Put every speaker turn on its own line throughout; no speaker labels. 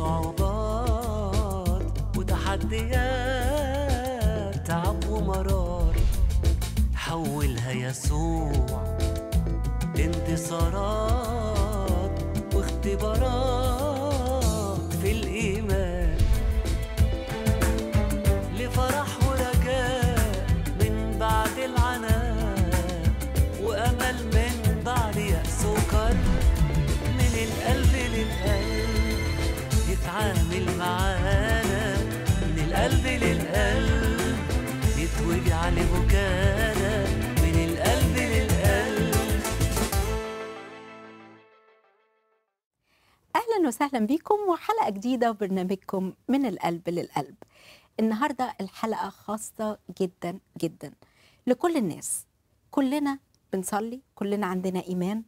صعوبات وتحديات تعب ومرار حولها يسوع انتصارات واختبارات
وسهلا بكم وحلقة جديدة برنامجكم من القلب للقلب النهاردة الحلقة خاصة جدا جدا لكل الناس كلنا بنصلي كلنا عندنا إيمان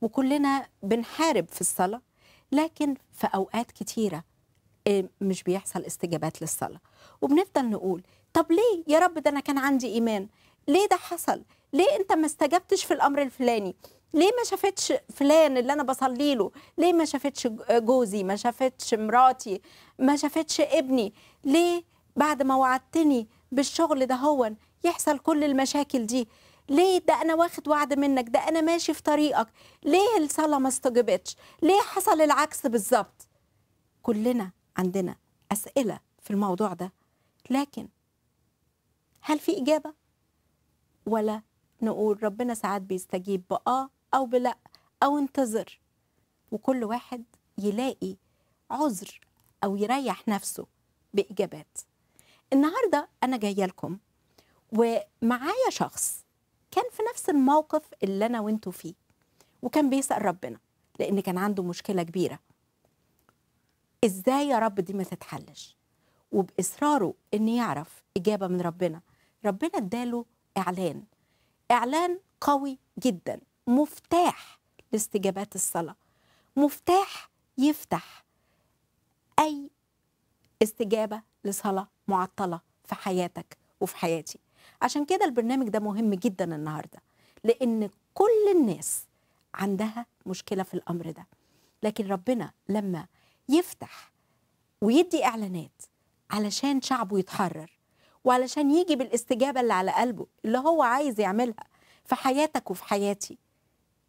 وكلنا بنحارب في الصلاة لكن في أوقات كتيرة آه، مش بيحصل استجابات للصلاة وبنفضل نقول طب ليه يا رب ده أنا كان عندي إيمان ليه ده حصل ليه أنت ما استجبتش في الأمر الفلاني ليه ما شافتش فلان اللي انا بصلي له ليه ما شافتش جوزي ما شافتش مراتي ما شافتش ابني ليه بعد ما وعدتني بالشغل ده هو يحصل كل المشاكل دي ليه ده انا واخد وعد منك ده انا ماشي في طريقك ليه الصلاه ما استجبتش ليه حصل العكس بالظبط كلنا عندنا اسئله في الموضوع ده لكن هل في اجابه ولا نقول ربنا ساعات بيستجيب باه أو بلأ أو انتظر وكل واحد يلاقي عذر أو يريح نفسه بإجابات النهاردة أنا جاية لكم ومعايا شخص كان في نفس الموقف اللي أنا وانتوا فيه وكان بيسأل ربنا لأن كان عنده مشكلة كبيرة إزاي يا رب دي ما تتحلش وبإصراره إن يعرف إجابة من ربنا ربنا اداله إعلان إعلان قوي جداً مفتاح لاستجابات الصلاة مفتاح يفتح أي استجابة لصلاة معطلة في حياتك وفي حياتي عشان كده البرنامج ده مهم جدا النهاردة لأن كل الناس عندها مشكلة في الأمر ده لكن ربنا لما يفتح ويدي إعلانات علشان شعبه يتحرر وعلشان يجي بالاستجابة اللي على قلبه اللي هو عايز يعملها في حياتك وفي حياتي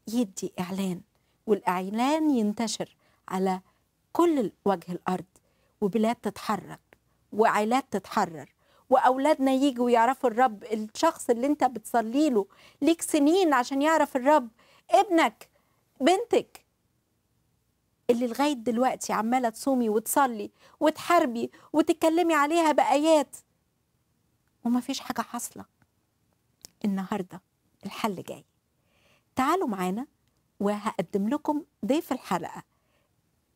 يدي إعلان والإعلان ينتشر على كل وجه الأرض وبلاد تتحرك وعائلات تتحرر واولادنا يجوا يعرفوا الرب الشخص اللي انت بتصلي له ليك سنين عشان يعرف الرب ابنك بنتك اللي لغايه دلوقتي عماله تصومي وتصلي وتحاربي وتتكلمي عليها بايات وما فيش حاجه حاصله النهارده الحل جاي تعالوا معانا وهقدم لكم ضيف الحلقه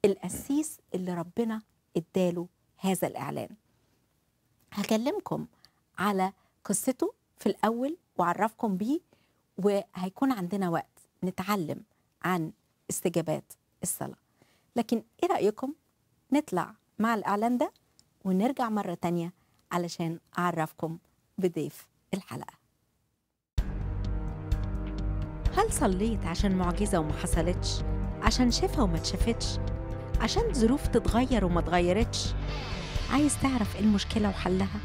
القسيس اللي ربنا اداله هذا الاعلان هكلمكم على قصته في الاول واعرفكم بيه وهيكون عندنا وقت نتعلم عن استجابات الصلاه لكن ايه رايكم نطلع مع الاعلان ده ونرجع مره تانيه علشان اعرفكم بضيف الحلقه هل صليت عشان معجزة وما حصلتش؟ عشان شفا وما تشفتش؟ عشان ظروف تتغير وما تغيرتش؟ عايز تعرف ايه المشكلة وحلها؟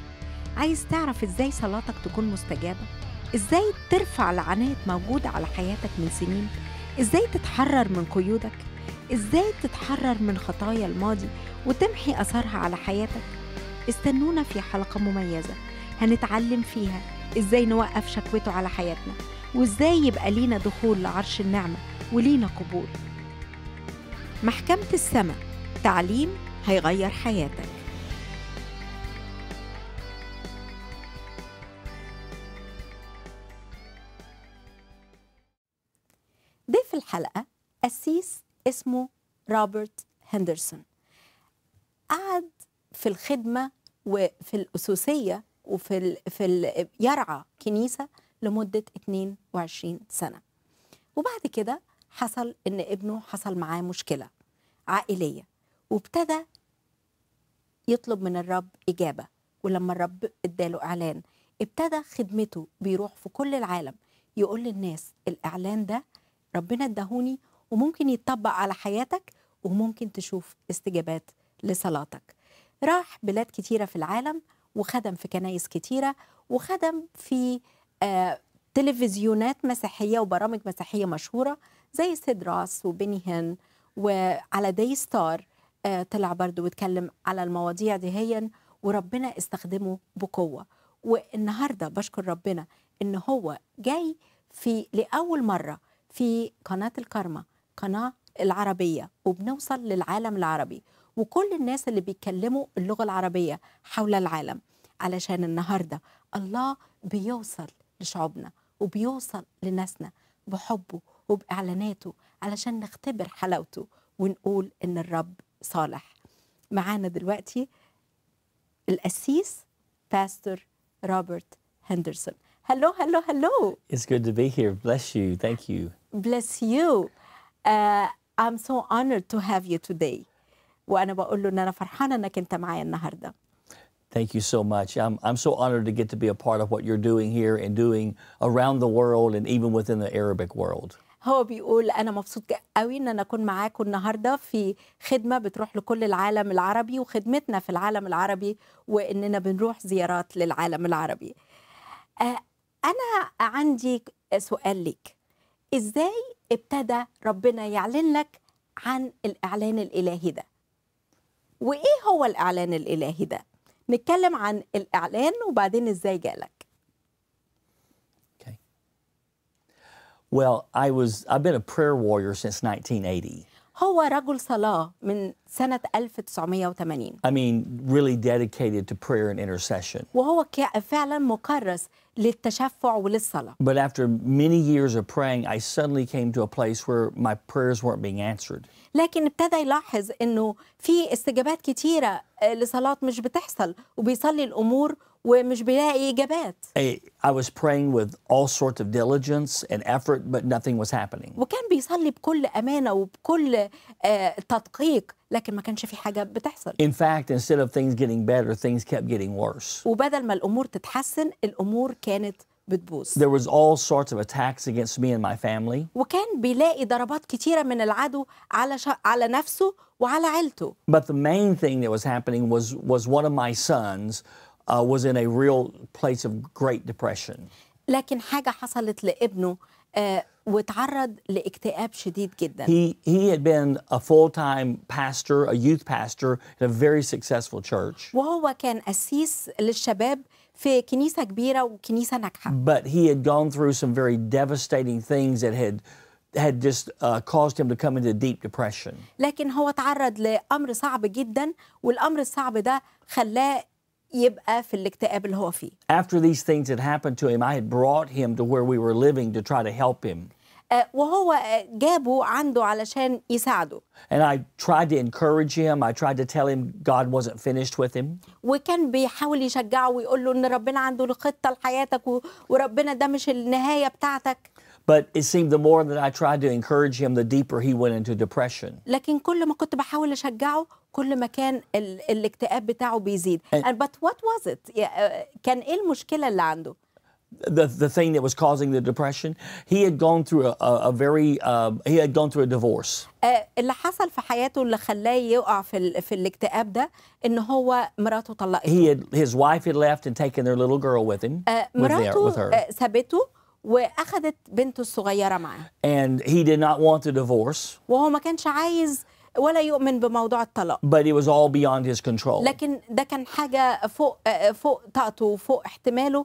عايز تعرف ازاي صلاتك تكون مستجابة؟ ازاي ترفع لعنات موجودة على حياتك من سنين؟ ازاي تتحرر من قيودك؟ ازاي تتحرر من خطايا الماضي وتمحي اثرها على حياتك؟ استنونا في حلقة مميزة هنتعلم فيها ازاي نوقف شكوته على حياتنا وازاي يبقى لينا دخول لعرش النعمة ولينا قبول محكمة السماء تعليم هيغير حياتك ضيف الحلقة قسيس اسمه روبرت هندرسون قعد في الخدمة وفي الأسوسية وفي في يرعى كنيسة لمدة 22 سنة وبعد كده حصل ان ابنه حصل معاه مشكلة عائلية وابتدى يطلب من الرب إجابة ولما الرب اداله إعلان ابتدى خدمته بيروح في كل العالم يقول للناس الإعلان ده ربنا اداهوني وممكن يتطبق على حياتك وممكن تشوف استجابات لصلاتك راح بلاد كتيرة في العالم وخدم في كنايس كتيرة وخدم في تلفزيونات مسيحيه وبرامج مسيحيه مشهوره زي سيد راس وبيني هن وعلى داي ستار آه، طلع برضه واتكلم على المواضيع دي هيا وربنا استخدمه بقوه والنهارده بشكر ربنا ان هو جاي في لاول مره في قناه الكارما قناه العربيه وبنوصل للعالم العربي وكل الناس اللي بيتكلموا اللغه العربيه حول العالم علشان النهارده الله بيوصل لشعوبنا وبيوصل لناسنا بحبه وبإعلاناته علشان نختبر حلاوته ونقول إن الرب صالح معانا دلوقتي القسيس باستور روبرت هندرسون هلو هلو هلو
It's good to be here. Bless you. Thank you.
Bless you. Uh, I'm so honored to have you today. وأنا بقول له إن أنا فرحانة إنك أنت معايا النهاردة.
Thank you so much. I'm, I'm so honored to get to be a part of what you're doing here and doing around the world and even within the Arabic world.
هو بيقول انا مبسوط قوي ان انا اكون معاكم النهارده في خدمه بتروح لكل العالم العربي وخدمتنا في العالم العربي واننا بنروح زيارات للعالم العربي آه، انا عندي سؤال لك ازاي ابتدى ربنا يعلن لك عن الاعلان الالهي ده وايه هو الاعلان الالهي ده نتكلم عن الاعلان وبعدين ازاي جالك
okay. well i was i've been a prayer warrior since 1980
هو رجل صلاة من سنة 1980
I mean really dedicated to prayer and intercession
وهو فعلا مكرس للتشفع وللصلاة
But after many years of praying I suddenly came to a place where my prayers weren't being answered
لكن ابتدى يلاحظ انه في استجابات كتيرة لصلاة مش بتحصل وبيصلي الامور ومش بيلاقي اجابات.
اي I was praying with all sorts of diligence and effort but nothing was happening.
وكان بيصلي بكل امانه وبكل تدقيق لكن ما كانش في حاجه بتحصل.
In fact instead of things getting better things kept getting worse.
وبدل ما الامور تتحسن الامور كانت بتبوظ.
There was all sorts of attacks against me and my family.
وكان بيلاقي ضربات كتيرة من العدو على ش... على نفسه وعلى عيلته.
But the main thing that was happening was was one of my sons uh, was in a real place of great depression.
لكن حاجة حصلت لابنه آه واتعرض لاكتئاب شديد جدا. He
he had been a full-time pastor, a youth pastor in a very successful church.
وهو كان أسيس للشباب في كنيسة كبيرة وكنيسة ناجحة.
But he had gone through some very devastating things that had had just uh, caused him to come into deep depression.
لكن هو تعرض لأمر صعب جدا والأمر الصعب ده خلاه يبقى في الاكتئاب اللي هو فيه.
After these things had happened to him, I had brought him to where we were living to try to help him.
وهو جابه عنده علشان يساعده.
And I tried to encourage him. I tried to tell him God wasn't finished with him.
وكان بيحاول يشجعه ويقول له ان ربنا عنده خطه لحياتك وربنا ده مش النهايه بتاعتك.
But it seemed the more that I tried to encourage him, the deeper he went into depression.
لكن كل ما كنت بحاول أشجعه كل ما كان ال الاكتئاب بتاعه بيزيد. And, And but what was it? Uh, كان إيه المشكلة اللي عنده؟
the, the thing that was causing the depression. He had gone through a, a, very uh, he had gone through a divorce.
Uh, اللي حصل في حياته اللي خلاه يقع في ال, في الاكتئاب ده ان هو مراته طلقته. He
had, his wife had left and taken their little girl with him. Uh, مراته
سابته واخذت بنته الصغيره معاه
and he did not want a divorce
وهو ما كانش عايز ولا يؤمن بموضوع الطلاق
but it was all beyond his control
لكن ده كان حاجه فوق فوق طاقته وفوق احتماله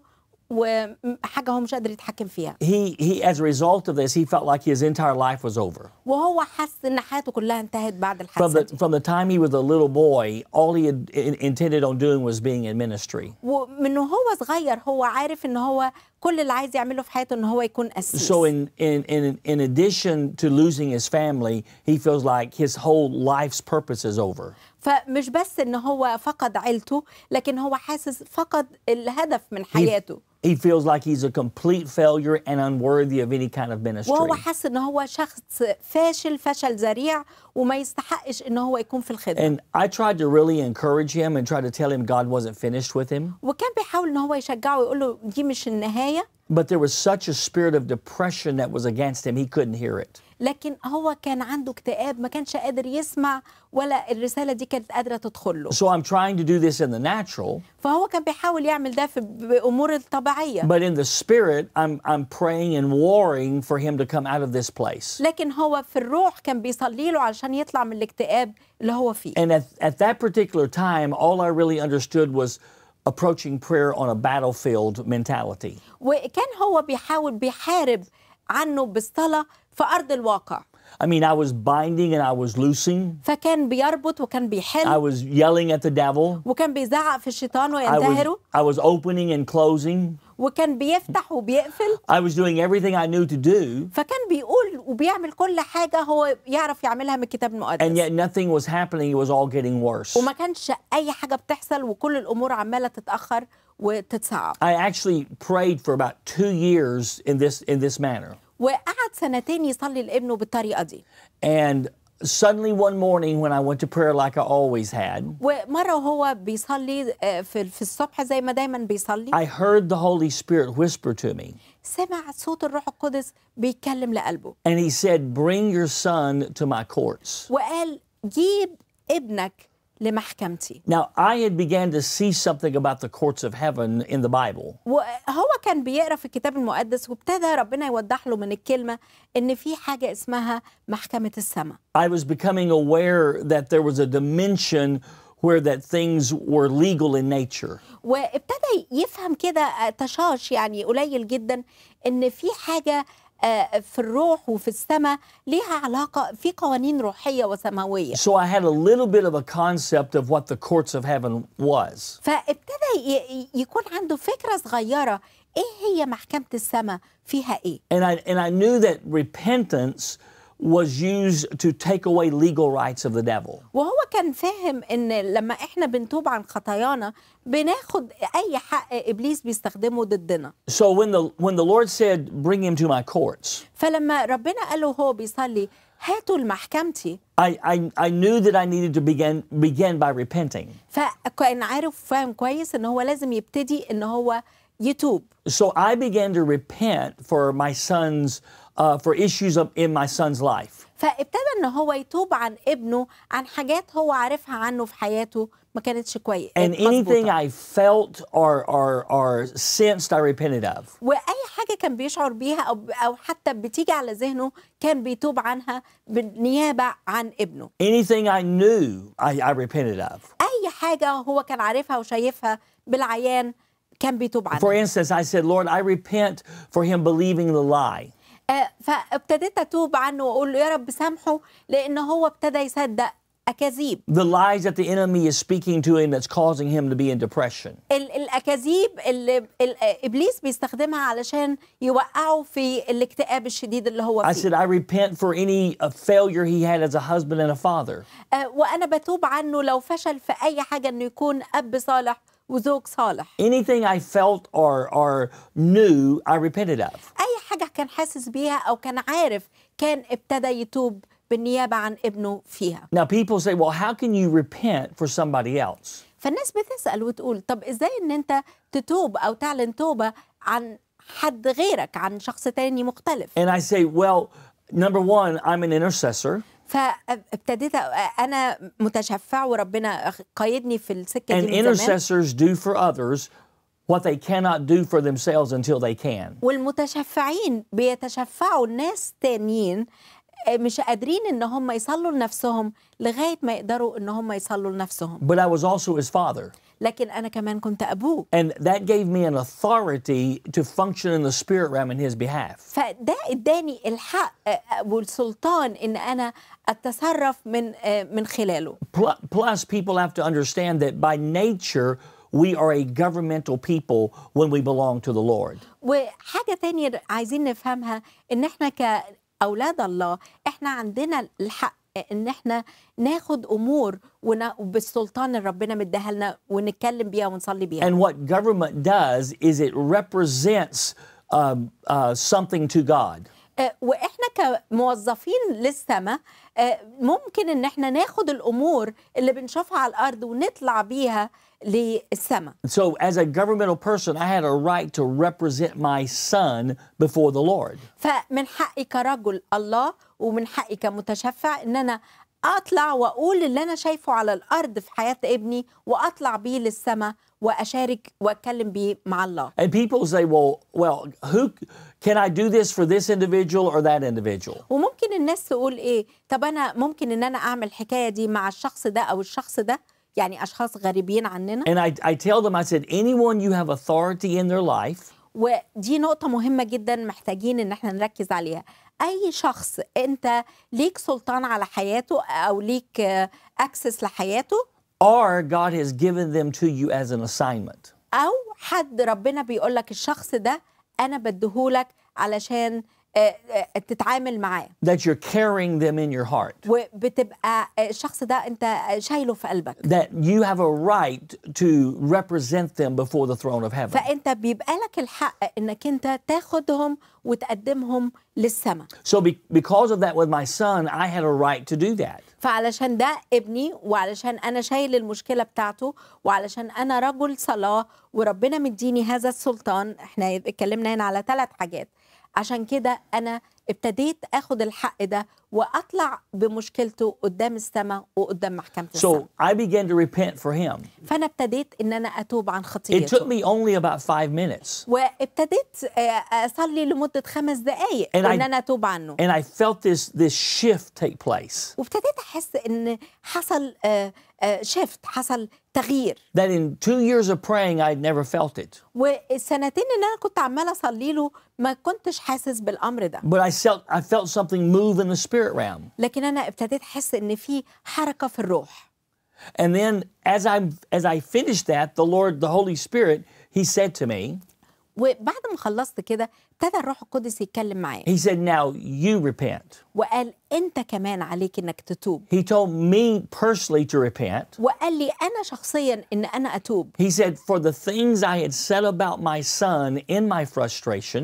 وحاجه هو مش قادر يتحكم فيها
he he as a result of this he felt like his entire life was over
وهو حس ان حياته كلها انتهت
بعد الحادثه from the, from the time he was a little boy all he had intended on doing was being in ministry
ومن هو صغير هو عارف ان هو كل اللي عايز يعمله في حياته ان هو يكون
قسيس. So in in in in addition to losing his family, he feels like his whole life's purpose is over.
فمش بس ان هو فقد عيلته لكن هو حاسس فقد الهدف من حياته.
He He feels like he's a complete failure and unworthy of any kind of ministry. وهو
حس ان هو شخص فاشل فشل ذريع وما يستحقش ان هو يكون في الخدمه. And
I tried to really encourage him and try to tell him God wasn't finished with him.
وكان بيحاول ان هو يشجعه ويقول له دي مش النهايه.
But there was such a spirit of depression that was against him he couldn't hear it.
لكن هو كان عنده اكتئاب ما كانش قادر يسمع ولا الرساله دي كانت قادره تدخل له.
So I'm trying to do this in the natural.
فهو كان بيحاول يعمل ده في الامور الطبيعيه. But
in the spirit I'm I'm praying and warring for him to come out of this place.
لكن هو في الروح كان بيصلي له علشان يطلع من
الاكتئاب اللي هو فيه. And at, at that particular time all I really understood was approaching prayer on a battlefield mentality.
وكان هو بيحاول بيحارب عنه بالصلاه في ارض الواقع.
I mean, I was binding and I was loosing.
فكان بيربط وكان بيحل. I
was yelling at the devil.
وكان بيزعق في الشيطان وينتهره.
I was, I was opening and closing.
وكان بيفتح وبيقفل.
I was doing everything I knew to do.
فكان بيقول وبيعمل كل حاجة هو يعرف يعملها من الكتاب المقدس. And yet
nothing was happening, it was all getting worse. وما
كانش أي حاجة بتحصل وكل الأمور عمالة تتأخر
وتتصعب. I actually prayed for about two years in this in this manner.
وقعد سنتين يصلي لابنه بالطريقه دي.
And suddenly one morning when I went to prayer like I always had.
ومره وهو بيصلي في في الصبح زي ما دايما بيصلي. I
heard the Holy Spirit whisper to me.
سمع صوت الروح القدس بيتكلم لقلبه.
And he said bring your son to my courts.
وقال جيب ابنك لمحكمتي.
Now I had began to see something about the courts of heaven in the Bible.
وهو كان بيقرا في الكتاب المقدس وابتدى ربنا يوضح له من الكلمه ان في حاجه اسمها محكمه السماء.
I was becoming aware that there was a dimension where that things were legal in nature.
وابتدى يفهم كده تشاش يعني قليل جدا ان في حاجه آه، في الروح وفي السماء ليها علاقة في قوانين روحية وسماوية.
So I had a little bit of a concept of what the courts of heaven was.
فابتدى يكون عنده فكرة صغيرة ايه هي محكمة السماء فيها ايه.
And I and I knew that repentance was used to take away legal rights of the devil.
وهو كان فاهم ان لما احنا بنتوب عن خطايانا بناخد اي حق ابليس بيستخدمه ضدنا.
So when the when the Lord said bring him to my courts.
فلما ربنا قال له هو بيصلي هاتوا لمحكمتي.
I, I, I knew that I needed to begin begin by repenting.
فكان عارف فاهم كويس ان هو
لازم يبتدي ان هو يتوب. So I began to repent for my son's for issues of, in my son's life. فابتدى ان هو يتوب عن ابنه
عن حاجات هو عارفها عنه في حياته ما كانتش كويس and anything I
felt or, or, or sensed I repented of
واي حاجه كان بيشعر بيها او او حتى بتيجي على ذهنه كان بيتوب عنها بالنيابه عن ابنه
anything I knew I, I repented of
اي حاجه هو كان عارفها وشايفها بالعيان كان بيتوب عنها for
instance I said Lord I repent for him believing the lie
آه، فابتديت اتوب عنه واقول له يا رب سامحه لان هو ابتدى يصدق اكاذيب
the lies that the enemy is speaking to him that's causing him to be in depression
الاكاذيب اللي ابليس بيستخدمها علشان يوقعه في الاكتئاب الشديد اللي هو فيه I said
I repent for any uh, failure he had as a husband and a father
آه، وانا بتوب عنه لو فشل في اي حاجه انه يكون اب صالح وذوق صالح
anything I felt or or knew I repented of أي
حاجة كان حاسس بيها أو كان عارف كان ابتدى يتوب بالنيابة عن ابنه فيها
now people say well how can you repent for somebody else
فالناس بتسأل وتقول طب إزاي إن أنت تتوب أو تعلن توبة عن حد غيرك عن شخص تاني مختلف
and I say well number one I'm an intercessor
فابتديت انا متشفع وربنا قايدني في السكه دي And intercessors
do for others what they cannot do for themselves until they can.
والمتشفعين بيتشفعوا الناس تانيين آه، مش قادرين ان هم يصلوا لنفسهم لغايه ما يقدروا ان هم يصلوا لنفسهم.
But I was also his father.
لكن أنا كمان كنت أبوه.
And that gave me an authority to function in the spirit realm in his behalf.
فده اداني الحق والسلطان إن أنا أتصرف من من خلاله.
Plus people have to understand that by nature we are a governmental people when we belong to the Lord.
وحاجة تانية عايزين نفهمها إن إحنا كأولاد الله إحنا عندنا الحق ان احنا ناخد امور بالسلطان اللي ربنا مديها لنا ونتكلم بيها ونصلي بيها. And
what government does is it represents uh, uh, something to God.
واحنا كموظفين للسماء ممكن ان احنا ناخد الامور اللي بنشوفها على الارض ونطلع بيها للسماء.
So as a governmental person, I had a right to represent my son before the Lord.
فمن حقي كرجل الله ومن حقي كمتشفع ان انا اطلع واقول اللي انا شايفه على الارض في حياه ابني واطلع بيه للسماء واشارك واتكلم بيه مع الله. And
people say, well, well, who can I do this for this individual or that individual?
وممكن الناس تقول ايه؟ طب انا ممكن ان انا اعمل الحكايه دي مع الشخص ده او الشخص ده؟ يعني أشخاص غريبين عننا And
I, I tell them I said anyone you have authority in their life
ودي نقطة مهمة جدا محتاجين إن احنا نركز عليها أي شخص أنت ليك سلطان على حياته أو ليك أكسس آه، لحياته
or God has given them to you as an assignment
أو حد ربنا بيقول لك الشخص ده أنا بديهولك علشان آه، آه، تتعامل معاه
that you're carrying them in your heart
وبتبقى آه، الشخص ده انت شايله في قلبك
that you have a right to represent them before the throne of heaven فانت
بيبقى لك الحق انك انت تاخدهم وتقدمهم
للسماء so be because of that with my son I had a right to do that
فعلشان ده ابني وعلشان انا شايل المشكله بتاعته وعلشان انا رجل صلاه وربنا مديني هذا السلطان احنا اتكلمنا هنا على ثلاث حاجات عشان كده أنا ابتديت اخد الحق ده واطلع بمشكلته قدام السماء وقدام محكمه so
I began to repent for him.
فانا ابتديت ان انا اتوب عن خطيئته. It took
me only about five minutes.
وابتديت آه، اصلي لمده خمس دقائق and ان I, انا اتوب عنه.
And I felt this this shift take place.
وابتديت احس ان حصل uh, شيفت حصل تغيير
That in two years of praying I would never felt it.
والسنتين اللي انا كنت عماله اصلي له ما كنتش حاسس بالامر ده. But
I felt I felt something move in the spirit realm.
لكن انا ابتديت احس ان في
حركة في الروح. And then as I as I finished that the Lord the Holy Spirit he said to me
وبعد ما خلصت كده ابتدى الروح القدس يتكلم معايا.
He said now you repent. وقال انت كمان عليك انك تتوب He told me personally to repent.
وقال لي انا شخصيا ان انا اتوب
He said for the things I had said about my son in my frustration.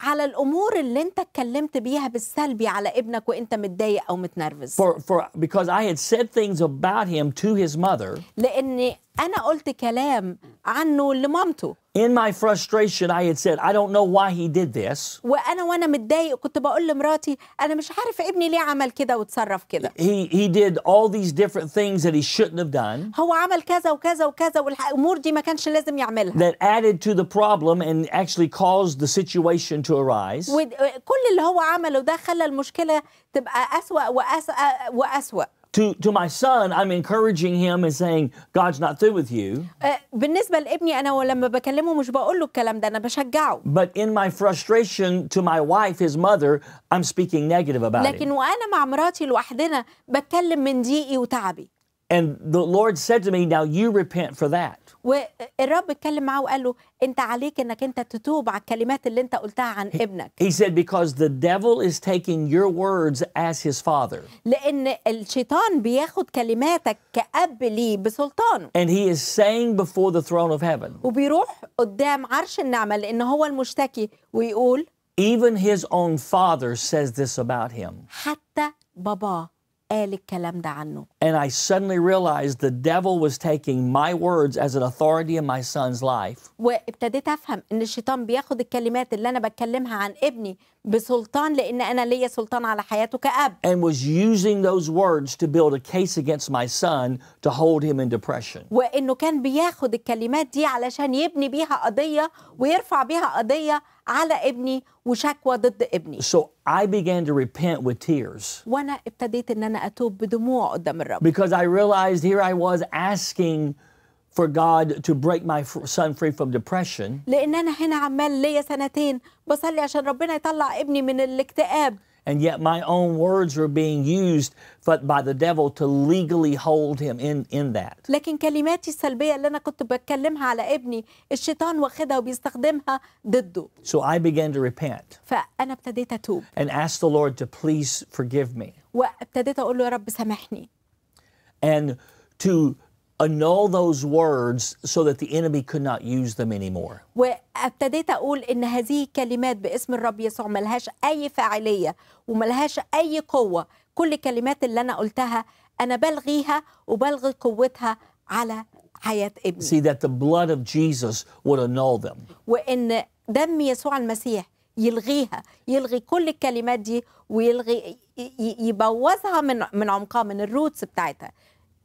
على الامور اللي انت اتكلمت بيها بالسلبي على ابنك وانت متضايق او متنرفز.
For for because I had said things about him to his mother.
لاني انا قلت كلام عنه
لمامته. In my frustration I had said I don't know why he did this.
وانا وانا متضايق كنت بقول لمراتي انا مش عارف عارف ابني ليه عمل كده وتصرف كده.
He he did all these different things that he shouldn't have done.
هو عمل كذا وكذا وكذا والامور دي ما كانش لازم يعملها. That
added to the problem and actually caused the situation to arise.
كل اللي هو عمله ده خلى المشكله تبقى اسوأ واسوأ واسوأ.
to to my son I'm encouraging him and saying God's not through with you.
Uh, بالنسبة لابني أنا بكلمه مش بقول له الكلام ده أنا بشجعه.
But in my frustration to my wife, his mother, I'm speaking negative about it. لكن
وأنا مع مراتي
وتعبي. And the Lord said to me, now you repent for that.
والرب اتكلم معاه وقال له انت عليك انك انت تتوب على الكلمات اللي انت قلتها عن ابنك
he said because the devil is taking your words as his father
لان الشيطان بياخد كلماتك كاب ليه بسلطانه
and he is saying before the throne of heaven
وبيروح قدام عرش النعمه لان هو المشتكي ويقول
even his own father says this about him
حتى باباه قال الكلام ده عنه.
And I suddenly realized the devil was taking my words as an authority in my son's life.
وابتديت افهم ان الشيطان بياخد الكلمات اللي انا بتكلمها عن ابني بسلطان لان انا ليا سلطان على حياته كاب.
And was using those words to build a case against my son to hold him in depression.
وانه كان بياخد الكلمات دي علشان يبني بيها قضيه ويرفع بيها قضيه على ابني وشكوى ضد ابني.
So I began to repent with tears.
وانا ابتديت ان انا اتوب بدموع قدام الرب.
Because I realized here I was asking for God to break my son free from depression.
لان انا هنا عمال ليا سنتين بصلي عشان ربنا يطلع ابني من
الاكتئاب. and yet my own words were being used but by the devil to legally hold him in in that.
لكن كلماتي السلبية اللي أنا كنت بتكلمها على ابني الشيطان واخدها وبيستخدمها ضده.
So I began to repent.
فأنا ابتديت
أتوب. And asked the Lord to please forgive me.
وابتديت أقول له يا رب سامحني.
And to annul those words so that the enemy could not use them anymore.
وابتديت اقول ان هذه كلمات باسم الرب يسوع ملهاش اي فاعليه وملهاش اي قوه كل الكلمات اللي انا قلتها انا بلغيها وبلغي قوتها على حياه
ابني. See that the blood of Jesus would annul them.
وان دم يسوع المسيح يلغيها يلغي كل الكلمات دي ويلغي يبوظها من من عمقها من الروتس بتاعتها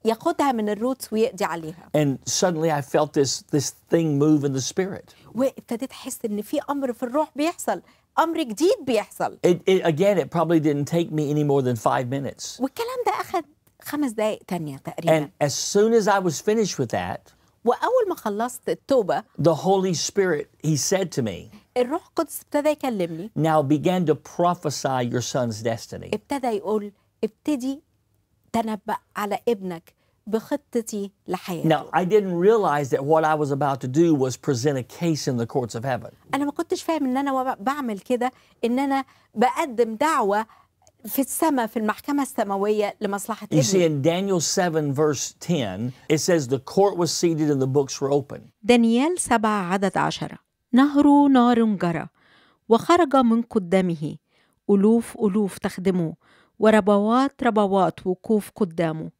ياخدها من ويقضي عليها.
And suddenly I felt this this thing move in the spirit.
وابتديت احس ان في امر في الروح بيحصل امر جديد بيحصل.
It, it, again it probably didn't take me any more than five minutes. والكلام ده
اخذ خمس دقائق
تانية تقريبا. And as soon as I was finished with that واول ما خلصت التوبة The Holy Spirit he said to me الروح القدس ابتدى يكلمني Now began to prophesy your son's destiny.
ابتدى يقول ابتدي تنبأ على ابنك بخطتي لحياتي.
Now, I didn't realize that what I was about to do was present a case in the courts of heaven.
أنا ما كنتش فاهم إن أنا بعمل كده إن أنا بقدم دعوة في السماء في المحكمة السماوية لمصلحة ابني. You see
in Daniel 7 verse 10 it says the court was seated and the books were open.
دانيال 7 عدد 10 نهر نار جرى وخرج من قدامه ألوف ألوف تخدمه وربوات ربوات وقوف قدامه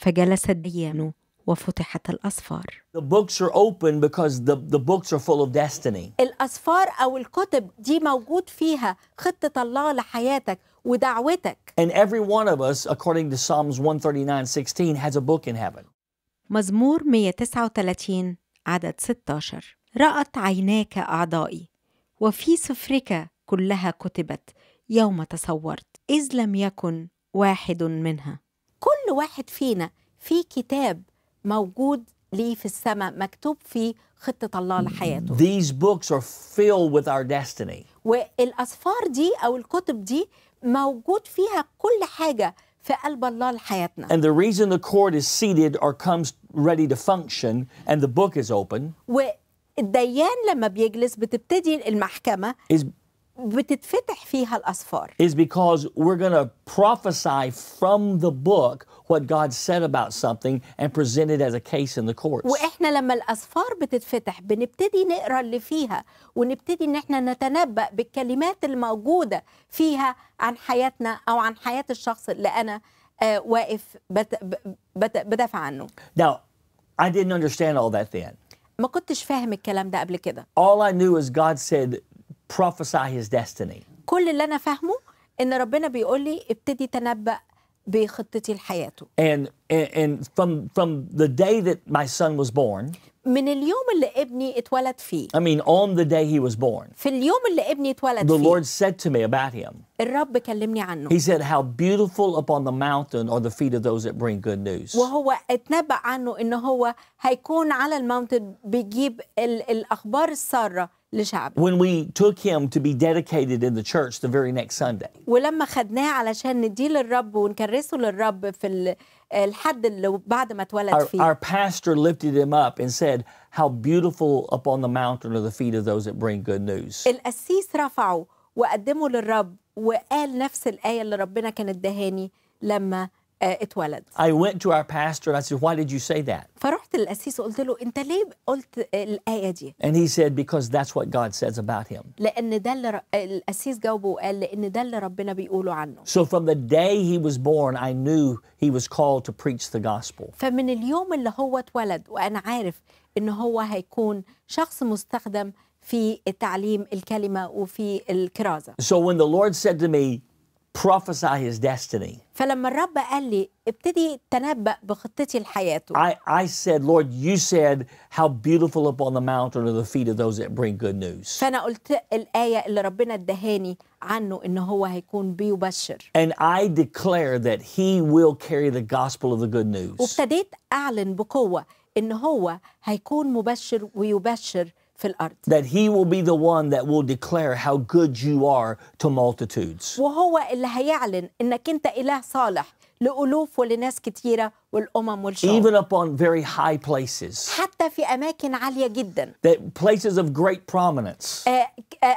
فجلست ديانه وفتحت الأصفار
the books are open because the, the books are full of destiny.
الأصفار أو الكتب دي موجود فيها خطة الله لحياتك ودعوتك.
And every one of us, according to Psalms 139:16, has a book in heaven.
مزمور 139 عدد 16 رأت عيناك أعضائي وفي سفرك كلها كتبت يوم تصورت إذ لم يكن واحد منها كل واحد فينا في كتاب موجود ليه في السماء مكتوب فيه خطة الله لحياته.
These books are filled with our destiny.
والأسفار دي أو الكتب دي موجود فيها كل حاجة في قلب الله لحياتنا. And
the reason the cord is seated or comes ready to function and the book is open.
والديان لما بيجلس بتبتدي المحكمة. Is بتتفتح فيها
الأسفار is because we're going to prophesy from the book what God said about something and present it as a case in the courts.
واحنا لما الأسفار بتتفتح بنبتدي نقرا اللي فيها ونبتدي ان احنا نتنبأ بالكلمات الموجودة فيها عن حياتنا او عن حياة الشخص اللي انا آه، واقف بت بت بدافع عنه.
Now, I didn't understand all that then.
ما كنتش فاهم الكلام ده قبل كده.
All I knew is God said prophesy his destiny.
كل اللي أنا فاهمه إن ربنا بيقول لي ابتدي تنبأ بخطتي لحياته.
And, and and from from the day that my son was born.
من اليوم اللي ابني اتولد فيه.
I mean on the day he was born.
في اليوم اللي ابني اتولد فيه. The Lord
said to me about him.
الرب كلمني عنه. He said how
beautiful upon the mountain are the feet of those that bring good news.
وهو اتنبأ عنه إن هو هيكون على الماونتن بيجيب ال الأخبار السارة. لشعبه.
When we took him to be dedicated in the church the very next Sunday.
ولما خدناه علشان نديه للرب ونكرسه للرب في الحد اللي بعد ما اتولد فيه. Our,
pastor lifted him up and said, "How beautiful upon the mountain are the feet of those that bring good news."
القسيس رفعه وقدمه للرب وقال نفس الآية اللي ربنا كان ادهاني لما اتولد
I went to our pastor and I said why did you say that
فرحت للقسيس وقلت له انت ليه قلت الايه دي
And he said because that's what God says about him
لان ده اللي القسيس جاوبه وقال لان ده اللي ربنا بيقوله عنه
So from the day he was born I knew he was called to preach the gospel
فمن اليوم اللي هو اتولد وانا عارف ان هو هيكون شخص مستخدم في تعليم الكلمه وفي
So when the Lord said to me prophesy his destiny.
فلما الرب قال لي ابتدي تنبأ بخطتي لحياته.
I, I said, Lord, you said how beautiful upon the mountain are the feet of those that bring good news.
فأنا قلت الآية اللي ربنا ادهاني عنه إن هو هيكون بيبشر.
And I declare that he will carry the gospel of the good news.
وابتديت أعلن بقوة إن هو هيكون مبشر ويبشر
في الأرض that he will be the one that will declare how good you are to multitudes
وهو اللي هيعلن إنك أنت إله صالح لألوف ولناس كتيرة والأمم
والشعوب even upon very high places
حتى في أماكن عالية جدا
that places of great prominence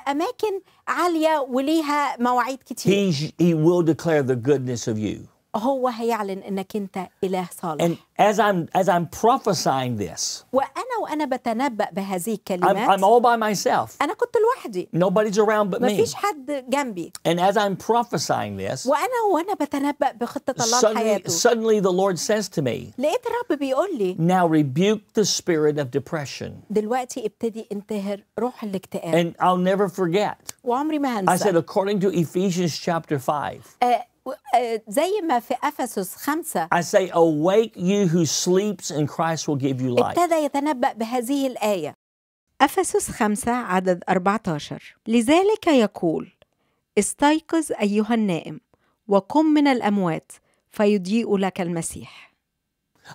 أماكن عالية وليها مواعيد
كتير he, he will declare the goodness of you
هو هيعلن انك انت اله صالح.
And as I'm as I'm prophesying this.
وانا وانا بتنبأ بهذه الكلمات. I'm, I'm all
by myself. انا كنت لوحدي. Nobody's around but me. مفيش
حد جنبي.
And as I'm prophesying this.
وانا وانا بتنبأ
بخطة الله suddenly, لحياته. Suddenly the Lord says to me.
لقيت الرب بيقول لي.
Now rebuke the spirit of depression.
دلوقتي ابتدي انتهر روح الاكتئاب. And
I'll never forget.
وعمري ما هنسى. I said
according to Ephesians chapter
5. زي ما في افسس خمسة
I say awake you who sleeps and Christ will give you life ابتدى
يتنبأ بهذه الآية أفسس خمسة عدد 14 لذلك يقول استيقظ أيها النائم وقم من الأموات فيضيء لك المسيح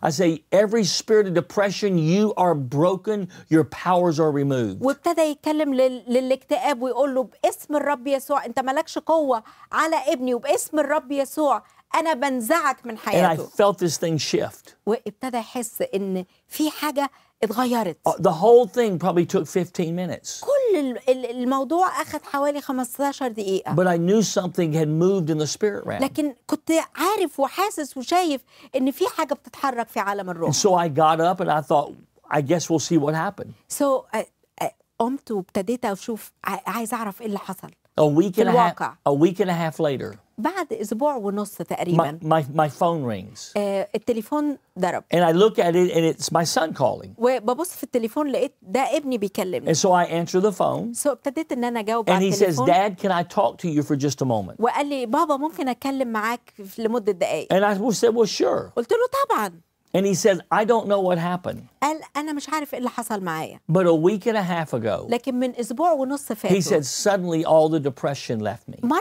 I say, every spirit of depression, you are broken, your powers are removed.
وابتدى يتكلم لل... للاكتئاب ويقول له باسم الرب يسوع انت مالكش قوه على ابني وباسم الرب يسوع انا بنزعك من حياته.
And I felt this thing shift.
وابتدى يحس ان في حاجه اتغيرت
uh, the whole thing probably took 15 minutes
كل الموضوع اخذ حوالي 15 دقيقة. but
I knew something had moved in the spirit realm لكن
كنت عارف وحاسس وشايف ان في حاجة بتتحرك في عالم الروح and so
I got up and I thought I guess we'll see what happened
so I, I, قمت وابتديت اشوف عايز اعرف ايه اللي حصل
a week and a half a week and a half later
بعد اسبوع ونص تقريبا
my, my, my phone rings
آه التليفون
ضرب and I look at it and it's my son calling
وببص في التليفون لقيت ده ابني بيكلمني and so
I answer the phone
so ابتديت ان انا اجاوب على التليفون and he says dad
can I talk to you for just a moment
وقال لي بابا ممكن اتكلم معاك لمده دقائق
and I said well sure قلت له طبعا And he says, I don't know what happened.
But
a week and a half ago.
لكن He said
suddenly all the depression left me.
And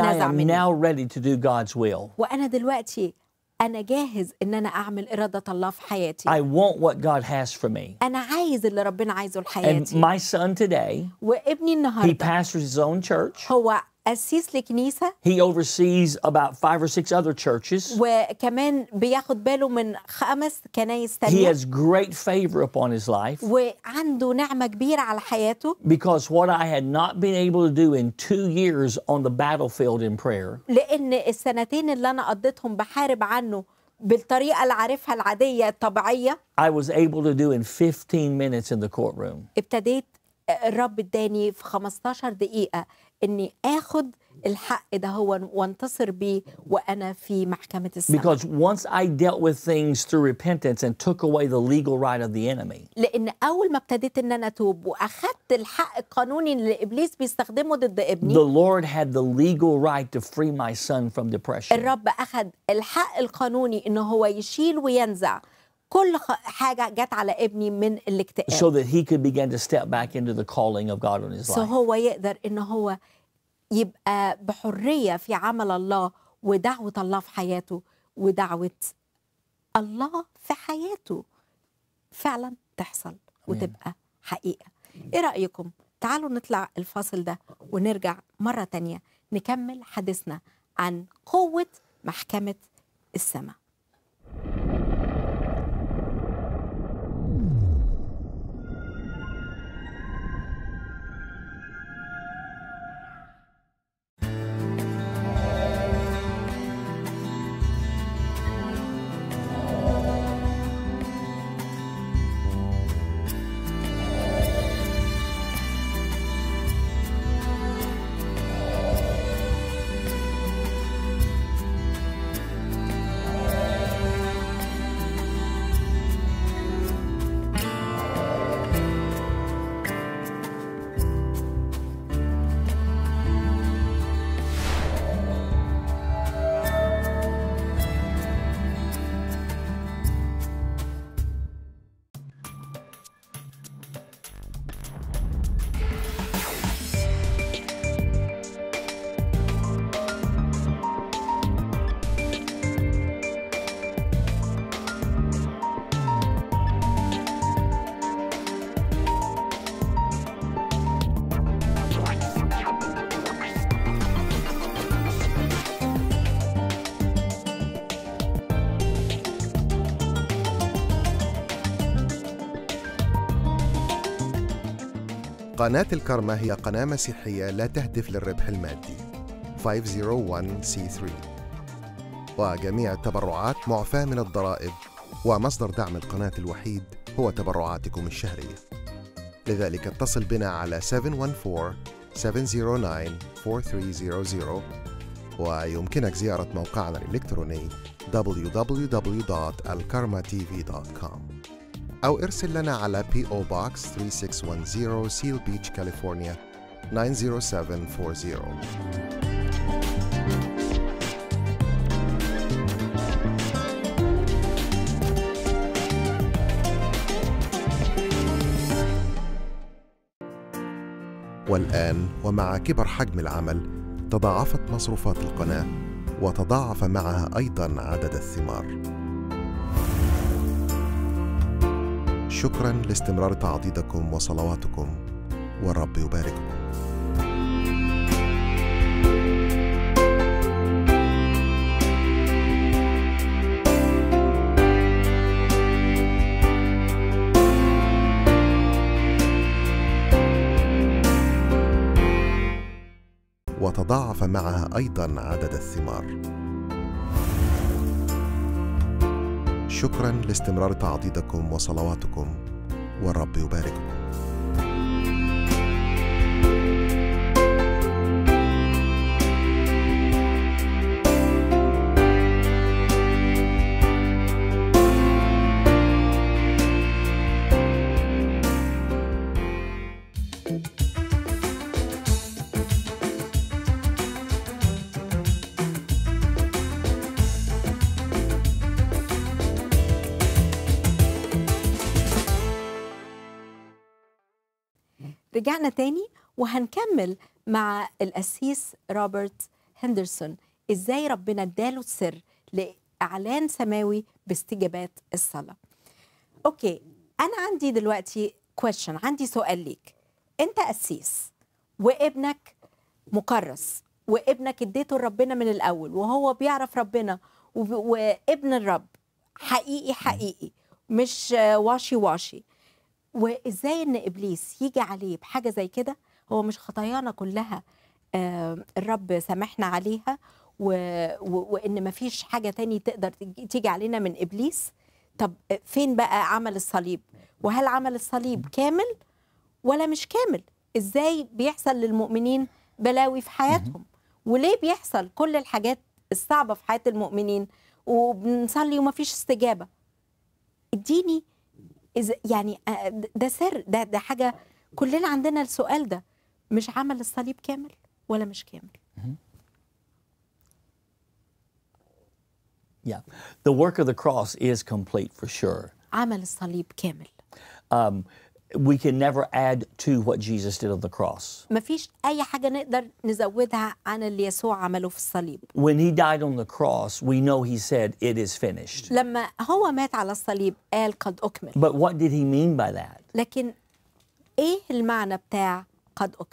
I am now
ready to do God's will.
أنا جاهز إن أنا أعمل إرادة الله في حياتي.
I want what God has for me.
أنا عايز اللي ربنا عايزه لحياتي. And
my son today.
وابني النهارده. He
pastors his own church. هو
أسيس لكنيسة
He oversees about five or six other churches.
وكمان بياخد باله من خمس كنايس He has
great favor upon his life
وعنده نعمة كبيرة على حياته
because what I had not been able to do in two years on the battlefield in prayer,
لأن السنتين اللي أنا قضيتهم بحارب عنه بالطريقة اللي عارفها العادية الطبيعية
I was able to do in 15 minutes in the courtroom.
ابتديت الرب اداني في 15 دقيقة اني اخد الحق ده هو وانتصر بيه وانا في محكمه السماء. Because
once I dealt with things through repentance and took away the legal right of the enemy.
لان اول ما ابتديت ان انا اتوب واخدت الحق القانوني اللي ابليس بيستخدمه ضد ابني. The
Lord had the legal right to free my son from depression.
الرب اخذ الحق القانوني ان هو يشيل وينزع كل حاجه جت على ابني من الاكتئاب so
that he could begin to step back into the calling of God on his life so
هو يقدر ان هو يبقى بحريه في عمل الله ودعوه الله في حياته ودعوه الله في حياته فعلا تحصل وتبقى حقيقه ايه رايكم تعالوا نطلع الفاصل ده ونرجع مره تانية نكمل حديثنا عن قوه محكمه السماء
قناة الكرمة هي قناة مسيحية لا تهدف للربح المادي 501c3 وجميع التبرعات معفاة من الضرائب ومصدر دعم القناة الوحيد هو تبرعاتكم الشهرية لذلك اتصل بنا على 714-709-4300 ويمكنك زيارة موقعنا الإلكتروني www.alkarmatv.com أو ارسل لنا على PO Box 3610 Seal Beach, California 90740. والآن ومع كبر حجم العمل تضاعفت مصروفات القناة وتضاعف معها أيضا عدد الثمار شكرا لاستمرار تعضيدكم وصلواتكم والرب يبارككم وتضاعف معها ايضا عدد الثمار شكرا لاستمرار تعضيدكم وصلواتكم والرب يبارككم
رجعنا تاني وهنكمل مع الأسيس روبرت هندرسون إزاي ربنا اداله السر لإعلان سماوي باستجابات الصلاة أوكي أنا عندي دلوقتي question عندي سؤال ليك أنت أسيس وابنك مكرس وابنك اديته لربنا من الأول وهو بيعرف ربنا وابن الرب حقيقي حقيقي مش واشي واشي وازاي ان ابليس يجي عليه بحاجه زي كده هو مش خطايانا كلها الرب سامحنا عليها و... و... وان مفيش حاجه تاني تقدر تيجي علينا من ابليس طب فين بقى عمل الصليب وهل عمل الصليب كامل ولا مش كامل ازاي بيحصل للمؤمنين بلاوي في حياتهم وليه بيحصل كل الحاجات الصعبه في حياه المؤمنين وبنصلي ومفيش استجابه اديني إذا يعني آه، ده سر ده ده حاجة كلنا عندنا السؤال ده مش عمل الصليب كامل ولا مش كامل
Yeah. The work of the cross is complete for sure.
عمل الصليب كامل.
Um, we can never add to what Jesus did on the cross. When he died on the cross, we know he said it is finished. But what did he mean by that?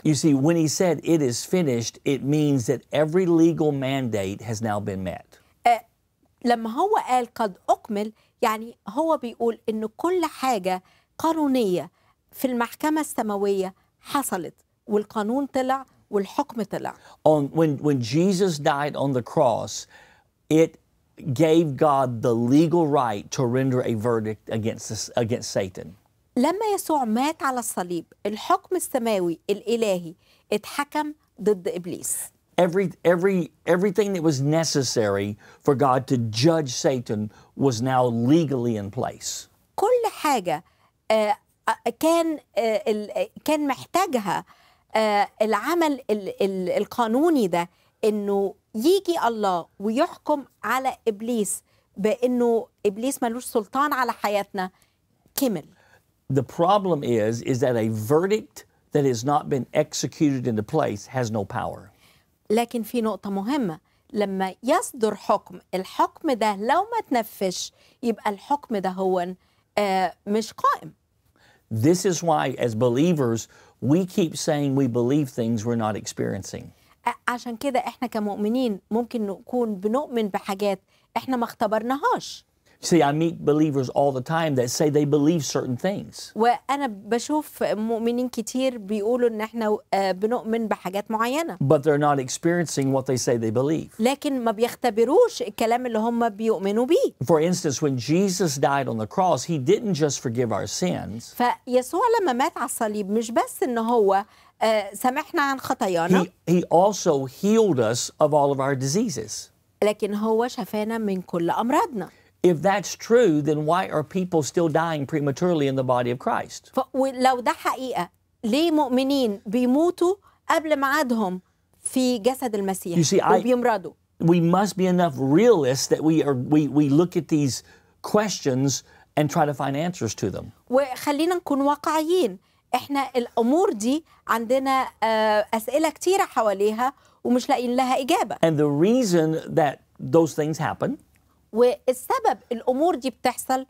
You see, when he said it is finished, it means that every legal mandate has now been met.
لما هو قال قد أكمل يعني هو بيقول إن كل حاجة قانونية في المحكمة السماوية حصلت والقانون طلع والحكم طلع.
On when when Jesus died on the cross, it gave God the legal right to render a verdict against against Satan.
لما يسوع مات على الصليب الحكم السماوي الإلهي اتحكم ضد إبليس.
Every every everything that was necessary for God to judge Satan was now legally in place.
كل حاجة كان كان محتاجها العمل القانوني ده انه يجي الله ويحكم على ابليس بانه ابليس ملوش سلطان على حياتنا كمل
The problem is is that a verdict that has not been executed into place has no power.
لكن في نقطة مهمة لما يصدر حكم الحكم ده لو ما تنفش يبقى الحكم ده هو مش قائم.
This is why, as believers, we keep saying we believe things we're not experiencing.
عشان كده احنا كمؤمنين ممكن نكون بنؤمن بحاجات احنا ما اختبرناهاش
see, I meet believers all the time that say they believe certain things.
وانا بشوف مؤمنين كتير بيقولوا ان احنا بنؤمن بحاجات معينه.
But they're not experiencing what they say they believe.
لكن ما بيختبروش الكلام اللي هم بيؤمنوا بيه.
For instance, when Jesus died on the cross, he didn't just forgive our sins.
فيسوع لما مات على الصليب مش بس ان هو سامحنا عن خطايانا.
He, he also healed us of all of our diseases.
لكن هو شفانا من كل امراضنا.
If that's true, then why are people still dying prematurely in the body of Christ?
ولو ده حقيقة ليه مؤمنين بيموتوا قبل ميعادهم في جسد المسيح you see,
وبيمرضوا I, we must be enough realists that we are we we look at these questions and try to find answers to them.
وخلينا نكون واقعيين احنا الامور دي عندنا اسئله كتيره حواليها ومش لاقيين لها اجابه.
And the reason that those things happen
والسبب الامور دي بتحصل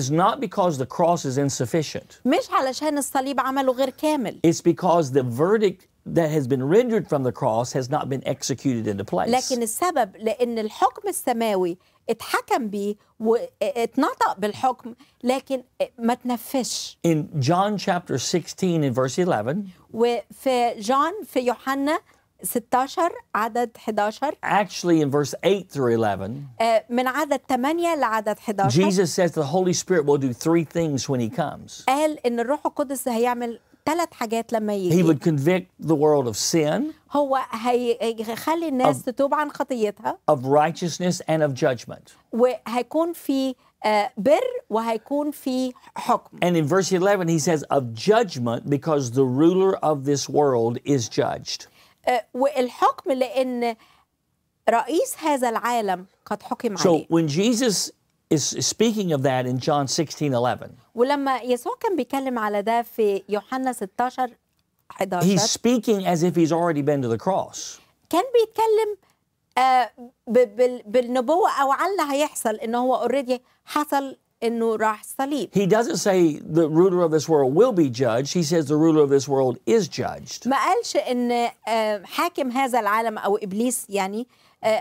is not because the cross is insufficient
مش علشان الصليب عمله غير كامل
it's because the verdict that has been rendered from the cross has not been executed into place لكن
السبب لان الحكم السماوي اتحكم بيه واتنطق بالحكم لكن ما
تنفش in John chapter 16 in verse 11
وفي جون في يوحنا 16 عدد 11
Actually in verse 8 through 11
من عدد 8 لعدد 11 Jesus
says the Holy Spirit will do three things when he comes
قال ان الروح القدس هيعمل ثلاث حاجات لما يجي He would
convict the world of sin
هو هيخلي الناس تتوب عن خطيتها
of righteousness and of judgment
وهيكون في بر وهيكون في حكم.
And in verse 11 he says of judgment because the ruler of this world is judged.
آه، والحكم لأن رئيس هذا العالم قد حكم عليه. So
when Jesus is speaking of that in John 16:11.
ولما يسوع كان بيتكلم على ده في يوحنا 16 11 He's
speaking as if he's already been to the cross.
كان بيتكلم آه، بالنبوة أو على هيحصل إن هو اوريدي حصل انه راح صليب.
He doesn't say the ruler of this world will be judged. He says the ruler of this world is judged.
ما قالش ان حاكم هذا العالم او ابليس يعني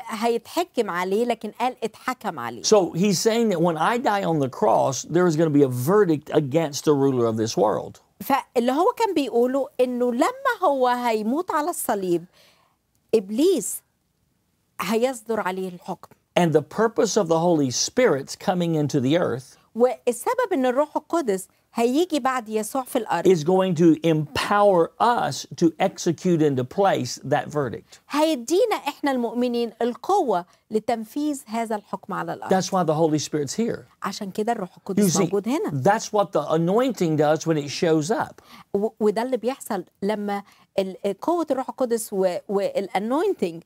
هيتحكم عليه لكن قال اتحكم عليه.
So he's saying that when I die on the cross there is going to be a verdict against the ruler of this world.
فاللي هو كان بيقوله انه لما هو هيموت على الصليب ابليس هيصدر عليه الحكم
and the purpose of the Holy Spirit's coming into the earth is going to empower us to execute into place that verdict. That's why the Holy Spirit's here.
see,
That's what the anointing does when it shows up. وده اللي بيحصل لما قوة
الروح القدس والانوينتنج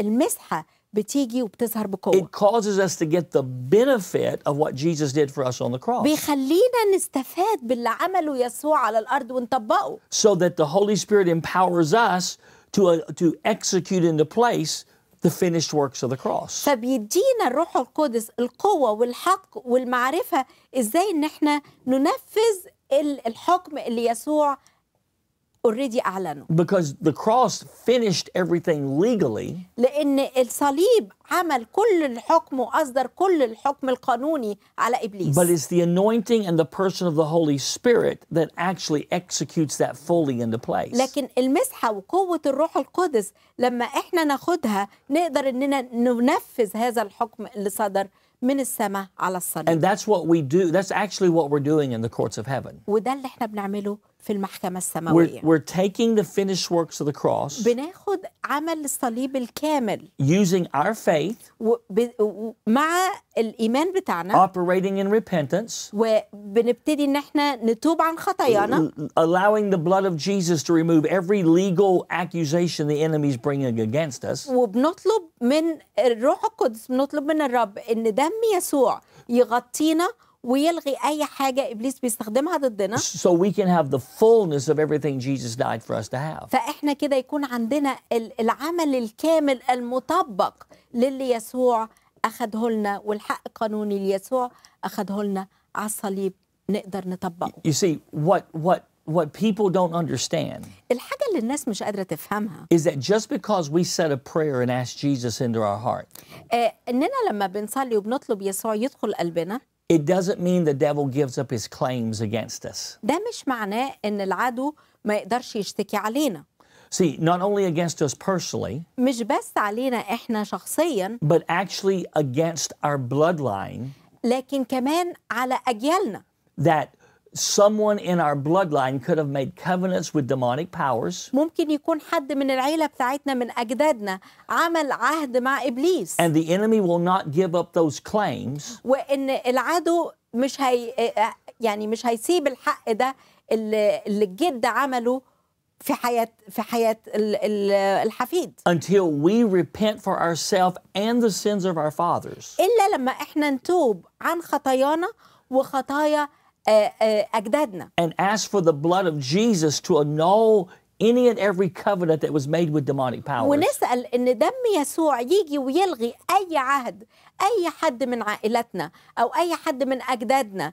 المسحة بتيجي وبتظهر بقوه.
It causes us to get the benefit of what Jesus did for us on the cross.
بيخلينا نستفاد باللي عمله يسوع على الارض ونطبقه.
So that the Holy Spirit empowers us to uh, to execute into place the finished works of the cross.
فبيدينا الروح القدس القوه والحق والمعرفه ازاي ان احنا ننفذ الحكم اللي يسوع اوريدي اعلنوا
because the cross finished everything legally
لان الصليب عمل كل الحكم واصدر كل الحكم القانوني على ابليس but it's
the anointing and the person of the holy spirit that actually executes that fully into place لكن
المسحه وقوه الروح القدس لما احنا ناخدها نقدر اننا ننفذ هذا الحكم اللي صدر من السماء
على الصليب and that's what we do that's actually what we're doing in the courts of heaven
وده اللي احنا بنعمله في المحكمة السماوية. We're,
we're taking the finished works of the cross.
بناخد عمل الصليب الكامل.
Using our faith.
مع الإيمان بتاعنا.
Operating in repentance.
وبنبتدي إن إحنا نتوب عن خطايانا.
Allowing the blood of Jesus to remove every legal accusation the enemy's bringing against us.
وبنطلب من الروح القدس بنطلب من الرب إن دم يسوع يغطينا ويلغي اي حاجه ابليس بيستخدمها ضدنا so
we can have the fullness of everything Jesus died for us to have
فاحنا كده يكون عندنا العمل الكامل المطبق للي يسوع اخذه لنا والحق القانوني ليسوع اخذه لنا على الصليب نقدر
نطبقه you see what what what people don't understand
الحاجة اللي الناس مش قادرة
تفهمها is that just because we said a prayer and ask Jesus into our heart
آه، إننا لما بنصلي وبنطلب يسوع يدخل قلبنا
It doesn't mean the devil gives up his claims against us.
ده مش معناه ان العدو ما يقدرش يشتكي علينا.
See, not only against us personally,
مش بس علينا احنا شخصيا,
but actually against our bloodline,
لكن كمان على اجيالنا.
That someone in our bloodline could have made covenants with demonic powers. ممكن يكون
حد من العيلة بتاعتنا من أجدادنا عمل عهد مع إبليس.
And the enemy will not give up those claims.
وإن العدو مش هي يعني مش هيسيب الحق ده اللي الجد عمله في حياة في حياة الحفيد.
Until we repent for ourselves and the sins of our fathers.
إلا لما إحنا نتوب عن خطايانا وخطايا أجدادنا.
And ask for the blood of Jesus to annul any and every covenant that was made with demonic powers. ونسأل
إن دم يسوع يجي ويلغي أي عهد أي حد من عائلتنا أو أي حد من أجدادنا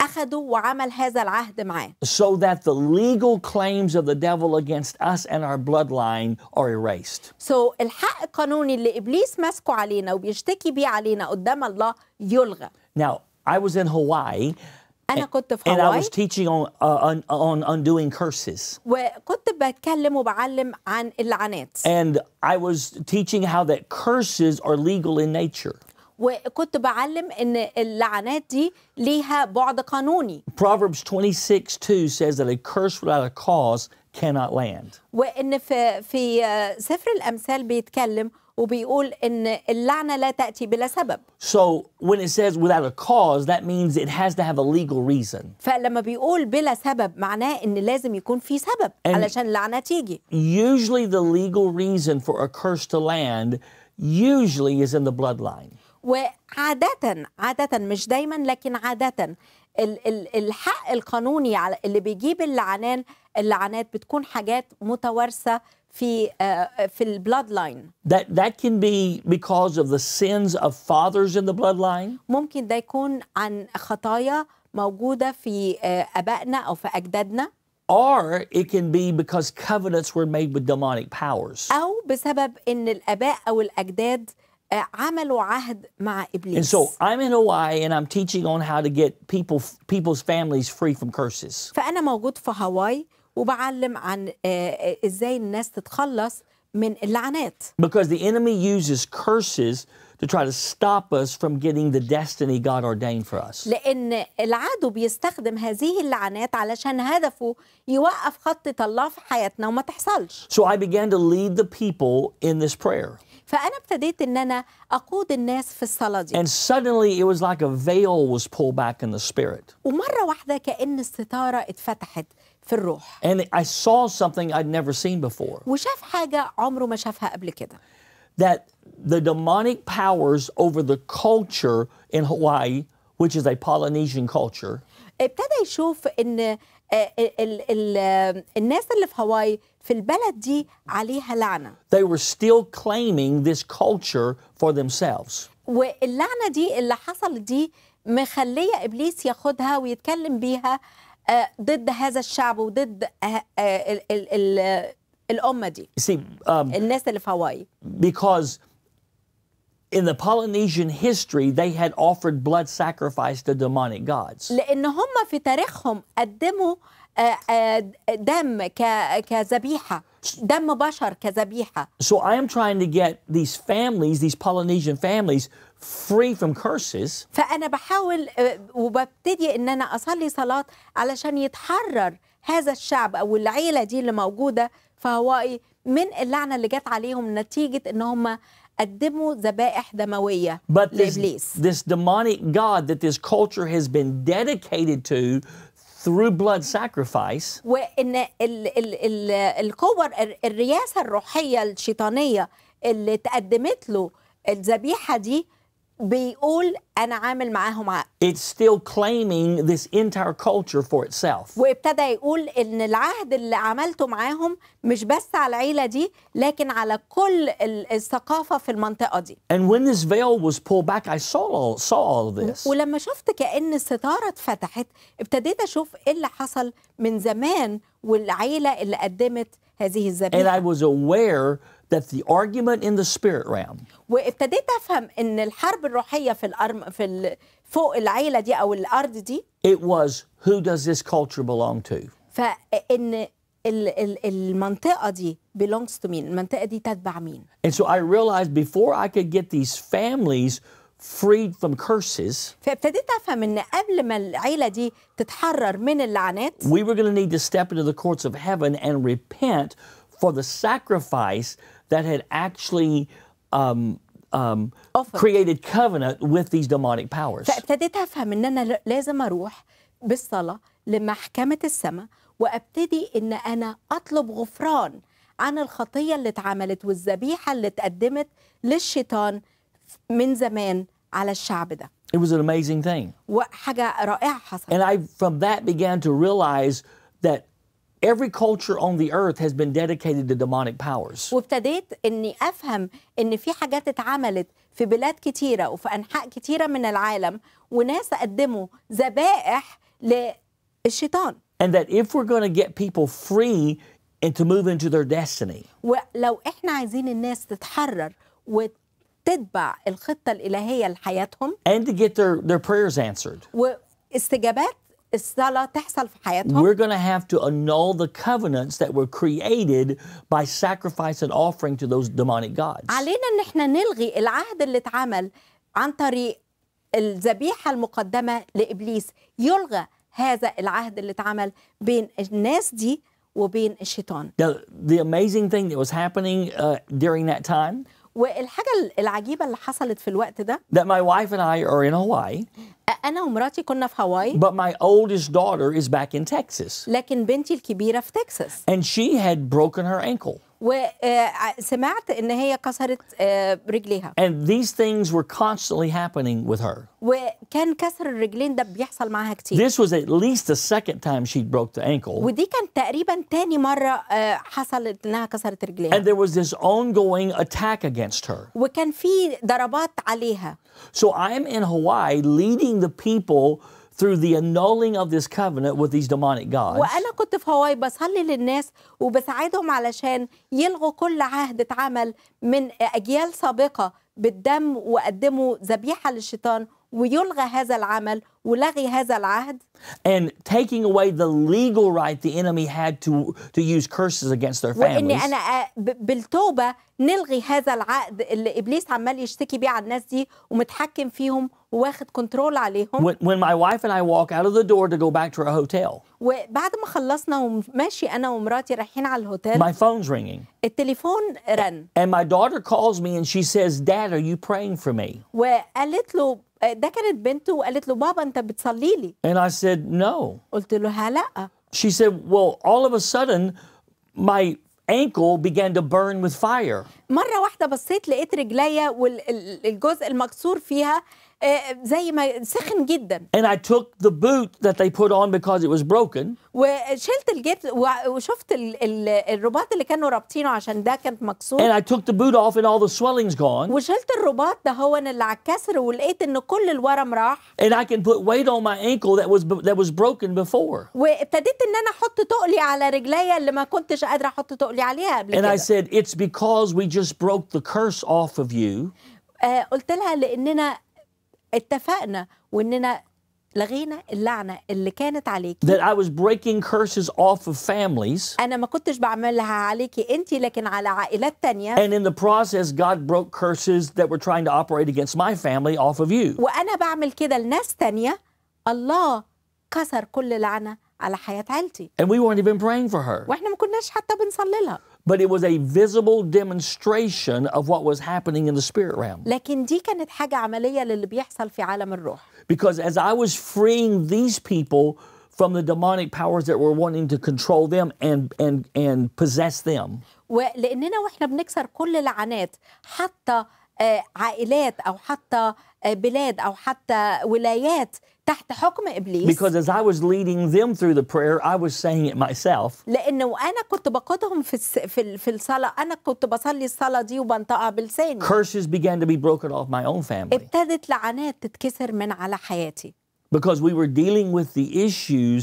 أخده وعمل هذا العهد معاه.
So that the legal claims of the devil against us and our bloodline are erased.
So الحق القانوني اللي إبليس ماسكه علينا وبيشتكي بيه علينا قدام الله يلغى.
Now I was in Hawaii. أنا كنت في هاواي. And I was teaching on, uh, on, undoing curses.
وكنت بتكلم وبعلم عن اللعنات.
And I was teaching how that curses are legal in nature.
وكنت بعلم ان اللعنات دي ليها بعد قانوني.
Proverbs 26:2 says that a curse without a cause cannot land.
وان في في سفر الامثال بيتكلم وبيقول ان اللعنه لا تاتي بلا سبب.
So when it says without a cause that means it has to have a legal reason.
فلما بيقول بلا سبب معناه ان لازم يكون في سبب And علشان اللعنه تيجي.
Usually the legal reason for a curse to land usually is in the bloodline.
وعادة عادة مش دايما لكن عادة ال ال الحق القانوني اللي بيجيب اللعنان اللعنات بتكون حاجات متوارثة في في البلاد لاين
that that can be because of the sins of fathers in the bloodline
ممكن ده يكون عن خطايا موجوده في ابائنا او في اجدادنا
or it can be because covenants were made with demonic powers
او بسبب ان الاباء او الاجداد عملوا عهد مع ابليس. And so
I'm in Hawaii and I'm teaching on how to get people people's families free from curses.
فانا موجود في هاواي وبعلم عن ازاي الناس تتخلص من اللعنات.
Because the enemy uses curses to try to stop us from getting the destiny God ordained for us.
لأن العدو بيستخدم هذه اللعنات علشان هدفه يوقف خط الله في حياتنا وما تحصلش.
So I began to lead the people in this prayer.
فأنا ابتديت إن أنا أقود الناس في الصلاة دي. And
suddenly it was like a veil was pulled back in the spirit.
ومرة واحدة
كأن الستارة اتفتحت. في الروح and I saw something I'd never seen before
وشاف حاجة عمره ما شافها قبل كده
that the demonic powers over the culture in Hawaii which is a Polynesian culture ابتدى
يشوف ان ال ال الناس اللي في هاواي في البلد دي عليها لعنة
they were still claiming this culture for themselves
واللعنة دي اللي حصلت دي مخلية إبليس ياخدها ويتكلم بيها ضد هذا الشعب وضد ال ال الامه دي See, um, الناس اللي في هاواي
because in the Polynesian history they had offered blood sacrifice to demonic gods
لان هم في تاريخهم قدموا دم كذبيحه دم
بشر كذبيحه so i am trying to get these families these polynesian families free from curses
فانا بحاول آه،
وببتدي ان انا اصلي
صلاه علشان يتحرر هذا الشعب او العيله دي اللي موجوده في هوائي من اللعنه اللي جت عليهم نتيجه ان هم قدموا ذبائح دمويه
But لابليس this, this demonic god that this culture has been dedicated to through blood sacrifice
وان ال ال ال القوه الرياسه الروحيه الشيطانيه اللي تقدمت له الذبيحه دي بيقول انا عامل معاهم عقد
It's still claiming this entire culture for itself.
وابتدى يقول ان العهد اللي عملته معاهم مش بس على العيله دي لكن على كل الثقافه في المنطقه دي.
And when this veil was pulled back I saw all, saw all this.
ولما شفت كأن الستاره اتفتحت ابتديت اشوف ايه اللي حصل من زمان والعيله اللي قدمت هذه الذبيحه. And I
was aware That the argument in the spirit realm.
وابتديت افهم ان الحرب الروحيه في الأرم في ال... فوق العيله دي او الارض دي
It was who does this culture belong to?
فان ال... ال... المنطقه دي belongs to مين؟ المنطقه دي تتبع مين؟
And so I realized before I could get these families freed from curses.
فابتديت افهم ان قبل ما العيله دي تتحرر من اللعنات
we were going to need to step into the courts of heaven and repent for the sacrifice that had actually um, um, created covenant with these demonic powers.
فابتديت افهم ان انا لازم اروح بالصلاه لمحكمه السماء وابتدي ان انا اطلب غفران عن الخطيه اللي اتعملت والذبيحه اللي اتقدمت للشيطان من زمان على الشعب ده.
It was an amazing thing.
وحاجه رائعه
حصلت. And I from that began to realize that every culture on the earth has been dedicated to demonic powers.
وابتديت اني افهم ان في حاجات اتعملت في بلاد كتيره وفي انحاء كتيره من العالم وناس قدموا ذبائح
للشيطان. And that if we're going to get people free and to move into their destiny.
ولو احنا عايزين الناس تتحرر وتتبع لحياتهم.
And to get their their prayers answered.
واستجابات الصلاة تحصل في حياتهم.
We're going to have to annul the covenants that were created by sacrifice and offering to those demonic gods.
علينا ان احنا نلغي العهد اللي اتعمل عن طريق الذبيحة المقدمة لإبليس يلغى هذا العهد اللي اتعمل بين الناس دي وبين الشيطان.
The, the amazing thing that was happening uh, during that time
والحاجة العجيبة اللي حصلت في الوقت ده
that my wife and I are in Hawaii انا ومراتي كنا في هاواي But my oldest daughter is back in Texas. لكن بنتي الكبيره في تكساس And she had broken her ankle.
وسمعت ان هي كسرت رجليها
And these things were constantly happening with her.
وكان كسر الرجلين ده بيحصل معاها كتير
This was at least the second time she broke the ankle. ودي
كان تقريبا تاني مرة آه، حصلت انها كسرت And
there was this ongoing attack against her.
وكان في ضربات عليها
So I'm in Hawaii leading leading the people through the annulling of this covenant with these demonic gods. وانا
كنت في هاواي بصلي للناس وبساعدهم علشان يلغوا كل عهد اتعمل من اجيال سابقه بالدم وقدموا ذبيحه للشيطان ويلغى هذا العمل ولغي هذا العهد
and taking away the legal right the enemy had to to use curses against their families واني انا
بالتوبه نلغي هذا العقد اللي ابليس عمال يشتكي بيه على الناس دي ومتحكم فيهم واخد كنترول عليهم when,
when my wife and I walk out of the door to go back to our hotel
وبعد ما خلصنا وماشي انا ومراتي رايحين على الهوتيل
my phone's ringing
التليفون رن
and my daughter calls me and she says dad are you praying for me
وقالت له آه، ده كانت بنته وقالت له بابا انت بتصلي لي
And I said no.
قلت ها لا
She said well all of a sudden my ankle began to burn with fire.
مرة واحدة بصيت لقيت رجليا والجزء المكسور فيها زي ما سخن جدا
and I took the boot that they put on because it was broken
وشلت الجبس وشفت الرباط اللي كانوا رابطينه عشان ده كانت مكسور and
I took the boot off and all the swelling's gone
وشلت الرباط ده هو اللي على الكسر ولقيت ان كل الورم راح
and I can put weight on my ankle that was that was broken before
وابتديت ان انا احط تقلي على رجليا اللي ما كنتش قادره احط تقلي عليها قبل كده and I
said it's because we just broke the curse off of you
قلت لها لاننا اتفقنا واننا لغينا اللعنه اللي كانت عليكي
that I was breaking curses off of families
انا ما كنتش بعملها عليكي انت لكن على عائلات تانية and
in the process God broke curses that were trying to operate against my family off of you
وانا بعمل كده لناس تانية الله كسر كل لعنه على حياه عيلتي
and we weren't even praying for her
واحنا ما كناش حتى بنصلي لها
but it was a visible demonstration of what was happening in the spirit realm.
لكن دي كانت حاجة عملية للي بيحصل في عالم الروح.
Because as I was freeing these people from the demonic powers that were wanting to control them and and and possess them.
ولأننا واحنا بنكسر كل لعنات حتى عائلات او حتى بلاد او حتى ولايات تحت حكم ابليس because
as I was leading them through the prayer I was saying it myself
لان وانا كنت بقودهم في في في الصلاه انا كنت بصلي الصلاه دي وبنطقها بلساني
curses began to be broken off my own family
ابتدت لعنات تتكسر من على حياتي
because we were dealing with the issues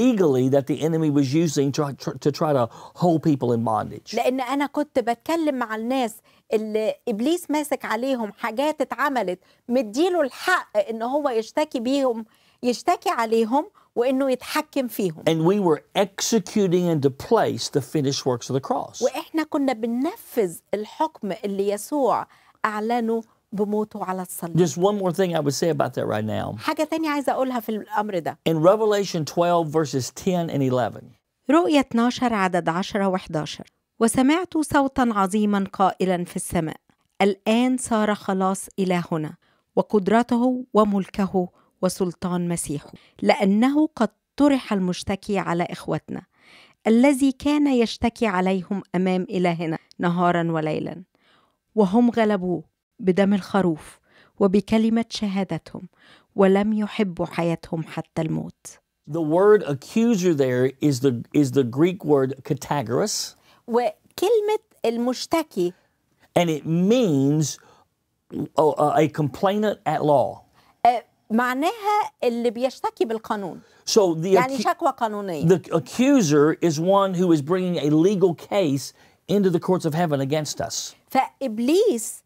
legally that the enemy was using to, to, to try to hold people in bondage.
لأن أنا كنت بتكلم مع الناس اللي ابليس ماسك عليهم حاجات اتعملت مديله الحق ان هو يشتكي بيهم يشتكي عليهم وانه يتحكم فيهم.
And we were executing into place the finished works of the cross.
واحنا كنا بننفذ الحكم اللي يسوع اعلنه بموته على الصليب.
Just one more thing I would say about that right now.
حاجة تانية عايزة أقولها في الأمر ده.
In Revelation 12 verses 10 and 11.
رؤية 12 عدد 10 و11. وسمعت صوتا عظيما قائلا في السماء الان صار خلاص الهنا وقدرته وملكه وسلطان مسيحه لانه قد طرح المشتكي على اخوتنا الذي كان يشتكي عليهم امام الهنا نهارا وليلا وهم غلبوه بدم الخروف وبكلمه شهادتهم ولم يحبوا حياتهم حتى الموت
The word accuser there is the, is the Greek word katagoras. وكلمة المشتكي and it means oh, uh, a complainant at law
معناها اللي بيشتكي بالقانون
so the يعني شكوى قانونية the accuser is one who is bringing a legal case into the courts of heaven against us
فإبليس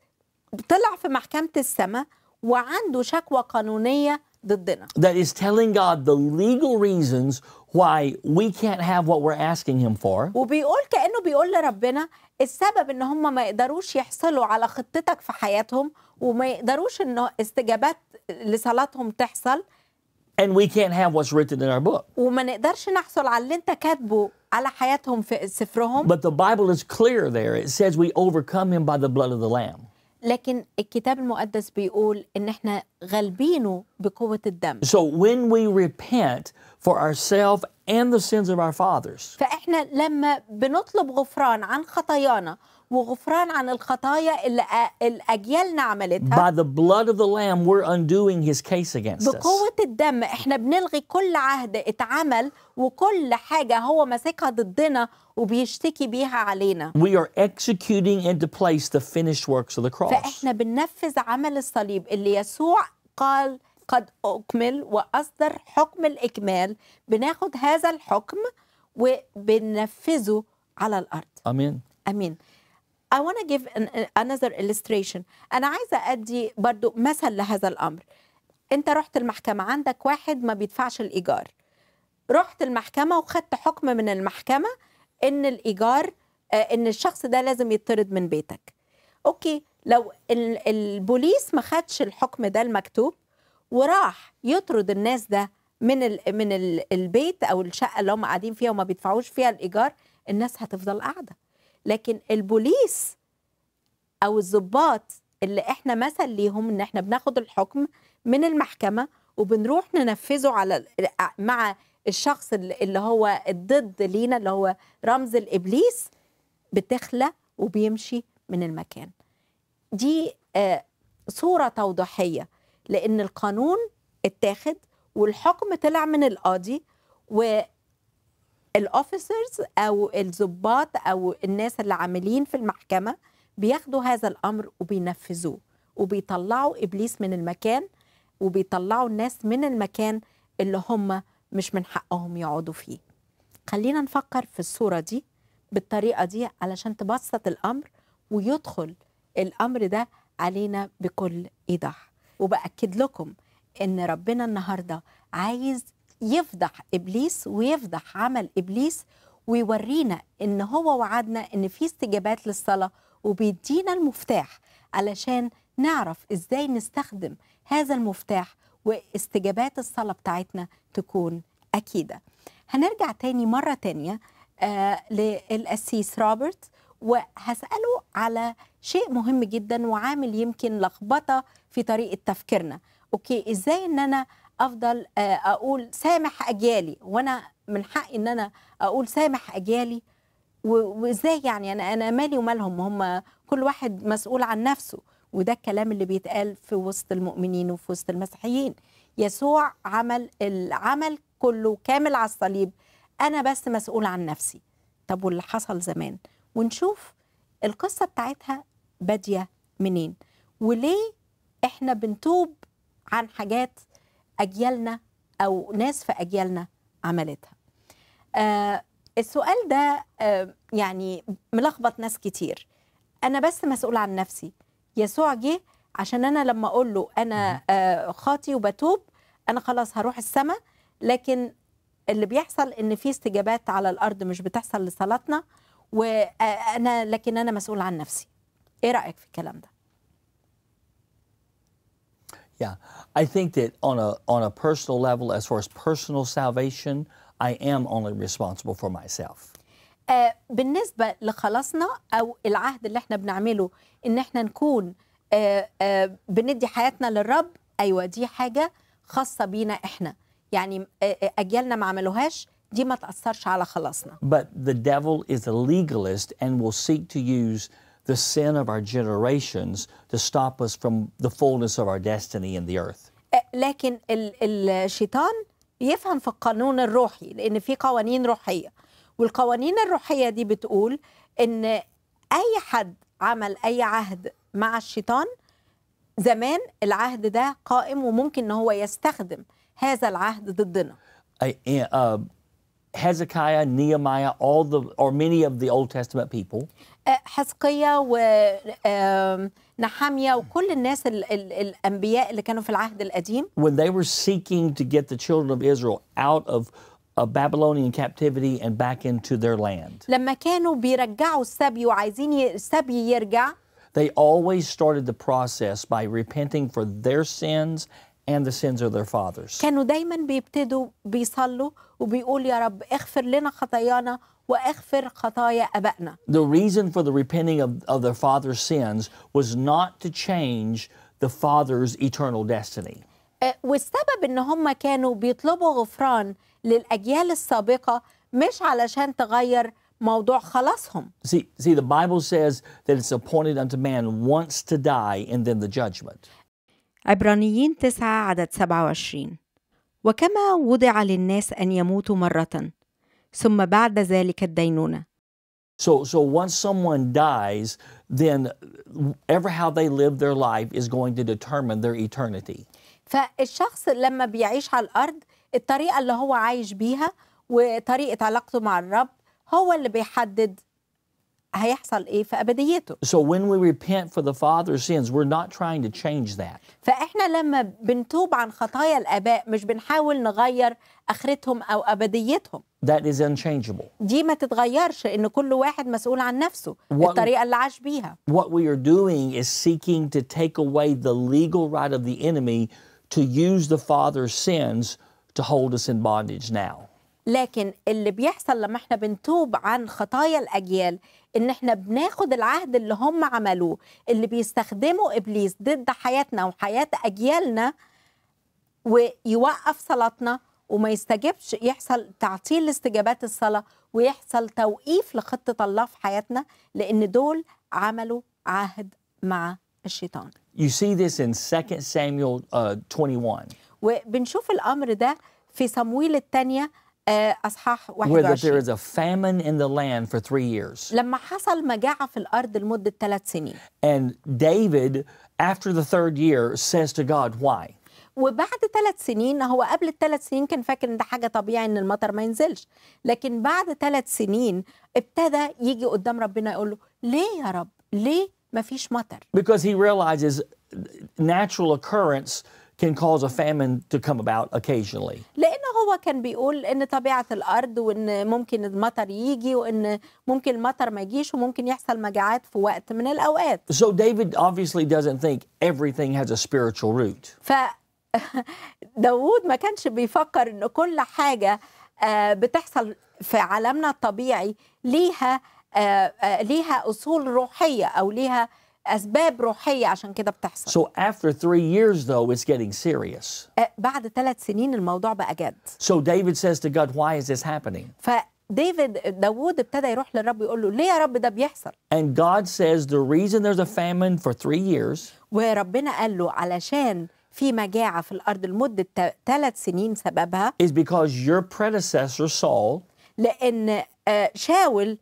طلع في محكمة السماء وعنده شكوى قانونية ضدنا
that is telling God the legal reasons why we can't have what we're asking him for.
وبيقول كأنه بيقول لربنا السبب ان هم ما يقدروش يحصلوا على خطتك في حياتهم وما يقدروش ان استجابات لصلاتهم تحصل.
And we can't have what's written in our book.
وما نقدرش نحصل على اللي انت كاتبه على حياتهم في سفرهم. But
the Bible is clear there. It says we overcome him by the blood of the lamb.
لكن الكتاب المقدس بيقول ان احنا غالبينه بقوه الدم.
So when we repent for ourselves and the sins of our fathers.
فإحنا لما بنطلب غفران عن خطايانا وغفران عن الخطايا اللي الأجيالنا عملتها
By the blood of the lamb we're undoing his case against us. بقوة
الدم احنا بنلغي كل عهد اتعمل وكل حاجة هو ماسكها ضدنا وبيشتكي بيها علينا.
We are executing into place the finished works of the cross. فاحنا
بننفذ عمل الصليب اللي يسوع قال قد أكمل وأصدر حكم الإكمال بناخد هذا الحكم وبننفذه على الأرض أمين أمين I want to give an, another illustration أنا عايزة أدي برضو مثل لهذا الأمر أنت رحت المحكمة عندك واحد ما بيدفعش الإيجار رحت المحكمة وخدت حكم من المحكمة إن الإيجار آه، إن الشخص ده لازم يطرد من بيتك أوكي لو البوليس ما خدش الحكم ده المكتوب وراح يطرد الناس ده من من البيت او الشقه اللي هم قاعدين فيها وما بيدفعوش فيها الايجار الناس هتفضل قاعده لكن البوليس او الضباط اللي احنا مثل ليهم ان احنا بناخد الحكم من المحكمه وبنروح ننفذه على مع الشخص اللي هو الضد لينا اللي هو رمز الابليس بتخلى وبيمشي من المكان دي آه، صوره توضيحيه لأن القانون اتاخد والحكم طلع من القاضي والاوفيسرز أو الضباط أو الناس اللي عاملين في المحكمة بياخدوا هذا الأمر وبينفذوه وبيطلعوا إبليس من المكان وبيطلعوا الناس من المكان اللي هم مش من حقهم يقعدوا فيه خلينا نفكر في الصورة دي بالطريقة دي علشان تبسط الأمر ويدخل الأمر ده علينا بكل إيضاح وبأكد لكم إن ربنا النهارده عايز يفضح إبليس ويفضح عمل إبليس ويورينا إن هو وعدنا إن في استجابات للصلاة وبيدينا المفتاح علشان نعرف إزاي نستخدم هذا المفتاح واستجابات الصلاة بتاعتنا تكون أكيدة هنرجع تاني مرة تانية آه للأسيس روبرت وهسأله على شيء مهم جدا وعامل يمكن لخبطة في طريقة تفكيرنا أوكي إزاي أن أنا أفضل آه، أقول سامح أجيالي وأنا من حقي أن أنا أقول سامح أجيالي وإزاي يعني أنا أنا مالي ومالهم هم كل واحد مسؤول عن نفسه وده الكلام اللي بيتقال في وسط المؤمنين وفي وسط المسيحيين يسوع عمل العمل كله كامل على الصليب أنا بس مسؤول عن نفسي طب واللي حصل زمان ونشوف القصة بتاعتها بادية منين وليه احنا بنتوب عن حاجات أجيالنا أو ناس في أجيالنا عملتها آه السؤال ده آه يعني ملخبط ناس كتير أنا بس مسؤول عن نفسي يسوع جه عشان أنا لما أقول له أنا آه خاطي وبتوب أنا خلاص هروح السماء لكن اللي بيحصل ان في استجابات على الارض مش بتحصل لصلاتنا وانا لكن انا مسؤول عن نفسي ايه رايك في الكلام ده
Yeah, I think that on a on a personal level, as far as personal salvation, I am only responsible for myself.
بالنسبة لخلاصنا أو العهد اللي احنا بنعمله إن احنا نكون بندي حياتنا للرب أيوة دي حاجة خاصة بينا احنا يعني أجيالنا ما عملوهاش دي ما تأثرش على خلاصنا.
But the devil is a legalist and will seek to use the sin of our generations to stop us from the fullness of our destiny in the earth.
لكن الشيطان يفهم في القانون الروحي لأن في قوانين روحية والقوانين الروحية دي بتقول إن أي حد عمل أي عهد مع الشيطان زمان العهد ده قائم وممكن إن هو يستخدم هذا العهد ضدنا.
I, uh, Hezekiah, Nehemiah, all the or many of the Old Testament people.
حزقية uh, ونحمية um,
When they were seeking to get the children of Israel out of of Babylonian captivity and back into their land. They always started the process by repenting for their sins and the sins of their fathers.
كانوا دايما بيبتدوا بيصلوا وبيقول يا رب اغفر لنا خطايانا واغفر خطايا ابائنا.
The reason for the repenting of, of their father's sins was not to change the father's eternal destiny.
والسبب ان هم كانوا بيطلبوا غفران للاجيال السابقه مش علشان تغير موضوع خلاصهم.
See, see the Bible says that it's appointed unto man once to die and then the judgment.
عبرانيين 9 عدد 27 وكما وضع للناس أن يموتوا مرة ثم بعد ذلك الدينونة.
So, so once someone dies, then ever how they live their life is going to determine their eternity.
فالشخص لما بيعيش على الأرض الطريقة اللي هو عايش بيها وطريقة علاقته مع الرب هو اللي بيحدد هيحصل ايه في ابديته.
So when we repent for the father's sins, we're not trying to change that.
فاحنا لما بنتوب عن خطايا الاباء مش بنحاول نغير اخرتهم او ابديتهم.
That is unchangeable.
دي ما تتغيرش ان كل واحد مسؤول عن نفسه what, الطريقه اللي عاش بيها.
What we are doing is seeking to take away the legal right of the enemy to use the father's sins to hold us in bondage now.
لكن اللي بيحصل لما احنا بنتوب عن خطايا الاجيال ان احنا بناخد العهد اللي هم عملوه اللي بيستخدمه ابليس ضد حياتنا وحياه اجيالنا ويوقف صلاتنا وما يستجبش يحصل تعطيل لاستجابات الصلاه ويحصل توقيف لخطه الله في حياتنا لان دول عملوا عهد مع الشيطان.
You see this in 2 Samuel uh, 21.
وبنشوف الامر ده في صمويل الثانيه أصحاح 21 where there is
a famine in the land for three years.
لما حصل مجاعة في الأرض لمدة ثلاث سنين.
And David, after the third year, says to God, why?
وبعد ثلاث سنين هو قبل الثلاث سنين كان فاكر ان ده حاجه طبيعي ان المطر ما ينزلش لكن بعد ثلاث سنين ابتدى يجي قدام ربنا يقول له ليه يا رب ليه ما فيش مطر
because he realizes natural occurrence can cause a famine to come about occasionally
لان هو كان بيقول ان طبيعه الارض وان ممكن المطر يجي وان ممكن المطر ما يجيش وممكن يحصل مجاعات في وقت من
الاوقات. So David obviously doesn't think everything has a spiritual root.
ف داوود ما كانش بيفكر ان كل حاجه آه، بتحصل في عالمنا الطبيعي ليها آه، آه، ليها اصول روحيه او ليها اسباب روحيه عشان كده بتحصل.
So after three years though it's getting serious.
بعد ثلاث سنين الموضوع بقى جد.
So David says to God why is this happening?
ف ديفيد داوود ابتدى يروح للرب يقول له ليه يا رب ده بيحصل؟
And God says the reason there's a famine for three years.
وربنا قال له علشان في مجاعة في الأرض لمدة ثلاث سنين سببها
is because your predecessor Saul لأن شاول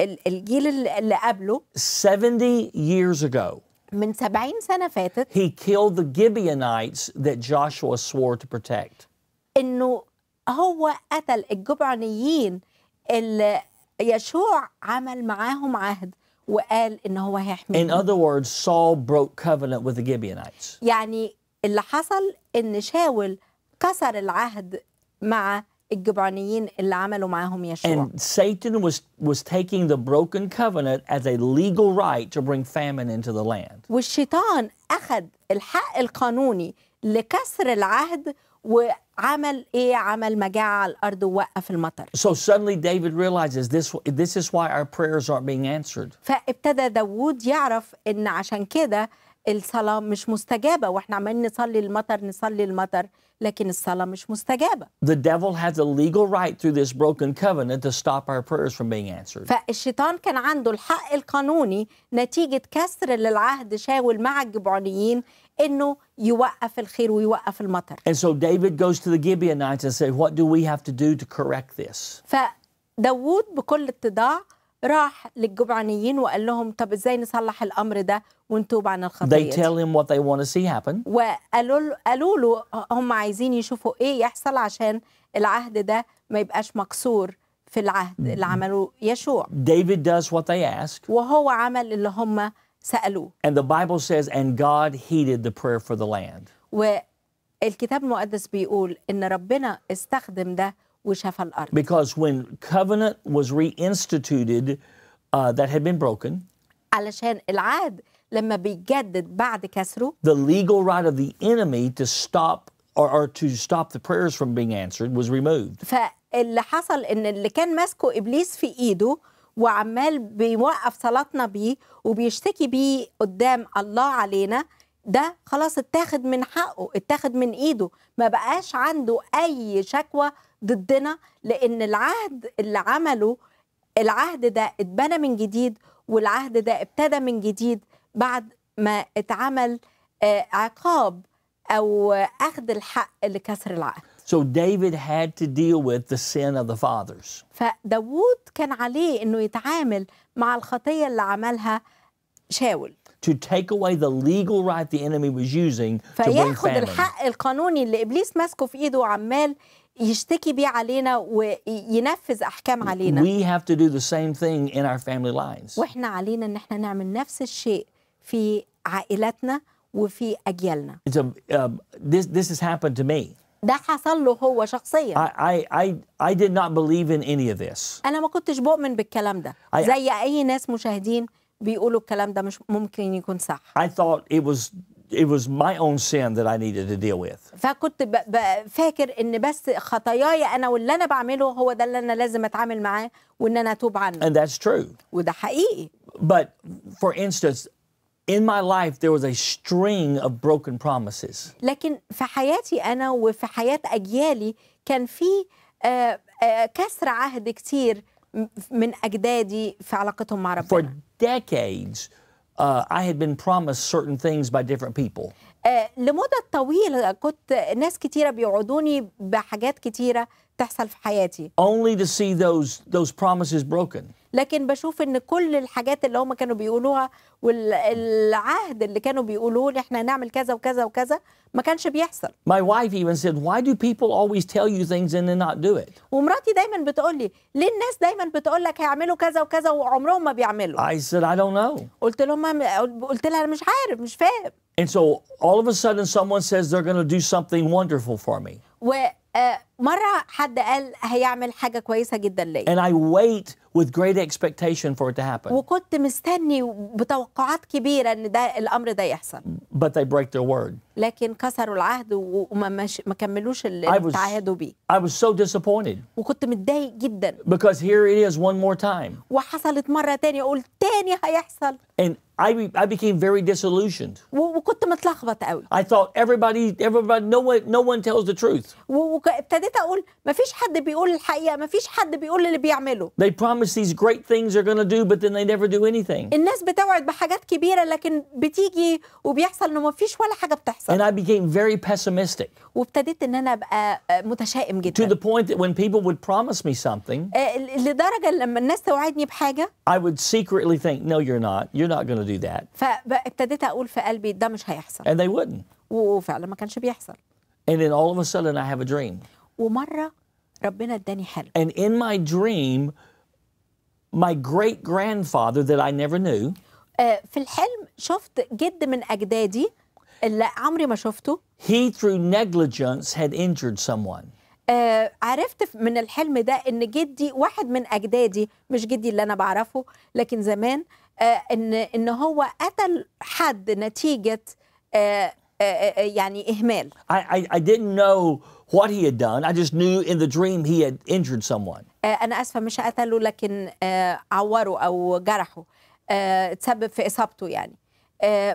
الجيل اللي قبله 70 years ago من 70 سنة فاتت he killed the Gibeonites that Joshua swore to protect
إنه هو قتل الجبعانيين اللي يشوع عمل معاهم عهد وقال إن هو هيحميهم. In other
words, Saul broke covenant with the Gibeonites.
يعني اللي حصل إن شاول كسر العهد مع And
Satan was was taking the broken covenant as a legal right to bring famine into the land.
والشيطان أخذ الحق القانوني لكسر العهد وعمل ايه عمل مجاعه الارض ووقف
المطر So suddenly David realizes this this is why our prayers aren't being answered
فابتدى داود يعرف ان عشان كده الصلاة مش مستجابة واحنا عمالين نصلي المطر نصلي المطر لكن الصلاة مش مستجابة.
The devil has a legal right through this broken covenant to stop our prayers from being answered.
فالشيطان كان عنده الحق القانوني نتيجة كسر للعهد شاول مع الجبعونيين انه يوقف الخير ويوقف المطر.
And so David goes to the Gibeonites and says, what do we have to do to correct this?
فداوود بكل اتضاع راح للجبعانيين وقال لهم طب ازاي نصلح الامر ده ونتوب عن الخطيه They tell
him what they want to see happen.
وقالوا قالوا له هم عايزين يشوفوا ايه يحصل عشان العهد ده ما يبقاش مكسور في العهد اللي عمله يشوع.
David does what they ask. وهو عمل اللي هم سالوه. And the Bible says and God heeded the prayer for the land.
والكتاب المقدس بيقول ان ربنا استخدم ده
Because when covenant was reinstituted uh, that had been broken
the
legal right of the enemy to stop or, or to stop the prayers from being answered was removed
فاللي حصل ان اللي كان ماسكه ابليس في ايده وعمال بيوقف صلاتنا بيه وبيشتكي بيه قدام الله علينا ده خلاص اتاخد من حقه اتاخد من ايده ما بقاش عنده اي شكوى ضدنا لان العهد اللي عمله العهد ده اتبنى من جديد والعهد ده ابتدى من جديد بعد ما اتعمل آه، عقاب او اخذ الحق لكسر العهد
So David had to deal with the sin of the fathers.
فداوود كان عليه انه يتعامل مع الخطيه اللي عملها شاول.
to take away the legal right the enemy was using to bring famine. الحق
القانوني اللي ابليس ماسكه في ايده وعمال يشتكي بيه علينا وينفذ احكام علينا. We
have to do the same thing in our family lives.
واحنا علينا ان احنا نعمل نفس الشيء في عائلاتنا وفي اجيالنا.
It's a, uh, this this has happened to me.
ده حصل له هو شخصيا.
I, I, I did not believe in any of this.
أنا ما كنتش بؤمن بالكلام ده. I, زي أي ناس مشاهدين بيقولوا الكلام ده مش ممكن يكون صح
I thought it was it was my own sin that I needed to deal with.
فكنت فاكر ان بس خطاياي انا واللي انا بعمله هو ده اللي انا لازم اتعامل معاه وان انا اتوب عنه. And that's true. وده حقيقي.
But for instance in my life there was a string of broken promises.
لكن في حياتي انا وفي حياة اجيالي كان في آه، آه، كسر عهد كتير من اجدادي في علاقتهم مع ربنا. For
decades, uh, I had been promised certain things by different people.
Uh, لمدة طويلة كنت ناس كتيرة بيوعدوني بحاجات كتيرة تحصل في حياتي.
Only to see those those promises broken.
لكن بشوف ان كل الحاجات اللي هم كانوا بيقولوها والعهد اللي كانوا بيقولوه ان احنا هنعمل كذا وكذا وكذا ما
كانش بيحصل. My wife even said why do people always tell you things and then not do it? ومراتي
دايما بتقول لي ليه الناس دايما بتقول لك هيعملوا كذا وكذا وعمرهم ما بيعملوا.
I said I don't know.
قلت لهم قلت لها مش عارف مش فاهم.
And so all of a sudden someone says they're going to do something wonderful for me.
آه، مره حد قال هيعمل حاجه كويسه جدا ليا and
I wait with great expectation for it to happen
وكنت مستني بتوقعات كبيره ان ده الامر ده يحصل
but they break their word
لكن كسروا العهد وما مش ما كملوش اللي تعهدوا
بيه I was so disappointed وكنت
متضايق جدا
because here it is one more time
وحصلت مره تانية اقول تاني هيحصل
and I, I became very disillusioned. I thought everybody everybody no one no one tells the truth. They promise these great things they're going to do but then they never do anything. And I became very pessimistic. To the point that when people would promise me something I would secretly think no you're not you're not going to do do that.
فابتديت اقول في قلبي ده مش هيحصل. And they wouldn't. وفعلا ما كانش بيحصل.
And then all of a sudden I have a dream. ومره ربنا اداني حلم. And in my dream my great grandfather that I never knew.
آه، في الحلم شفت جد من اجدادي اللي عمري ما شفته.
He through negligence had injured someone.
آه، عرفت من الحلم ده ان جدي واحد من اجدادي مش جدي اللي انا بعرفه لكن زمان آه، ان ان هو قتل حد نتيجه آه، آه، يعني اهمال
I, I didn't know what he had done I just knew in the dream he had injured someone
انا اسفه مش قتله لكن عوره او جرحه تسبب في اصابته يعني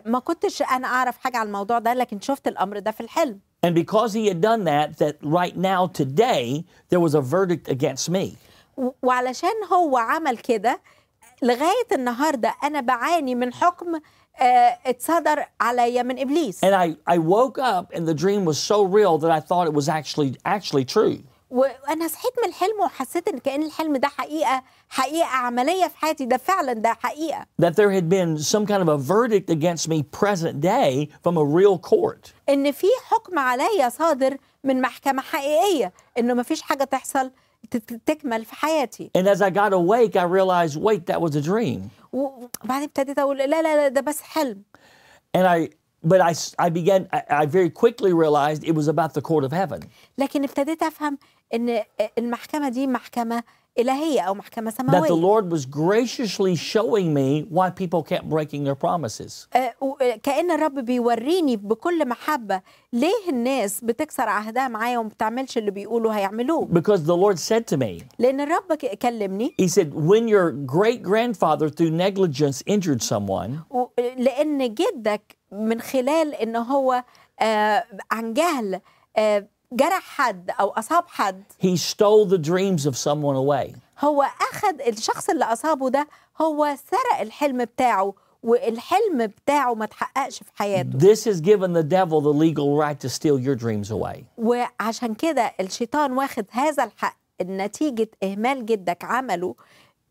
ما كنتش انا اعرف حاجه عن الموضوع ده لكن شفت الامر ده في
الحلم And because he had done that, that right now today there was a verdict against me.
وعلشان هو عمل كده لغايه النهارده انا بعاني من حكم
آه، اتصدر عليا من ابليس. And I I woke up and the dream was so real that I thought it was actually actually true.
وانا صحيت من الحلم وحسيت ان كان الحلم ده حقيقه حقيقه عمليه في حياتي ده فعلا ده حقيقه.
That there had been some kind of a verdict against me present day from a real court.
ان في حكم عليا صادر من محكمه حقيقيه انه ما فيش حاجه تحصل تكمل في حياتي.
And as I got awake, I realized, wait, that was a dream.
وبعدين ابتديت اقول لا لا لا ده بس حلم.
And I but I I began I, I very quickly realized it was about the court of heaven.
لكن ابتديت افهم ان المحكمه دي محكمه الهيه او محكمه سماويه. That the
Lord was graciously showing me why people kept breaking their promises.
كأن الرب بيوريني بكل محبه ليه الناس بتكسر عهدها معايا وما بتعملش اللي بيقولوا هيعملوه.
Because the Lord said to me.
لأن الرب كلمني.
He said when your great grandfather through negligence injured someone.
لأن جدك من خلال ان هو عن جهل جرح حد او اصاب حد
he stole the dreams of someone away
هو اخذ الشخص اللي اصابه ده هو سرق الحلم بتاعه والحلم بتاعه ما اتحققش في
حياته This is given the devil the legal right to steal your dreams away
وعشان كده الشيطان واخد هذا الحق نتيجة إهمال جدك عمله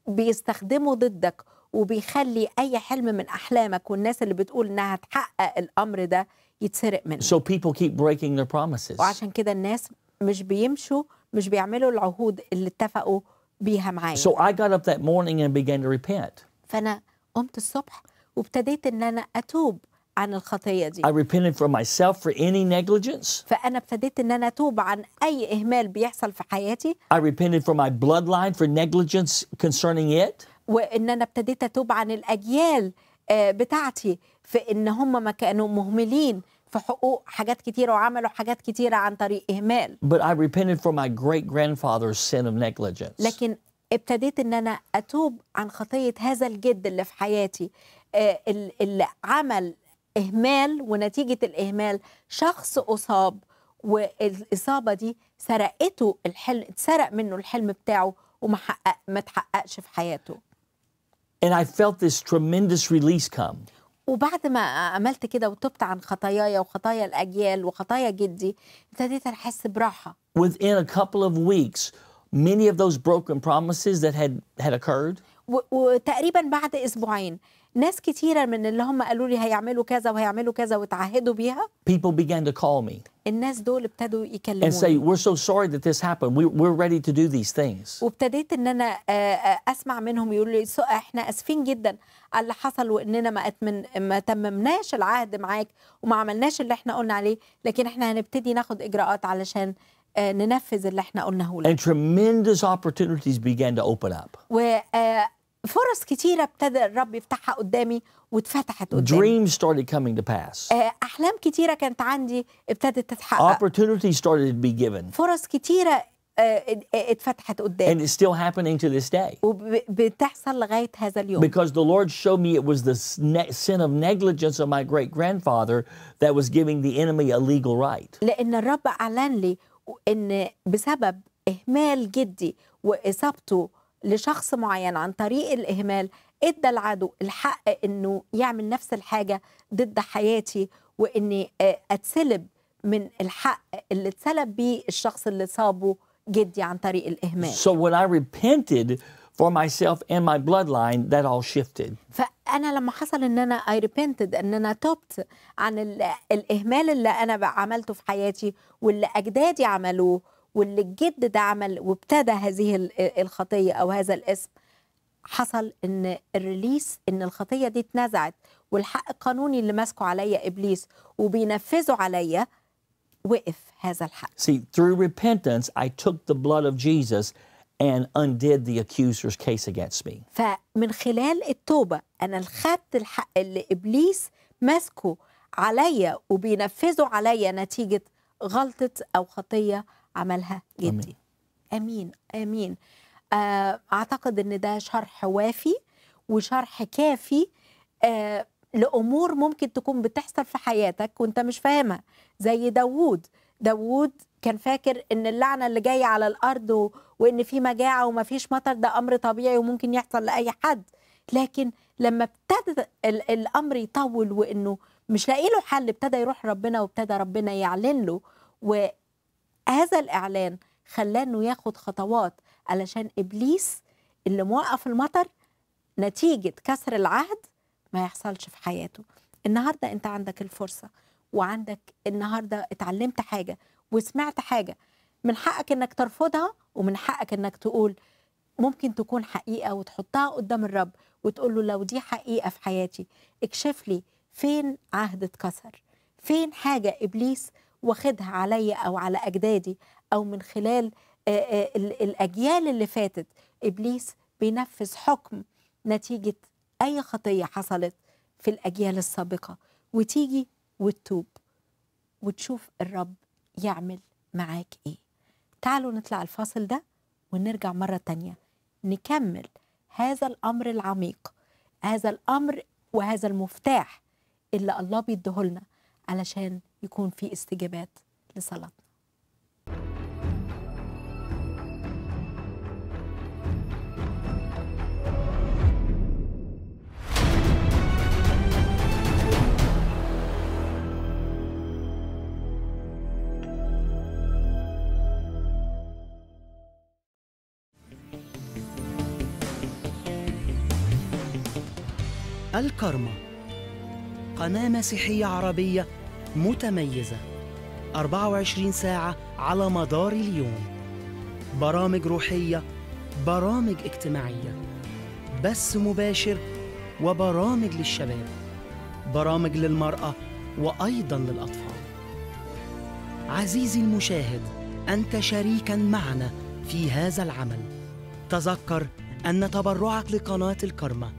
بيستخدمه ضدك وبيخلي أي حلم من أحلامك والناس اللي بتقول إنها تحقق الأمر ده يتسرق منه.
So people keep breaking their promises. وعشان
كده الناس مش بيمشوا مش بيعملوا العهود اللي اتفقوا بيها معايا. So
I got up that morning and began to repent.
فانا قمت الصبح وابتديت ان انا اتوب عن الخطية دي. I
repented for myself for any negligence.
فأنا ابتديت إن أنا أتوب عن أي إهمال بيحصل في حياتي.
I repented for my bloodline for negligence concerning it.
وإن أنا ابتديت أتوب عن الأجيال آه، بتاعتي في ان هم ما كانوا مهملين في حقوق حاجات كتيرة وعملوا حاجات كتيرة عن طريق إهمال.
But I repented for my great grandfather's sin of negligence.
لكن ابتديت ان انا اتوب عن خطيه هذا الجد اللي في حياتي آه، اللي عمل اهمال ونتيجه الاهمال شخص اصاب والاصابه دي سرقته الحلم اتسرق منه الحلم بتاعه وما حقق ما تحققش في حياته
And I felt this tremendous release come.
وبعد ما عملت كده وتبت عن خطاياي وخطايا الأجيال وخطايا جدي ابتديت أحس براحة.
Within a couple of weeks, many of those broken promises that had had occurred.
وتقريبا بعد أسبوعين ناس كتيره من اللي هم قالوا لي هيعملوا كذا وهيعملوا كذا وتعهدوا بيها
people began to call me
الناس دول ابتدوا يكلموني and say
we're so sorry that this happened we, we're ready to do these things
وابتديت ان انا آه، آه، اسمع منهم يقولوا لي احنا اسفين جدا على اللي حصل واننا ما أتمن ما تممناش العهد معاك وما عملناش اللي احنا قلنا عليه لكن احنا هنبتدي ناخد اجراءات علشان آه، ننفذ اللي احنا قلناه لك.
And tremendous opportunities began to open up.
و فرص كتيره ابتدى الرب يفتحها قدامي واتفتحت
قدامي. Dreams started coming to pass.
احلام كتيره كانت عندي ابتدت
تتحقق. Opportunities started to be given.
فرص كتيره اتفتحت قدامي. And
it's still happening to this day.
وبتحصل لغايه هذا اليوم.
Because the Lord showed me it was the sin of negligence of my great grandfather that was giving the enemy a legal right.
لان الرب اعلن لي ان بسبب اهمال جدي واصابته لشخص معين عن طريق الإهمال ادى العدو الحق انه يعمل نفس الحاجه ضد حياتي واني آه، اتسلب من الحق اللي اتسلب بيه الشخص اللي صابه جدي عن طريق الاهمال. So
when I repented for myself and my bloodline that all shifted.
فانا لما حصل ان انا I repented ان انا تبت عن الاهمال اللي انا عملته في حياتي واللي اجدادي عملوه واللي الجد ده عمل وابتدى هذه الخطيه او هذا الاسم حصل ان الريليس ان الخطيه دي اتنزعت والحق القانوني اللي ماسكه عليا ابليس وبينفذه عليا وقف هذا الحق.
See, through repentance I took the blood of Jesus and undid the accuser's case against me.
فمن خلال التوبة أنا خدت الحق اللي إبليس ماسكه عليا وبينفذه عليا نتيجة غلطة أو خطية عملها جدي امين امين, آمين. آه، اعتقد ان ده شرح وافي وشرح كافي آه، لامور ممكن تكون بتحصل في حياتك وانت مش فاهمها زي داوود داوود كان فاكر ان اللعنه اللي جايه على الارض وان في مجاعه وما فيش مطر ده امر طبيعي وممكن يحصل لاي حد لكن لما ابتدى الامر يطول وانه مش لاقي له حل ابتدى يروح ربنا وابتدى ربنا يعلن له هذا الإعلان خلاه إنه ياخد خطوات علشان إبليس اللي موقف المطر نتيجة كسر العهد ما يحصلش في حياته النهاردة أنت عندك الفرصة وعندك النهاردة اتعلمت حاجة وسمعت حاجة من حقك أنك ترفضها ومن حقك أنك تقول ممكن تكون حقيقة وتحطها قدام الرب وتقول له لو دي حقيقة في حياتي اكشف لي فين عهد اتكسر فين حاجة إبليس واخدها عليا او على اجدادي او من خلال الاجيال اللي فاتت ابليس بينفذ حكم نتيجه اي خطيه حصلت في الاجيال السابقه وتيجي وتتوب وتشوف الرب يعمل معاك ايه تعالوا نطلع الفاصل ده ونرجع مره تانيه نكمل هذا الامر العميق هذا الامر وهذا المفتاح اللي الله بيديهولنا علشان يكون في استجابات لصلاتنا
الكرمة قناة مسيحية عربية متميزة 24 ساعة على مدار اليوم برامج روحية برامج اجتماعية بث مباشر وبرامج للشباب برامج للمرأة وأيضا للأطفال عزيزي المشاهد أنت شريكا معنا في هذا العمل تذكر أن تبرعك لقناة الكرمة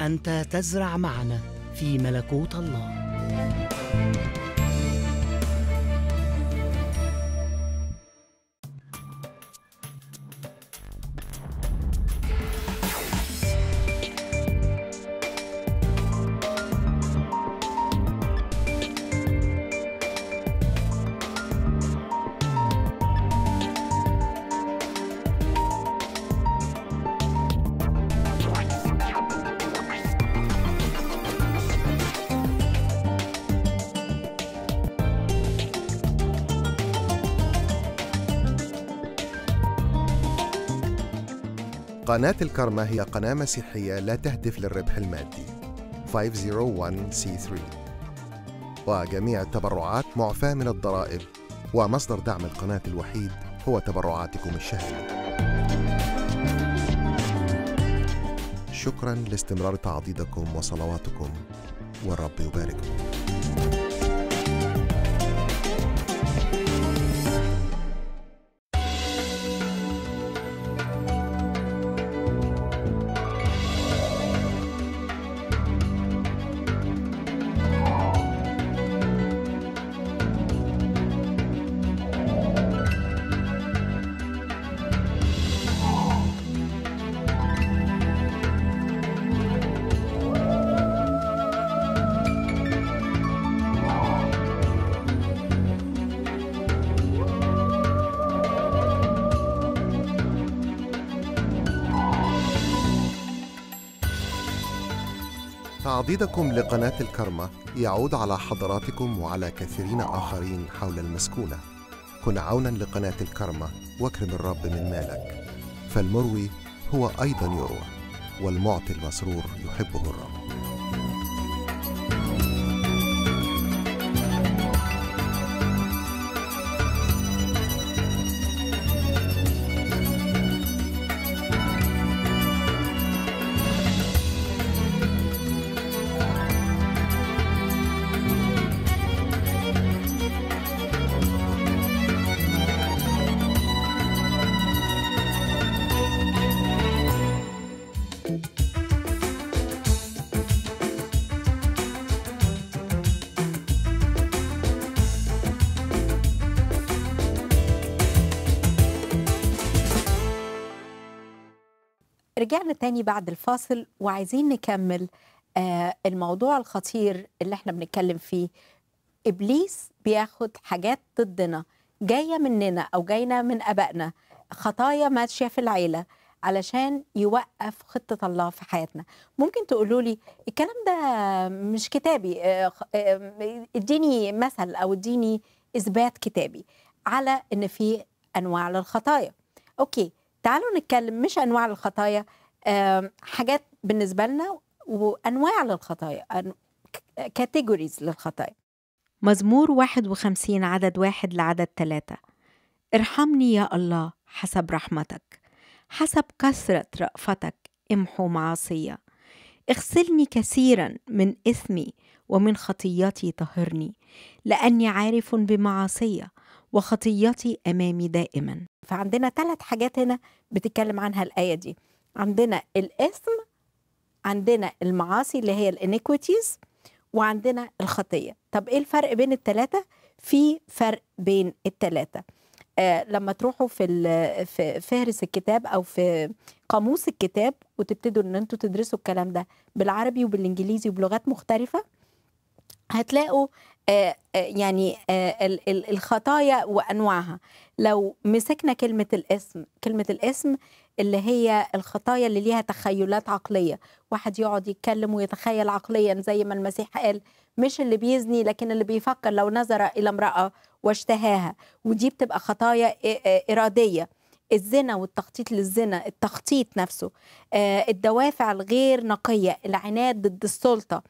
أنت تزرع معنا في ملكوت الله
قناة الكرمة هي قناة مسيحية لا تهدف للربح المادي 501c3 وجميع التبرعات معفاة من الضرائب ومصدر دعم القناة الوحيد هو تبرعاتكم الشهرية شكرا لاستمرار تعضيدكم وصلواتكم والرب يبارككم تعضيدكم لقناة الكرمة يعود على حضراتكم وعلى كثيرين آخرين حول المسكونة كن عونا لقناة الكرمة واكرم الرب من مالك فالمروي هو أيضا يروى والمعطي المسرور يحبه الرب
تاني بعد الفاصل وعايزين نكمل آه، الموضوع الخطير اللي احنا بنتكلم فيه ابليس بياخد حاجات ضدنا جايه مننا او جاينا من ابائنا خطايا ماشيه في العيله علشان يوقف خطة الله في حياتنا ممكن تقولوا لي الكلام ده مش كتابي آه، آه، اديني مثل أو اديني إثبات كتابي على إن في أنواع للخطايا أوكي تعالوا نتكلم مش أنواع للخطايا حاجات بالنسبه لنا وانواع للخطايا كاتيجوريز للخطايا مزمور 51 عدد واحد لعدد ثلاثة ارحمني يا الله حسب رحمتك حسب كثرة رأفتك امحو معاصية اغسلني كثيرا من اثمي ومن خطيتي طهرني لاني عارف بمعاصيه وخطيتي امامي دائما فعندنا ثلاث حاجات هنا بتتكلم عنها الايه دي عندنا الإثم عندنا المعاصي اللي هي الانيكويتيز وعندنا الخطية طب إيه الفرق بين التلاتة؟ في فرق بين التلاتة آه لما تروحوا في, في فهرس الكتاب أو في قاموس الكتاب وتبتدوا إن أنتوا تدرسوا الكلام ده بالعربي وبالإنجليزي وبلغات مختلفة هتلاقوا آه، آه، يعني آه، الخطايا وانواعها لو مسكنا كلمه الاسم كلمه الاسم اللي هي الخطايا اللي ليها تخيلات عقليه واحد يقعد يتكلم ويتخيل عقليا زي ما المسيح قال مش اللي بيزني لكن اللي بيفكر لو نظر الى امراه واشتهاها ودي بتبقى خطايا اراديه الزنا والتخطيط للزنا التخطيط نفسه الدوافع الغير نقيه العناد ضد السلطه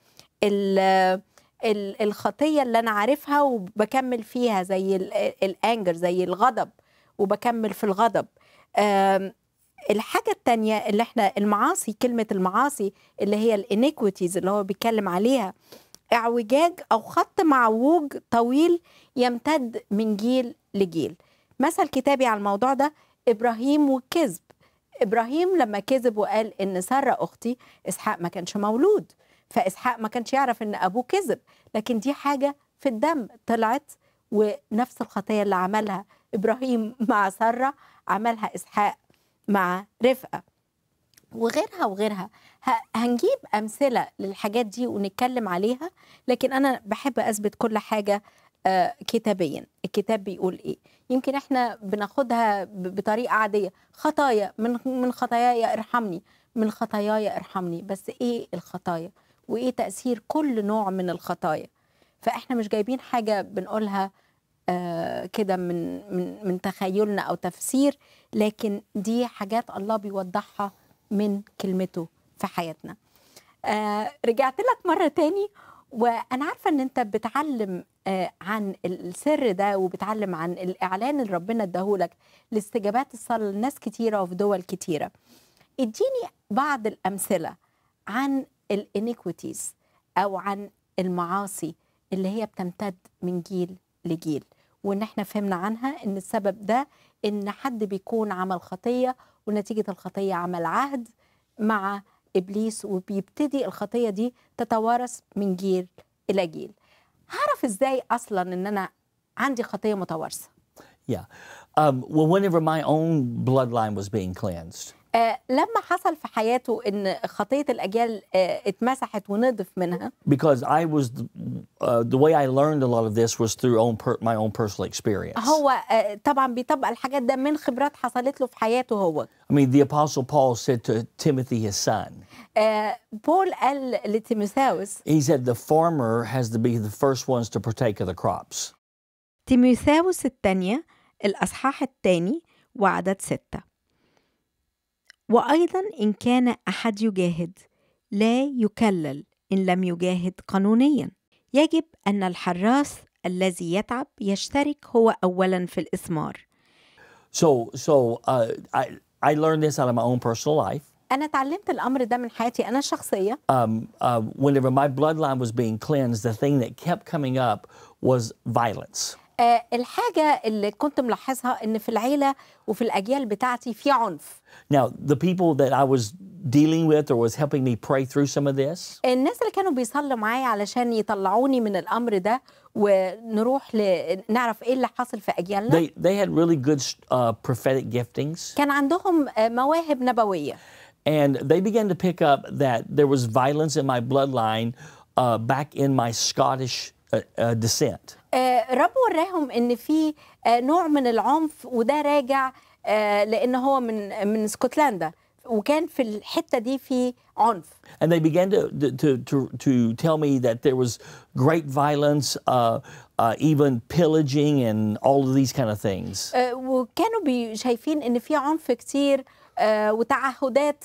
الخطيه اللي انا عارفها وبكمل فيها زي الانجر زي الغضب وبكمل في الغضب الحاجة التانية اللي احنا المعاصي كلمة المعاصي اللي هي الانيكوتيز اللي هو بيتكلم عليها اعوجاج او خط معوج طويل يمتد من جيل لجيل مثل كتابي على الموضوع ده ابراهيم والكذب ابراهيم لما كذب وقال ان ساره اختي اسحاق ما كانش مولود فإسحاق ما كانش يعرف إن أبوه كذب لكن دي حاجة في الدم طلعت ونفس الخطية اللي عملها إبراهيم مع سارة عملها إسحاق مع رفقة وغيرها وغيرها هنجيب أمثلة للحاجات دي ونتكلم عليها لكن أنا بحب أثبت كل حاجة آه، كتابيا الكتاب بيقول ايه يمكن احنا بناخدها بطريقه عاديه خطايا من من خطاياي ارحمني من خطاياي ارحمني بس ايه الخطايا وايه تاثير كل نوع من الخطايا فاحنا مش جايبين حاجه بنقولها آه كده من من من تخيلنا او تفسير لكن دي حاجات الله بيوضحها من كلمته في حياتنا آه رجعت لك مره تاني وانا عارفه ان انت بتعلم آه عن السر ده وبتعلم عن الاعلان اللي ربنا اداهولك لاستجابات الصلاه لناس كتيره وفي دول كتيره اديني بعض الامثله عن الانيكوتيز او عن المعاصي اللي هي بتمتد من جيل لجيل وان احنا فهمنا عنها ان السبب ده ان حد بيكون عمل خطيه ونتيجه الخطيه عمل عهد مع ابليس وبيبتدي الخطيه دي تتوارث من جيل الى جيل هعرف ازاي اصلا ان انا عندي خطيه متوارثه
yeah um, well whenever my own bloodline was being cleansed
لما حصل في حياته ان خطيه الاجيال اتمسحت ونضف منها
because I was the, uh, the way I learned a lot of this was through own per, my own personal experience
هو طبعا بيطبق الحاجات ده من خبرات حصلت له في حياته هو
I mean the apostle Paul said to Timothy his son
بول قال لتيموثاوس
he said the farmer has to be the first ones to partake of the crops
تيموثاوس الثانية الأصحاح الثاني وعدد ستة وأيضا إن كان أحد يجاهد لا يكلل إن لم يجاهد قانونيا يجب أن الحراس الذي يتعب يشترك هو
أولا في الإثمار So, so uh, I, I learned this out of my own personal life.
أنا تعلمت الأمر ده من حياتي أنا الشخصية.
Um, uh, whenever my bloodline was being cleansed, the thing that kept coming up was violence.
آه الحاجة اللي كنت ملاحظها إن في العيلة وفي الأجيال بتاعتي في عنف.
Now the people that I was dealing with or was helping me pray through some of this.
الناس اللي كانوا بيصلوا معايا علشان يطلعوني من الأمر ده ونروح نعرف إيه اللي حصل في أجيالنا. They,
they had really good uh, prophetic giftings.
كان عندهم مواهب
نبوية. And they began to pick up that there was violence in my bloodline uh, back in my Scottish uh, uh, descent.
الرب آه، وراهم ان في آه، نوع من العنف وده راجع آه، لان هو من من اسكتلندا وكان في الحته دي في عنف
and they began to to to, to tell me that there was great violence uh, uh, even pillaging and all of these kind of things
وكانوا شايفين ان في عنف كتير وتعهدات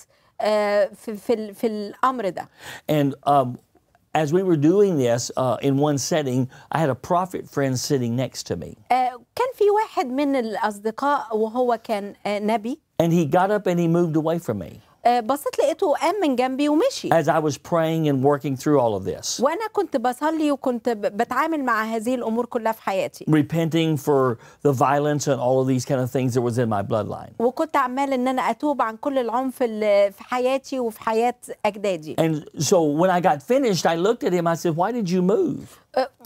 في في في الامر ده
and um, as we were doing this uh, in one setting, I had a prophet friend sitting next to me.
Uh, كان في واحد من الأصدقاء وهو كان نبي.
And he got up and he moved away from me.
بصيت لقيته قام من جنبي ومشي
as I was praying and working through all of this
وانا كنت بصلي وكنت بتعامل مع هذه الامور كلها في حياتي
repenting for the violence and all of these kind of things that was in my bloodline
وكنت عمال ان انا اتوب عن كل العنف اللي في حياتي وفي حياه اجدادي and
so when I got finished I looked at him I said why did you move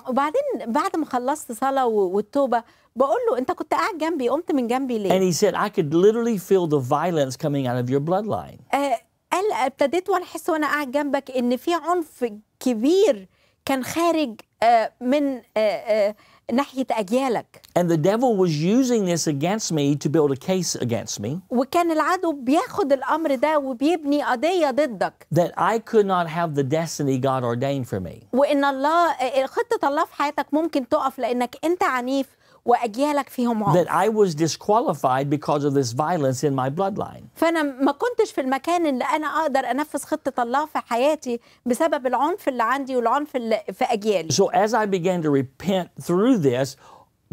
وبعدين بعد ما خلصت صلاه والتوبه بقول له انت كنت قاعد جنبي قمت من جنبي ليه and
he said I could literally feel the violence coming out of your bloodline
آه، قال ابتديت وانا احس وانا قاعد جنبك ان في عنف كبير كان خارج آه، من آه، ناحيه اجيالك
and the devil was using this against me to build a case against me
وكان العدو بياخد الامر ده وبيبني قضيه ضدك
that I could not have the destiny God ordained for me
وان الله خطه الله في حياتك ممكن تقف لانك انت عنيف واجيالك فيهم عمر that
I was disqualified because of this violence in my bloodline
فانا ما كنتش في المكان اللي انا اقدر انفذ خطه الله في حياتي بسبب العنف اللي عندي والعنف اللي في اجيالي
so as I began to repent through this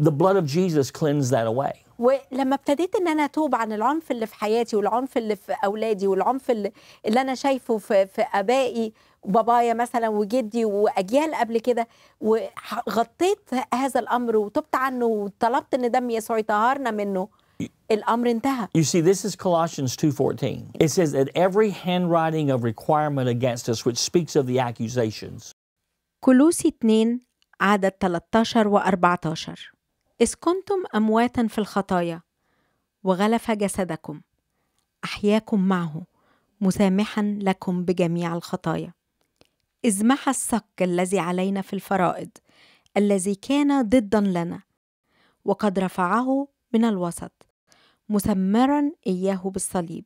the blood of Jesus cleansed that away
ولما ابتديت ان انا اتوب عن العنف اللي في حياتي والعنف اللي في اولادي والعنف اللي, اللي انا شايفه في, في ابائي بابايا مثلا وجدي واجيال قبل كده وغطيت هذا الامر وتبت عنه وطلبت ان دم يسوع يطهرنا منه الامر انتهى
You see this is Colossians 2:14 It says that every handwriting of requirement against us which speaks of the accusations
كولوسي 2 عدد 13 و 14 إذ كنتم أمواتا في الخطايا وغلف جسدكم أحياكم معه مسامحا لكم بجميع الخطايا إذ محى الصك الذي علينا في الفرائض الذي كان ضدا لنا وقد رفعه من الوسط مثمرا إياه بالصليب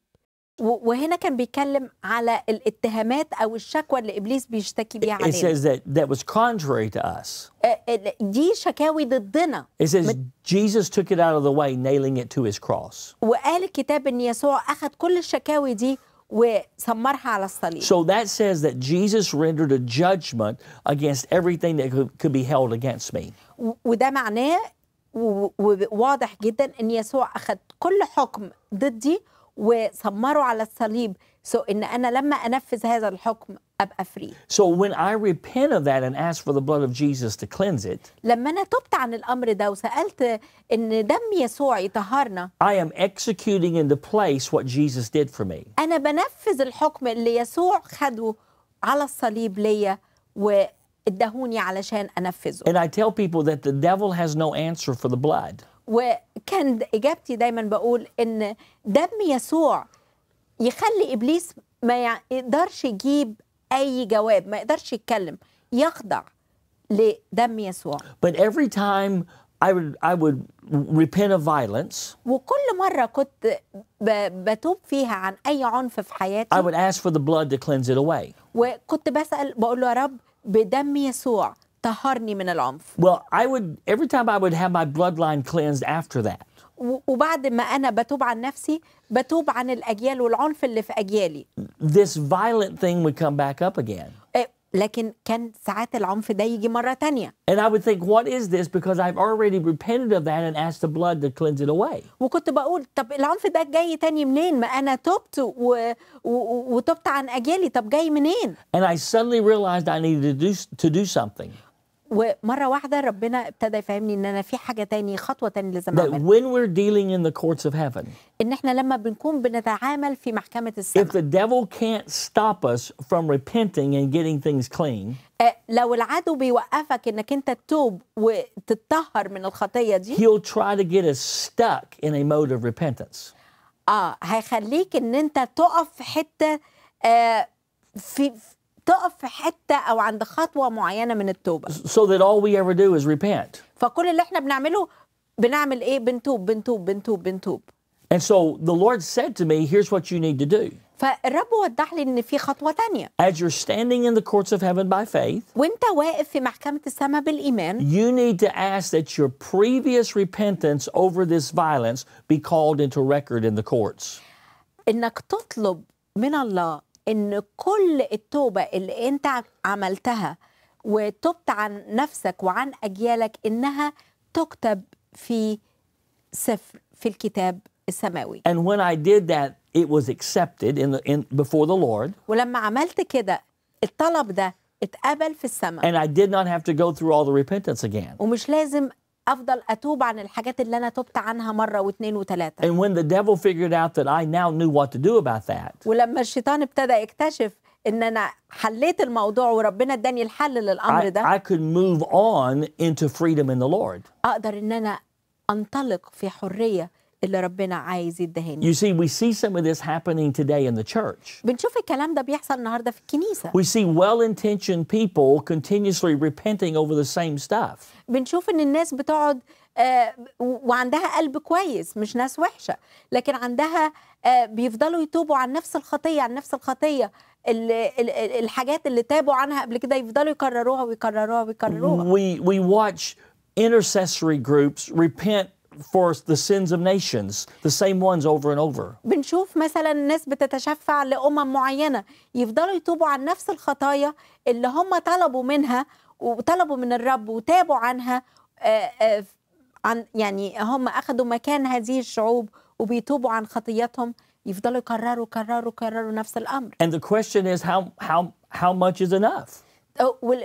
وهنا كان بيتكلم على الاتهامات او الشكوى اللي ابليس بيشتكي بيها علينا. It says that
that was contrary to us.
دي شكاوي ضدنا.
It says Jesus took it out of the way nailing it to his cross.
وقال الكتاب ان يسوع اخذ كل الشكاوي دي وسمرها على الصليب. So
that says that Jesus rendered a judgment against everything that could, be held against me.
وده معناه وواضح جدا ان يسوع اخذ كل حكم ضدي وسمره على الصليب so ان انا لما انفذ هذا الحكم ابقى فري
So when I repent of that and ask for the blood of Jesus to cleanse it
لما انا تبت عن الامر ده وسالت ان دم يسوع يطهرنا
I am executing in the place what Jesus did for me
انا بنفذ الحكم اللي يسوع خده على الصليب ليا واداهوني علشان انفذه
And I tell people that the devil has no answer for the blood
وكان اجابتي دايما بقول ان دم يسوع يخلي ابليس ما يقدرش يجيب اي جواب ما يقدرش يتكلم يخضع لدم يسوع
but every time I would I would repent of violence.
وكل مرة كنت بتوب فيها عن أي عنف في حياتي. I would
ask for the blood to cleanse it away.
وكنت بسأل بقول له يا رب بدم يسوع طهرني من العنف.
Well, I would every time I would have my bloodline cleansed after that.
وبعد ما انا بتوب عن نفسي بتوب عن الاجيال والعنف اللي في اجيالي.
This violent thing would come back up again.
لكن كان ساعات العنف ده يجي مرة تانية.
And I would think what is this because I've already repented of that and asked the blood to cleanse it away.
وكنت بقول طب العنف ده جاي تاني منين؟ ما أنا تبت وتوبت وتبت عن أجيالي طب جاي منين؟
And I suddenly realized I needed to do, to do something.
ومره واحده ربنا ابتدى يفهمني ان انا في حاجه تاني خطوه تاني
لازم اعملها. when we're dealing in the courts of heaven.
ان احنا لما بنكون بنتعامل في محكمه
السماء. if the devil can't stop us from repenting and getting things clean.
آه، لو العدو بيوقفك انك انت تتوب وتتطهر من الخطيه دي.
he'll try to get us stuck in a mode of repentance.
اه هيخليك ان انت تقف في حته آه في تقف في حته او عند خطوه معينه من التوبه
so that all we ever do is repent
فكل اللي احنا بنعمله بنعمل
ايه بنتوب بنتوب بنتوب بنتوب and so the lord said to me here's what you need to do
فالرب وضح لي ان في خطوة تانية
as you're standing in the courts of heaven by faith
وانت واقف في محكمة السماء بالايمان
you need to ask that your previous repentance over this violence be called into record in the courts
انك تطلب من الله ان كل التوبه اللي انت عملتها وتبت عن نفسك وعن اجيالك انها تكتب في سفر في الكتاب السماوي.
And when I did that it was accepted in the, in before the Lord.
ولما عملت كده الطلب ده اتقبل في السماء.
And I did not have to go through all the repentance again.
ومش لازم افضل اتوب عن الحاجات اللي انا تبت عنها مره واثنين وثلاثه.
And when the devil figured out that I now knew what to do about that.
ولما الشيطان ابتدى يكتشف ان انا حليت الموضوع وربنا اداني الحل للامر ده. I,
I could move on into freedom in the Lord.
اقدر ان انا انطلق في حريه اللي ربنا عايز يدهاني.
You see we see some of this happening today in the church.
بنشوف الكلام ده بيحصل النهارده في الكنيسة. We
see well-intentioned people continuously repenting over the same stuff.
بنشوف ان الناس بتقعد آه وعندها قلب كويس مش ناس وحشة لكن عندها آه بيفضلوا يتوبوا عن نفس الخطية عن نفس الخطية الحاجات اللي تابوا عنها قبل كده يفضلوا يكرروها
ويكرروها ويكرروها. We we watch intercessory groups repent for the sins of nations, the same ones over and over.
بنشوف مثلا الناس بتتشفع لأمم معينة يفضلوا يتوبوا عن نفس الخطايا اللي هم طلبوا منها وطلبوا من الرب وتابوا عنها آه، آه، عن يعني هم أخذوا مكان هذه الشعوب وبيتوبوا عن خطياتهم يفضلوا يكرروا يكرروا يكرروا نفس الأمر.
And the question is how how how much is enough?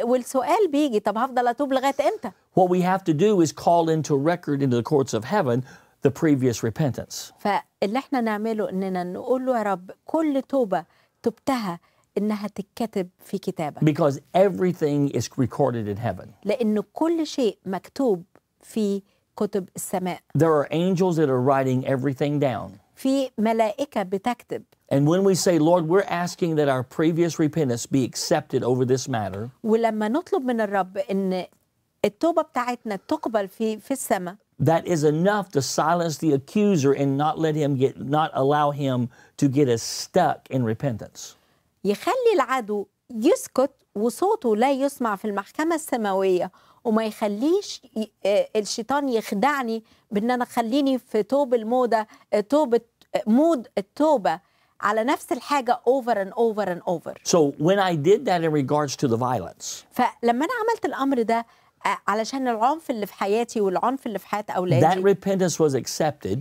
والسؤال بيجي طب هفضل اتوب لغايه امتى؟
What we have to do is call into record into the courts of heaven the previous repentance.
فاللي احنا نعمله اننا نقول له يا رب كل توبه تبتها انها تتكتب في كتابك. Because
everything is recorded in heaven.
لان كل شيء مكتوب في كتب السماء.
There are angels that are writing everything down.
في ملائكة بتكتب.
And when we say, Lord, we're asking that our previous repentance be accepted over this matter.
ولما نطلب من الرب إن التوبة بتاعتنا تقبل في في السماء.
That is enough to silence the accuser and not let him get, not allow him to get us stuck in repentance.
يخلي العدو يسكت وصوته لا يسمع في المحكمة السماوية وما يخليش آه، الشيطان يخدعني بان انا خليني في توب الموضه آه، توبه آه، مود التوبه على نفس الحاجه اوفر and اوفر and اوفر.
So when I did that in regards to the violence.
فلما انا عملت الامر ده علشان العنف اللي في حياتي والعنف اللي في حياه اولادي. That
repentance was accepted.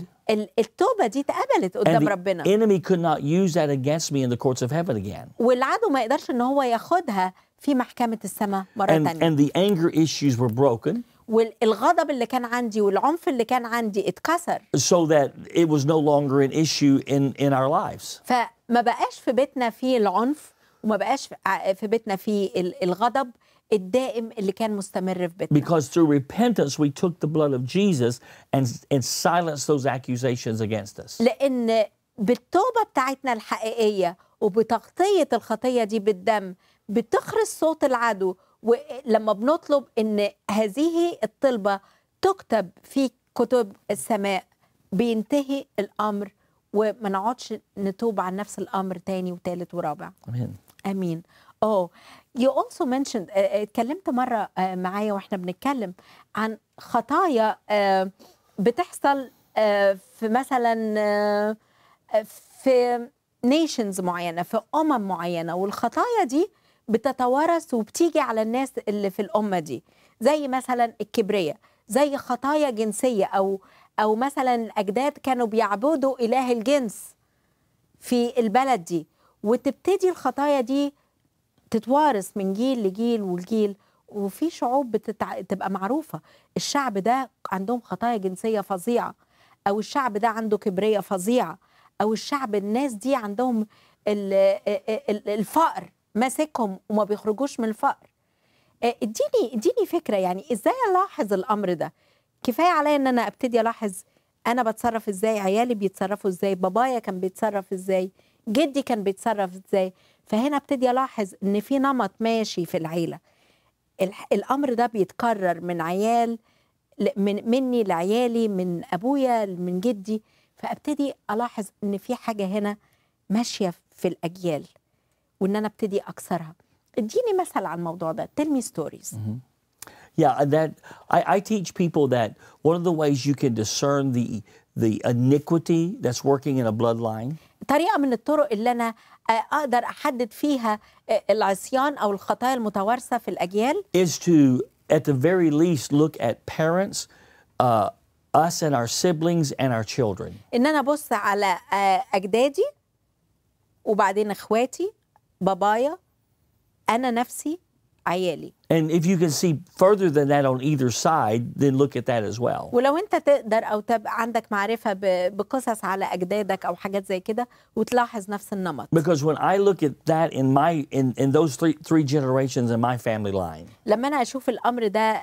التوبه دي اتقبلت قدام ربنا. The
enemy could not use that against me in the courts of heaven again.
والعدو ما يقدرش ان هو ياخدها في محكمة السماء مرة and, تانية. And
the anger issues were broken.
والغضب اللي كان عندي والعنف اللي كان عندي اتكسر.
So that it was no longer an issue in in our lives.
فما بقاش في بيتنا في العنف وما بقاش في بيتنا في الغضب الدائم اللي كان مستمر في بيتنا. Because
through repentance we took the blood of Jesus and and silenced those accusations against us.
لأن بالتوبة بتاعتنا الحقيقية وبتغطية الخطية دي بالدم بتخرس صوت العدو ولما بنطلب ان هذه الطلبه تكتب في كتب السماء بينتهي الامر وما نقعدش نتوب عن نفس الامر تاني وتالت ورابع امين امين اه يو اولسو منشند اتكلمت مره آه، معايا واحنا بنتكلم عن خطايا آه، بتحصل آه، في مثلا في نيشنز معينه في امم معينه والخطايا دي بتتوارث وبتيجي على الناس اللي في الامه دي زي مثلا الكبرياء زي خطايا جنسيه او او مثلا الاجداد كانوا بيعبدوا اله الجنس في البلد دي وتبتدي الخطايا دي تتوارث من جيل لجيل والجيل وفي شعوب بتتع... تبقى معروفه الشعب ده عندهم خطايا جنسيه فظيعه او الشعب ده عنده كبريه فظيعه او الشعب الناس دي عندهم الفقر ماسكهم وما بيخرجوش من الفقر آه، اديني اديني فكره يعني ازاي الاحظ الامر ده كفايه عليا ان انا ابتدي الاحظ انا بتصرف ازاي عيالي بيتصرفوا ازاي بابايا كان بيتصرف ازاي جدي كان بيتصرف ازاي فهنا ابتدي الاحظ ان في نمط ماشي في العيله الامر ده بيتكرر من عيال من مني لعيالي من ابويا من جدي فابتدي الاحظ ان في حاجه هنا ماشيه في الاجيال وان انا ابتدي اكسرها اديني مثل عن الموضوع ده tell me stories
mm-hmm. Yeah, that I, I teach people that one of the ways you can discern the the iniquity that's working in a bloodline.
طريقة من الطرق اللي أنا أقدر أحدد فيها العصيان أو الخطايا المتوارثة في الأجيال.
Is to at the very least look at parents, uh, us and our siblings and our children.
إن أنا أبص على أجدادي وبعدين إخواتي بابايا انا نفسي عيالي
And if you can see further than that on either side, then look at that as well.
ولو انت تقدر او تبقى عندك معرفه بقصص على اجدادك او حاجات زي كده وتلاحظ نفس النمط.
Because when I look at that in my in in those three three generations in my family line.
لما انا اشوف الامر ده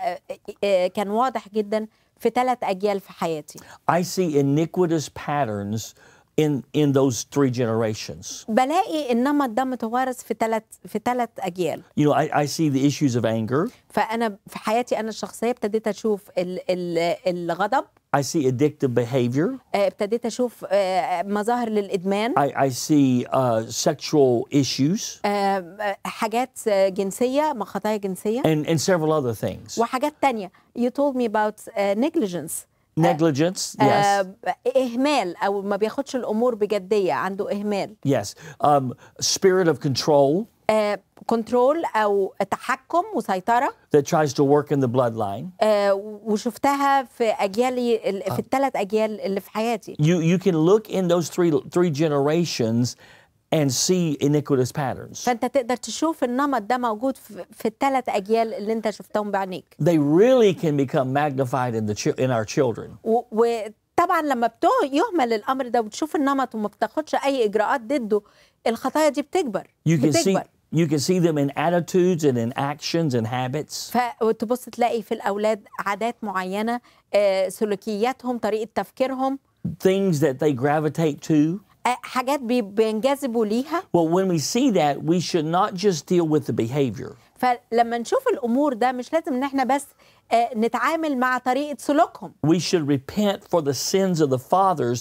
كان واضح جدا في ثلاث اجيال في حياتي.
I see iniquitous patterns in in those three generations.
بلاقي النمط ده متوارث في ثلاث في ثلاث اجيال.
You know, I, I see the issues of anger.
فانا في حياتي انا الشخصيه ابتديت اشوف ال ال الغضب.
I see addictive behavior.
ابتديت اشوف مظاهر للادمان.
I, I see uh, sexual issues.
حاجات جنسيه خطايا جنسيه.
And and several other things.
وحاجات تانية. You told me about uh, negligence
negligence uh, yes
uh, اهمال او ما بياخدش الامور بجديه عنده اهمال
yes um, spirit of control
uh, Control او تحكم وسيطره
that tries to work in the bloodline
uh, وشفتها في اجيالي في الثلاث اجيال اللي في حياتي
you you can look in those three three generations and see iniquitous patterns.
فانت تقدر تشوف النمط ده موجود في الثلاث اجيال اللي انت شفتهم بعينيك.
They really can become magnified in the in our children.
وطبعا لما يهمل الامر ده وتشوف النمط وما بتاخدش اي اجراءات ضده الخطايا دي بتكبر.
You can بتكبر. see You can see them in attitudes and in actions and habits.
فتبص تلاقي في الاولاد عادات معينه سلوكياتهم طريقه
تفكيرهم things that they gravitate to حاجات بينجذبوا ليها. Well, when we see that, we should not just deal with the behavior.
فلما نشوف الامور ده مش لازم ان احنا بس نتعامل مع طريقه سلوكهم.
We should repent for the sins of the fathers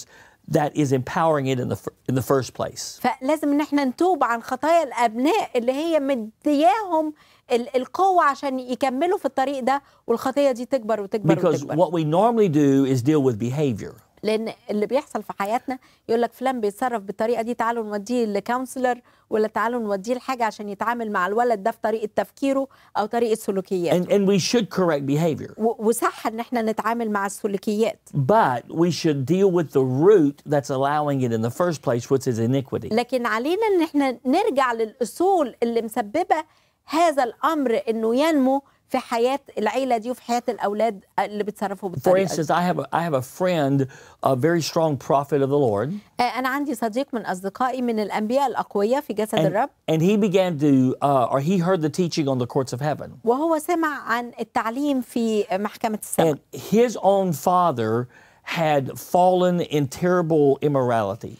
that is empowering it in the in the first place.
فلازم ان احنا نتوب عن خطايا الابناء اللي هي مدياهم القوة عشان يكملوا في الطريق ده والخطية دي تكبر وتكبر Because وتكبر.
what we normally do is deal with behavior.
لان اللي بيحصل في حياتنا يقول لك فلان بيتصرف بالطريقه دي تعالوا نوديه لكونسلر ولا تعالوا نوديه لحاجه عشان يتعامل مع الولد ده في طريقه تفكيره او طريقه سلوكياته.
And, and we should correct behavior.
وصح ان احنا نتعامل مع السلوكيات.
But we should deal with the root that's allowing it in the first place which is iniquity.
لكن علينا ان احنا نرجع للاصول اللي مسببه هذا الامر انه ينمو في حياه العيله دي وفي حياه الاولاد اللي بيتصرفوا بالطريقه For instance,
I have a, I have a friend, a very strong prophet of the Lord.
انا عندي صديق من اصدقائي من الانبياء الاقوياء في جسد and, الرب.
And he began to uh, or he heard the teaching on the courts of heaven.
وهو سمع عن التعليم في محكمة السماء.
And his own father had fallen in terrible immorality.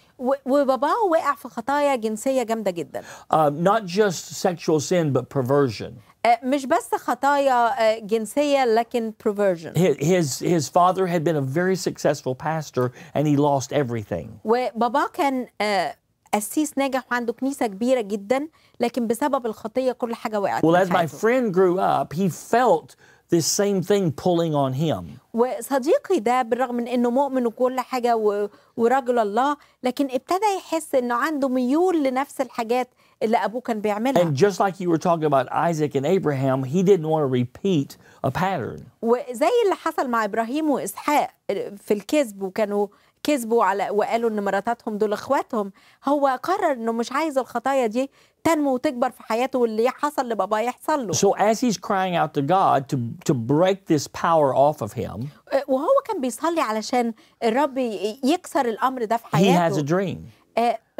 وباباه وقع في خطايا جنسية جامده جدا.
Uh, not just sexual sin but perversion.
آه، مش بس خطايا آه، جنسية لكن perversion.
His, his father had been a very successful pastor and he lost everything.
وبابا كان آه، قسيس ناجح وعنده كنيسة كبيرة جدا لكن بسبب الخطية كل حاجة وقعت. Well as my
friend grew up he felt this same thing pulling on him.
وصديقي ده بالرغم من انه مؤمن وكل حاجه و... ورجل الله لكن ابتدى يحس انه عنده ميول لنفس الحاجات اللي أبوه كان بيعملها. And
just like you were talking about Isaac and Abraham, he didn't want to repeat a pattern.
وزي اللي حصل مع إبراهيم وإسحاق في الكذب وكانوا كذبوا على وقالوا ان مراتاتهم دول اخواتهم هو قرر انه مش عايز الخطايا دي تنمو وتكبر في حياته واللي حصل لبابا يحصل له.
So as he's crying out to God to to break this power off of him.
أه، وهو كان بيصلي علشان الرب يكسر الامر ده في حياته. He has a dream.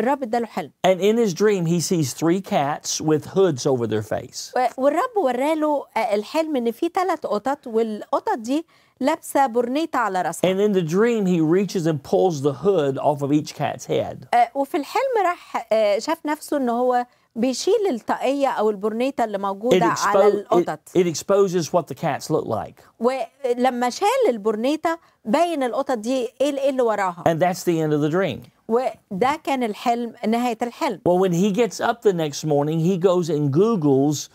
الرب اداله حلم
And in his dream he sees three cats with hoods over their face.
والرب وراله الحلم ان في ثلاث قطط والقطط دي لابسه برنيطه على راسها.
And in the dream he reaches and pulls the hood off of each cat's head.
وفي الحلم راح شاف نفسه ان هو بيشيل الطاقية أو البرنيطة اللي موجودة على القطط.
It, it exposes what the cats look like.
ولما شال البرنيطة باين القطط دي
ايه اللي وراها. And that's the end of the dream. وده كان الحلم نهاية الحلم. Well, when he gets up the next morning, he goes and Googles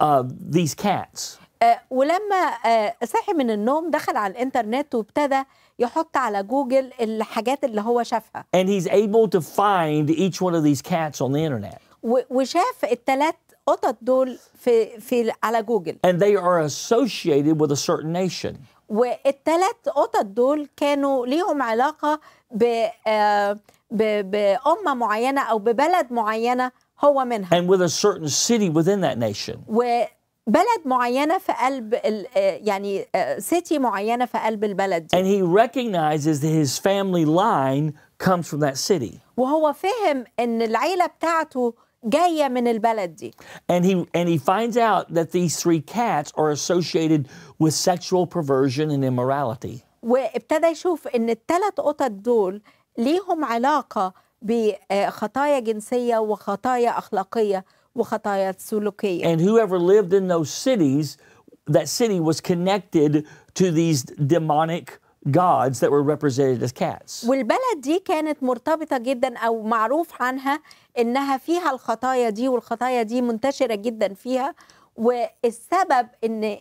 uh, these cats.
ولما صحي من النوم دخل على الانترنت وابتدى يحط على جوجل الحاجات اللي هو شافها.
And he's able to find each one of these cats on the internet.
وشاف الثلاث قطط دول في في على جوجل.
And they are associated with a certain nation.
والثلاث قطط دول كانوا ليهم علاقة آه، ب بأمة معينة أو ببلد معينة هو منها.
And with a certain city within that nation.
وبلد معينة في قلب آه، يعني سيتي آه، معينة في قلب البلد.
And he recognizes that his family line comes from that city.
وهو فهم إن العيلة بتاعته من البلد دي.
And he and he finds out that these three cats are associated with sexual perversion and immorality.
وابتدى يشوف ان الثلاث قطط دول ليهم بخطايا وخطايا وخطايا
And whoever lived in those cities that city was connected to these demonic gods that were represented as cats.
والبلد دي كانت مرتبطة جدا أو معروف عنها انها فيها الخطايا دي والخطايا دي منتشره جدا فيها والسبب ان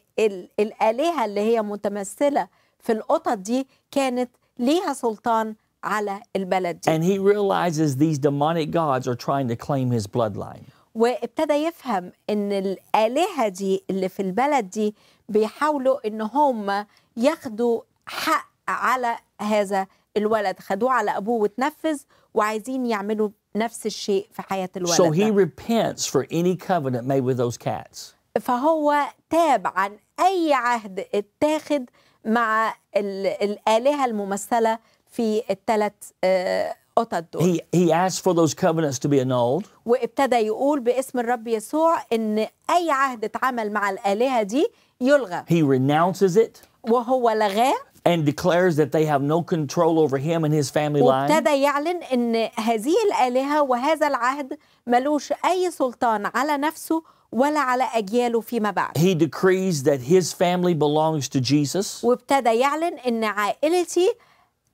الالهه اللي هي متمثله في القطط دي كانت ليها سلطان على البلد دي. And
he realizes these demonic gods are trying to claim his bloodline.
وابتدى يفهم ان الالهه دي اللي في البلد دي بيحاولوا ان هم ياخدوا حق على هذا الولد خدوه على ابوه وتنفذ وعايزين يعملوا نفس الشيء في حياة الولد So he
repents for any covenant made with those cats.
فهو تاب عن أي عهد اتاخد مع الآلهة الممثلة في الثلاث آه، قطط دول. He,
he asked for those covenants to be annulled.
وابتدى يقول باسم الرب يسوع إن أي عهد اتعمل مع الآلهة دي يلغى.
He renounces it.
وهو لغاه.
and declares that they have no control over him and his family line. وابتدى
يعلن ان هذه الآلهة وهذا العهد ملوش أي سلطان على نفسه ولا على أجياله فيما بعد.
He decrees that his family belongs to Jesus. وابتدى
يعلن ان عائلتي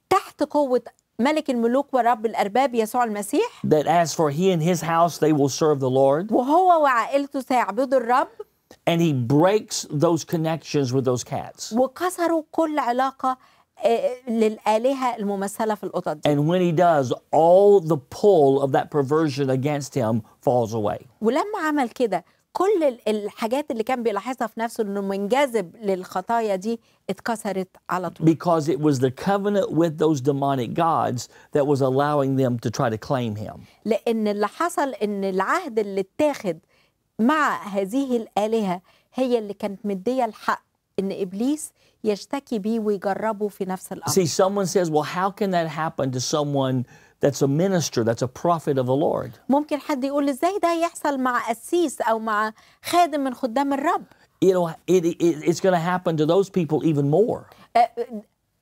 تحت قوة ملك الملوك ورب الأرباب يسوع المسيح.
That as for he and his house they will serve the Lord.
وهو وعائلته سيعبدوا الرب
and he breaks those connections with those cats.
وكسروا كل علاقة للآلهة الممثلة في القطط
And when he does, all the pull of that perversion against him falls away.
ولما عمل كده كل الحاجات اللي كان بيلاحظها في نفسه انه منجذب للخطايا دي اتكسرت على
طول. Because it was the covenant with those demonic gods that was allowing them to try to claim him.
لأن اللي حصل ان العهد اللي اتاخد مع هذه الآلهة هي اللي كانت مدية الحق إن إبليس يشتكي بيه ويجربه في نفس الأمر.
See someone says well how can that happen to someone that's a minister that's a prophet of the Lord.
ممكن حد يقول ازاي ده يحصل مع قسيس أو مع خادم من خدام الرب.
You know it, it, it's going to happen to those people even more.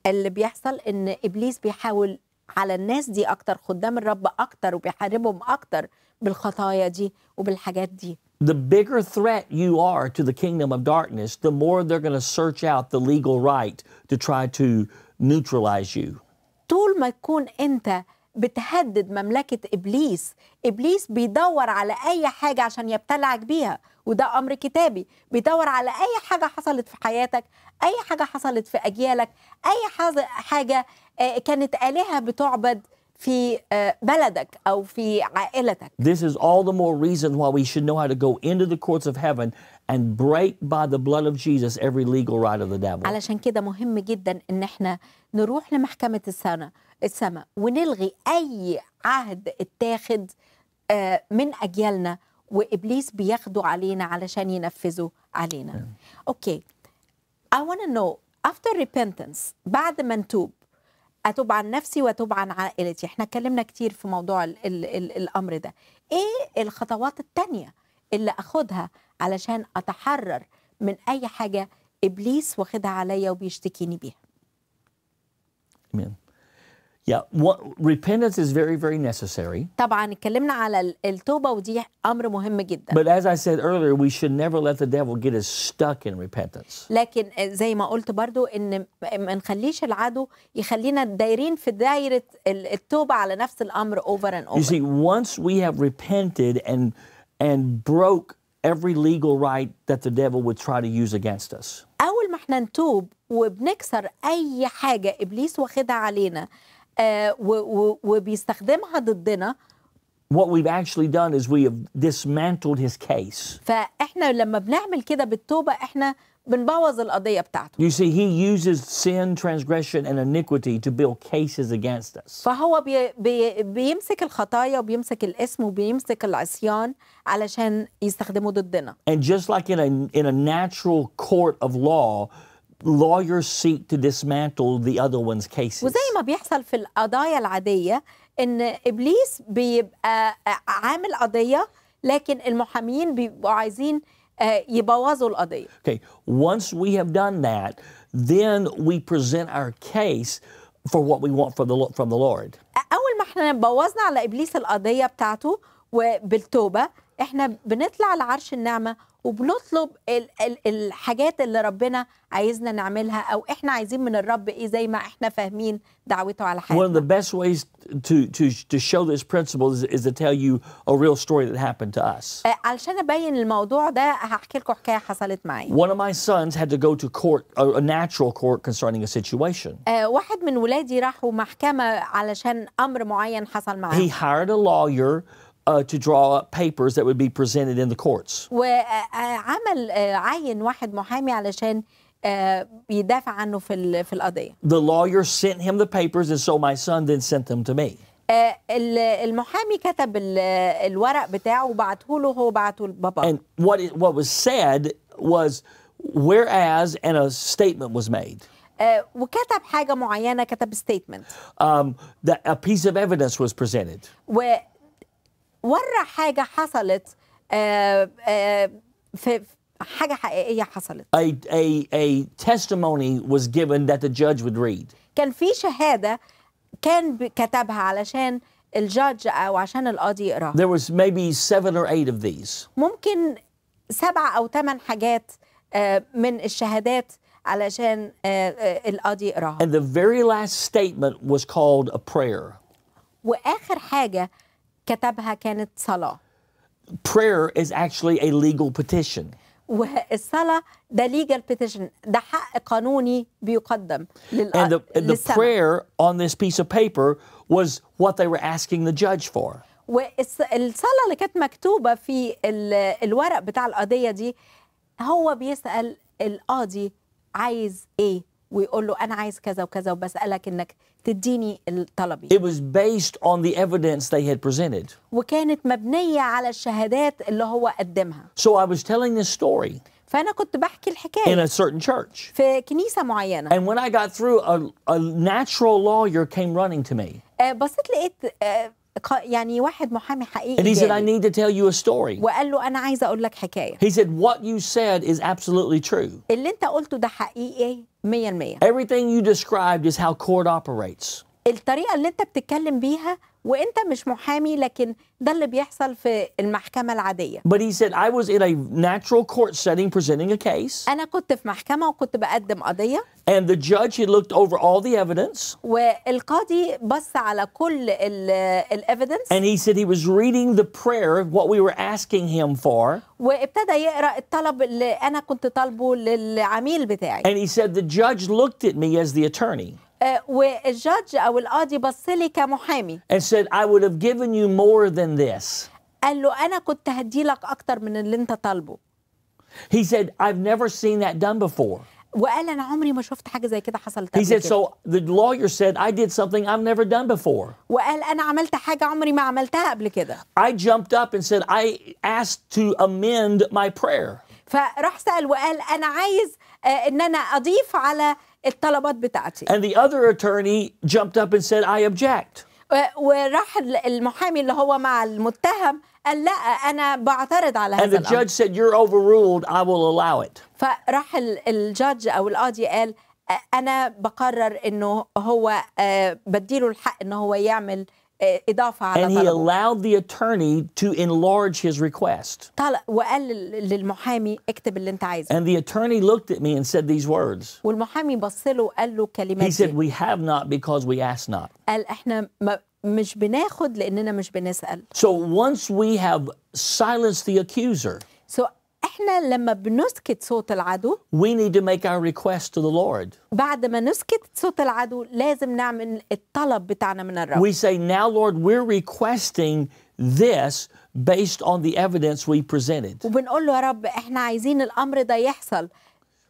اللي بيحصل إن إبليس بيحاول على الناس دي أكتر خدام الرب أكتر وبيحاربهم أكتر بالخطايا دي وبالحاجات دي.
the bigger threat you are to the kingdom of darkness, the more they're going to search out the legal right to try to neutralize you.
طول ما تكون انت بتهدد مملكة إبليس إبليس بيدور على أي حاجة عشان يبتلعك بيها وده أمر كتابي بيدور على أي حاجة حصلت في حياتك أي حاجة حصلت في أجيالك أي حاجة آه، كانت آلهة بتعبد في بلدك أو في عائلتك.
This is all the more reason why we should know how to go into the courts of heaven and break by the blood of Jesus every legal right of the devil.
علشان كده مهم جدا ان احنا نروح لمحكمة السنة السماء ونلغي أي عهد اتاخد من أجيالنا وإبليس بياخده علينا علشان ينفذه علينا. أوكي. Yeah. Okay. I want to know after repentance بعد ما نتوب اتوب عن نفسي واتوب عن عائلتي احنا اتكلمنا كتير في موضوع الـ الـ الـ الامر ده ايه الخطوات التانية اللي اخدها علشان اتحرر من اي حاجه ابليس واخدها عليا وبيشتكيني بيها
Yeah, what, repentance is very very necessary.
طبعا اتكلمنا على التوبة ودي أمر مهم جدا. But
as I said earlier, we should never let the devil get us stuck in repentance.
لكن زي ما قلت برضو إن ما نخليش العدو يخلينا دايرين في دايرة التوبة على نفس الأمر over and over. You
see, once we have repented and and broke every legal right that the devil would try to use against us.
أول ما احنا نتوب وبنكسر أي حاجة إبليس واخدها علينا وبيستخدمها ضدنا
What we've actually done is we have dismantled his case.
فاحنا لما بنعمل كده بالتوبه احنا بنبوظ القضيه بتاعته.
You see he uses sin, transgression and iniquity to build cases against us.
فهو بي بي بيمسك الخطايا وبيمسك الاسم وبيمسك العصيان علشان يستخدمه ضدنا.
And just like in a in a natural court of law lawyers seek to dismantle the other one's cases.
وزي ما بيحصل في القضايا العادية إن إبليس بيبقى عامل قضية لكن المحامين بيبقوا عايزين يبوظوا القضية.
Okay, once we have done that, then we present our case for what we want from the from the Lord.
أول ما احنا بوظنا على إبليس القضية بتاعته وبالتوبة احنا بنطلع لعرش النعمة وبنطلب الحاجات اللي ربنا عايزنا نعملها او احنا عايزين من الرب ايه زي ما احنا فاهمين دعوته على حياتنا.
One of the best ways to to to show this principle is, is to tell you a real story that happened to us.
علشان ابين الموضوع ده هحكي لكم حكايه حصلت معايا.
One of my sons had to go to court a natural court concerning a situation.
واحد من ولادي راحوا محكمه علشان امر معين حصل معاه. He
hired a lawyer Uh, to draw up papers that would be presented in the courts.
The
lawyer sent him the papers and so my son then sent them to me. And what it, what was said was whereas and a statement was made.
وكتب حاجة معينة كتب statement.
Um, that a piece of evidence was presented.
ورا حاجه حصلت آه، آه، في حاجه حقيقيه حصلت.
A, a, a testimony was given that the judge would read.
كان في شهاده كان كتبها علشان الجادج او عشان القاضي يقراها. There
was maybe seven or eight of these.
ممكن سبع او ثمان حاجات آه، من الشهادات علشان القاضي يقراها.
And the very last statement was called a prayer.
واخر حاجه كتبها كانت صلاة
prayer is actually a legal petition
والصلاة ده legal petition ده حق قانوني بيقدم لل... and the, and the
prayer on this piece of paper was what they were asking the judge for
والصلاة اللي كانت مكتوبة في الورق بتاع القضية دي هو بيسأل القاضي عايز ايه ويقول له انا عايز كذا وكذا وبسالك انك تديني طلبي
It was based on the evidence they had presented.
وكانت مبنيه على الشهادات اللي هو قدمها.
So I was telling this story.
فانا كنت بحكي
الحكايه in a certain church.
في كنيسه معينه.
And when I got through a, a natural lawyer came running to me.
بصيت لقيت يعني واحد محامي حقيقي And he said I
need to tell you a story. وقال له أنا عايز أقول لك حكاية. He said what you said is absolutely true.
اللي أنت قلته ده حقيقي 100%.
Everything you described is how court operates.
الطريقه اللي انت بتتكلم بيها وانت مش محامي لكن ده اللي بيحصل في المحكمه العاديه.
But he said I was in a natural court setting presenting a case.
انا كنت في محكمه وكنت بقدم قضيه.
And the judge he looked over all the evidence.
والقاضي بص على كل
And he said he was reading the prayer what we were asking him for.
وابتدى يقرا الطلب اللي انا كنت طالبه للعميل بتاعي.
And he said the judge looked at me as the attorney.
والجادج او القاضي بص لي كمحامي
and said I would have given you more than this
قال له انا كنت هدي لك اكتر من اللي انت طالبه
he said I've never seen that done before
وقال انا عمري ما شفت حاجه زي كده حصلت He said كده.
so the lawyer said I did something I've never done before.
وقال انا عملت حاجه عمري ما عملتها قبل كده.
I jumped up and said I asked to amend my prayer.
فراح سأل وقال انا عايز ان انا اضيف على الطلبات بتاعتي.
And the other attorney jumped up and said I object.
وراح المحامي اللي هو مع المتهم قال لا انا بعترض على هذا And the judge
said you're overruled I will allow it.
فراح الجادج او القاضي قال انا بقرر انه هو آه، بديله الحق ان هو يعمل إضافة على And he طلبه.
allowed the attorney to enlarge his request.
طلب وقال للمحامي اكتب اللي أنت عايزه.
And the attorney looked at me and said these words.
والمحامي بص له وقال له كلمات He said
we have not because we ask not.
قال إحنا ما مش بناخد لأننا مش بنسأل.
So once we have silenced the accuser.
So احنا لما بنسكت صوت العدو
we need to make our request to the Lord
بعد ما نسكت صوت العدو لازم نعمل الطلب بتاعنا من الرب we
say now Lord we're requesting this based on the evidence we presented
وبنقول له يا رب احنا عايزين الامر ده يحصل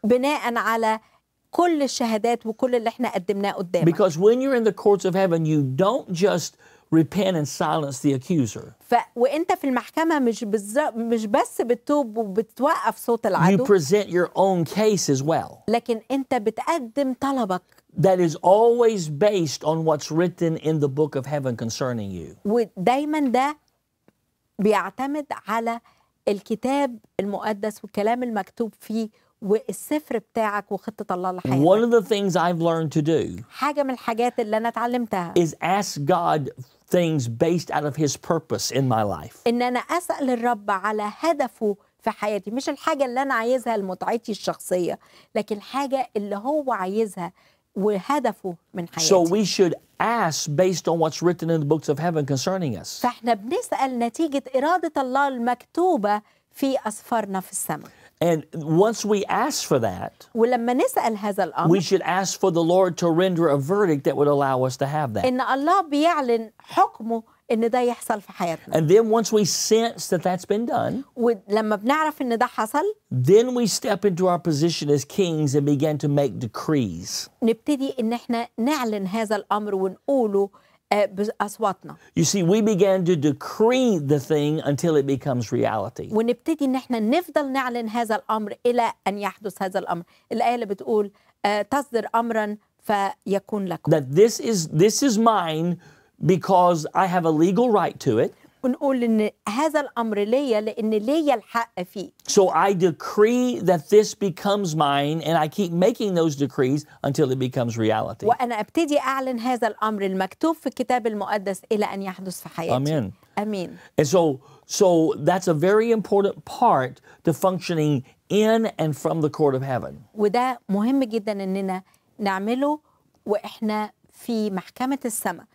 بناء على كل الشهادات وكل اللي احنا قدمناه قدامك because
when you're in the courts of heaven you don't just repent and silence the accuser.
وانت في مش مش بس وبتوقف صوت العدو. You
present your own case as well. لكن انت بتقدم طلبك. That is always based on what's written in the book of heaven concerning you.
ودايما ده بيعتمد على الكتاب المقدس والكلام المكتوب فيه والسفر بتاعك وخطة الله لحياتك.
One of the things I've learned to do
حاجة من الحاجات اللي أنا اتعلمتها
is ask God things based out of His purpose in my life.
إن أنا أسأل الرب على هدفه في حياتي مش الحاجة اللي أنا عايزها لمتعتي الشخصية لكن الحاجة اللي هو عايزها وهدفه من
حياتي. So we should ask based on what's written in the books of heaven concerning us.
فاحنا بنسأل نتيجة إرادة الله المكتوبة في أسفارنا في السماء.
And once we ask for that,
we should
ask for the Lord to render a verdict that would allow us to have that.
إن ده يحصل في حياتنا.
And then once we sense that that's been done,
ولما بنعرف إن ده حصل,
then we step into our position as kings and begin to make decrees.
نبتدي إن إحنا نعلن هذا الأمر ونقوله
you see we began to decree the thing until it becomes reality.
ونبتدي ان نفضل نعلن هذا الامر الى ان يحدث هذا الامر. الايه اللي بتقول تصدر امرا فيكون لكم.
That this is this is mine because I have a legal right to it.
ونقول ان هذا الامر ليا لان ليا الحق فيه.
So I decree that this becomes mine and I keep making those decrees until it becomes reality.
وانا ابتدي اعلن هذا الامر المكتوب في الكتاب المقدس الى ان يحدث في حياتي. امين. امين.
And so so that's a very important part to functioning in and from the court of heaven.
وده مهم جدا اننا نعمله واحنا في محكمه السماء.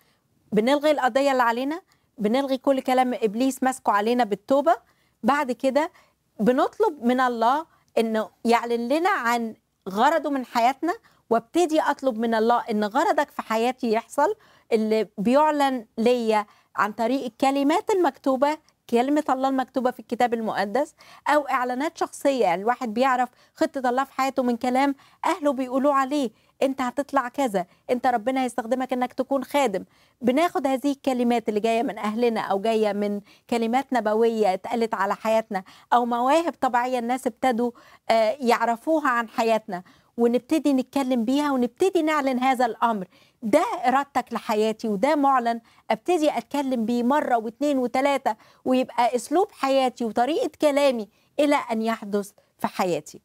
بنلغي القضيه اللي علينا بنلغي كل كلام ابليس ماسكه علينا بالتوبه بعد كده بنطلب من الله انه يعلن لنا عن غرضه من حياتنا وابتدي اطلب من الله ان غرضك في حياتي يحصل اللي بيعلن ليا عن طريق الكلمات المكتوبه كلمة الله المكتوبة في الكتاب المقدس أو إعلانات شخصية الواحد بيعرف خطة الله في حياته من كلام أهله بيقولوا عليه أنت هتطلع كذا أنت ربنا هيستخدمك أنك تكون خادم بناخد هذه الكلمات اللي جاية من أهلنا أو جاية من كلمات نبوية اتقالت على حياتنا أو مواهب طبيعية الناس ابتدوا آه، يعرفوها عن حياتنا ونبتدي نتكلم بيها ونبتدي نعلن هذا الامر ده ارادتك لحياتي وده معلن ابتدي اتكلم بيه مره واثنين وثلاثه ويبقى اسلوب حياتي وطريقه كلامي الى ان يحدث في حياتي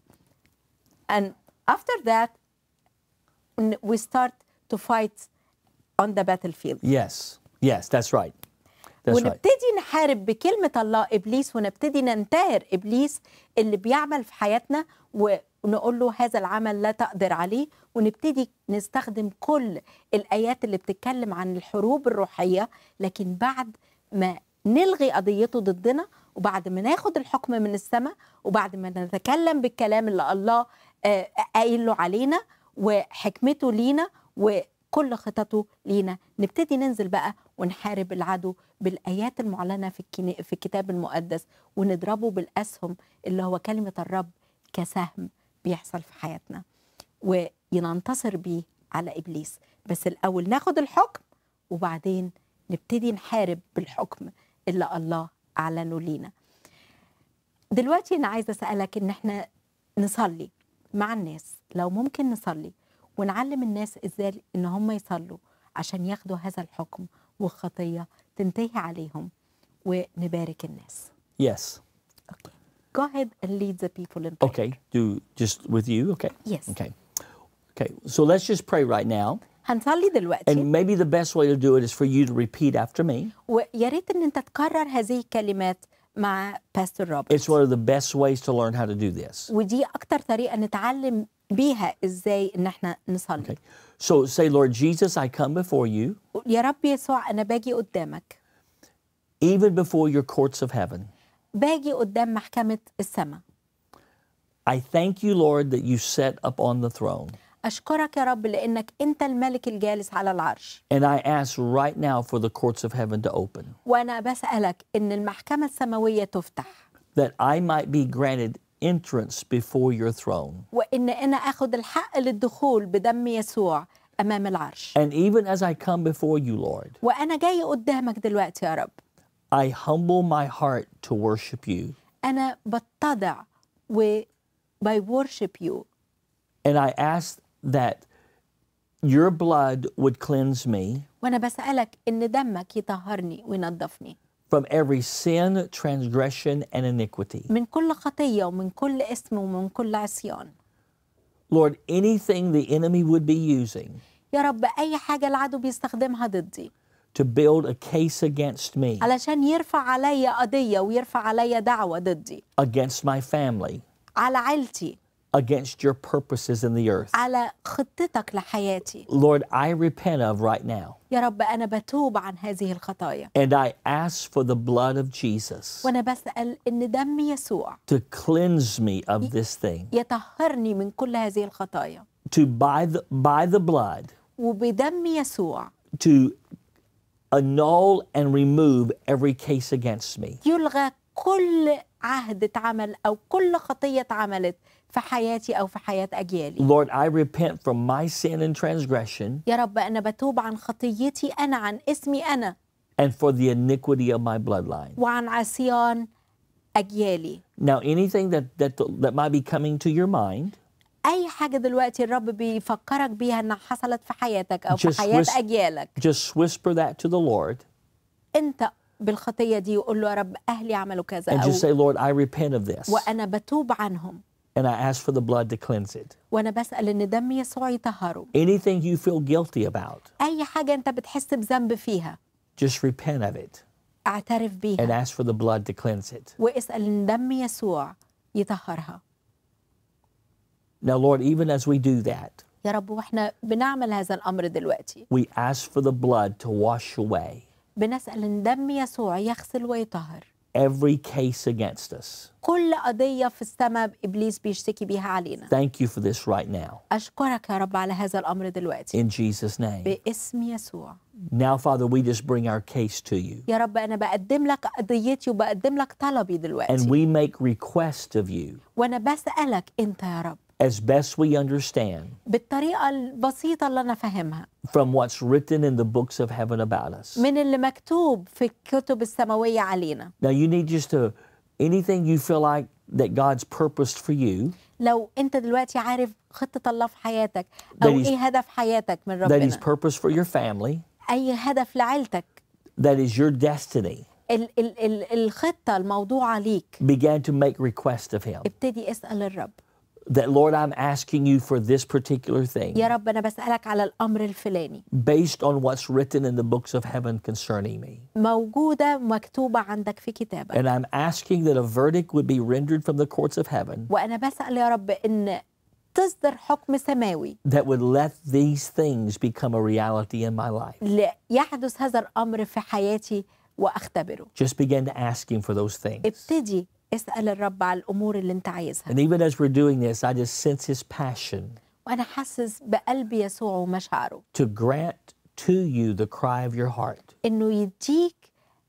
and after that we start to fight on the battlefield
yes yes that's right That's ونبتدي
right. نحارب بكلمة الله إبليس ونبتدي ننتهر إبليس اللي بيعمل في حياتنا و... ونقول له هذا العمل لا تقدر عليه ونبتدي نستخدم كل الآيات اللي بتتكلم عن الحروب الروحية لكن بعد ما نلغي قضيته ضدنا وبعد ما ناخد الحكم من السماء وبعد ما نتكلم بالكلام اللي الله آه، قايله علينا وحكمته لينا وكل خططه لينا نبتدي ننزل بقى ونحارب العدو بالآيات المعلنة في, في الكتاب المقدس ونضربه بالأسهم اللي هو كلمة الرب كسهم بيحصل في حياتنا وننتصر بيه على إبليس بس الأول ناخد الحكم وبعدين نبتدي نحارب بالحكم اللي الله أعلنه لينا دلوقتي أنا عايزة أسألك إن إحنا نصلي مع الناس لو ممكن نصلي ونعلم الناس إزاي إن هم يصلوا عشان ياخدوا هذا الحكم والخطية تنتهي عليهم ونبارك الناس yes. okay. go ahead and lead the people in prayer.
Okay, do just with you, okay? Yes. Okay. Okay, so let's just pray right now.
هنصلي دلوقتي.
And maybe the best way to do it is for you to repeat after me.
ويا ريت ان انت تكرر هذه الكلمات مع باستور روبرت.
It's one of the best ways to learn how to do this.
ودي اكتر طريقه نتعلم بيها ازاي ان احنا نصلي. Okay.
So say Lord Jesus I come before you.
يا رب يسوع انا باجي قدامك.
Even before your courts of heaven.
باجي قدام محكمة السماء
I thank you Lord that you set up on the throne
أشكرك يا رب لأنك أنت الملك الجالس على العرش.
And I ask right now for the courts of heaven to open.
وأنا بسألك إن المحكمة السماوية
تفتح. That I might be granted entrance before your throne.
وإن أنا آخذ الحق للدخول بدم يسوع أمام العرش.
And even as I come before you, Lord.
وأنا جاي قدامك دلوقتي يا رب.
I humble my heart to worship you.
أنا بتضع و by worship you.
And I ask that your blood would cleanse me.
وأنا بسألك إن دمك يطهرني وينظفني.
From every sin, transgression, and iniquity.
من كل خطية ومن كل اسم ومن كل عصيان.
Lord, anything the enemy would be using.
يا رب أي حاجة العدو بيستخدمها
ضدي to build a case against me.
علشان يرفع قضية ويرفع دعوة ضدي.
Against my family.
على عيلتي.
Against your purposes in the earth.
على خطتك لحياتي.
Lord, I repent of right now.
يا رب أنا بتوب عن هذه الخطايا.
And I ask for the blood of Jesus.
وأنا بسأل إن دم يسوع.
To cleanse me of this thing.
يطهرني من كل هذه الخطايا.
To by the by the blood.
وبدم يسوع.
To annul and remove every case against me.
يلغى كل عهد اتعمل أو كل خطية اتعملت في حياتي أو في حياة أجيالي.
Lord, I repent from my sin and transgression.
يا رب أنا بتوب عن خطيتي أنا عن اسمي أنا.
And for the iniquity of my bloodline.
وعن عصيان أجيالي.
Now anything that that that might be coming to your mind.
اي حاجه دلوقتي الرب بيفكرك بيها انها حصلت في حياتك او في حياه اجيالك
just whisper that to the Lord
انت بالخطيه دي وقول له يا رب اهلي عملوا كذا and just say
Lord I repent of this وانا
بتوب عنهم
and I ask for the blood to cleanse it.
وانا بسال ان دم يسوع يطهره.
Anything you feel guilty about.
اي حاجه انت بتحس بذنب فيها.
Just repent of it.
اعترف بيها.
And ask for the blood to cleanse it.
واسال ان دم يسوع يطهرها.
Now, Lord, even as we do that, we ask for the blood to wash away every case against us. Thank you for this right now. In Jesus' name. Now, Father, we just bring our case to you. And we make request of you.
وأنا بسألك أنت يا
as best we understand from what's written in the books of heaven about us.
من اللي مكتوب في الكتب السماوية علينا.
Now you need just to anything you feel like that God's purposed for you.
لو أنت دلوقتي عارف خطة الله في حياتك أو إيه هدف حياتك من ربنا. That is
purpose for your family.
أي هدف لعيلتك.
That is your destiny.
ال ال ال الخطة الموضوعة ليك.
Began to make request of Him.
ابتدي اسأل الرب
that Lord, I'm asking you for this particular thing. يا
رب أنا بسألك على الأمر الفلاني.
Based on what's written in the books of heaven concerning me.
موجودة مكتوبة عندك في كتابك.
And I'm asking that a verdict would be rendered from the courts of heaven.
وأنا بسأل يا رب إن تصدر حكم سماوي.
That would let these things become a reality in my life.
يحدث هذا الأمر في حياتي واختبره.
Just begin to ask him for those things.
ابتدي اسأل الرب على الأمور اللي أنت عايزها.
And even as we're doing this, I just sense His passion.
وأنا حاسس بقلبي يسوع ومشاعره.
To grant to you the cry of your heart.
إنه يديك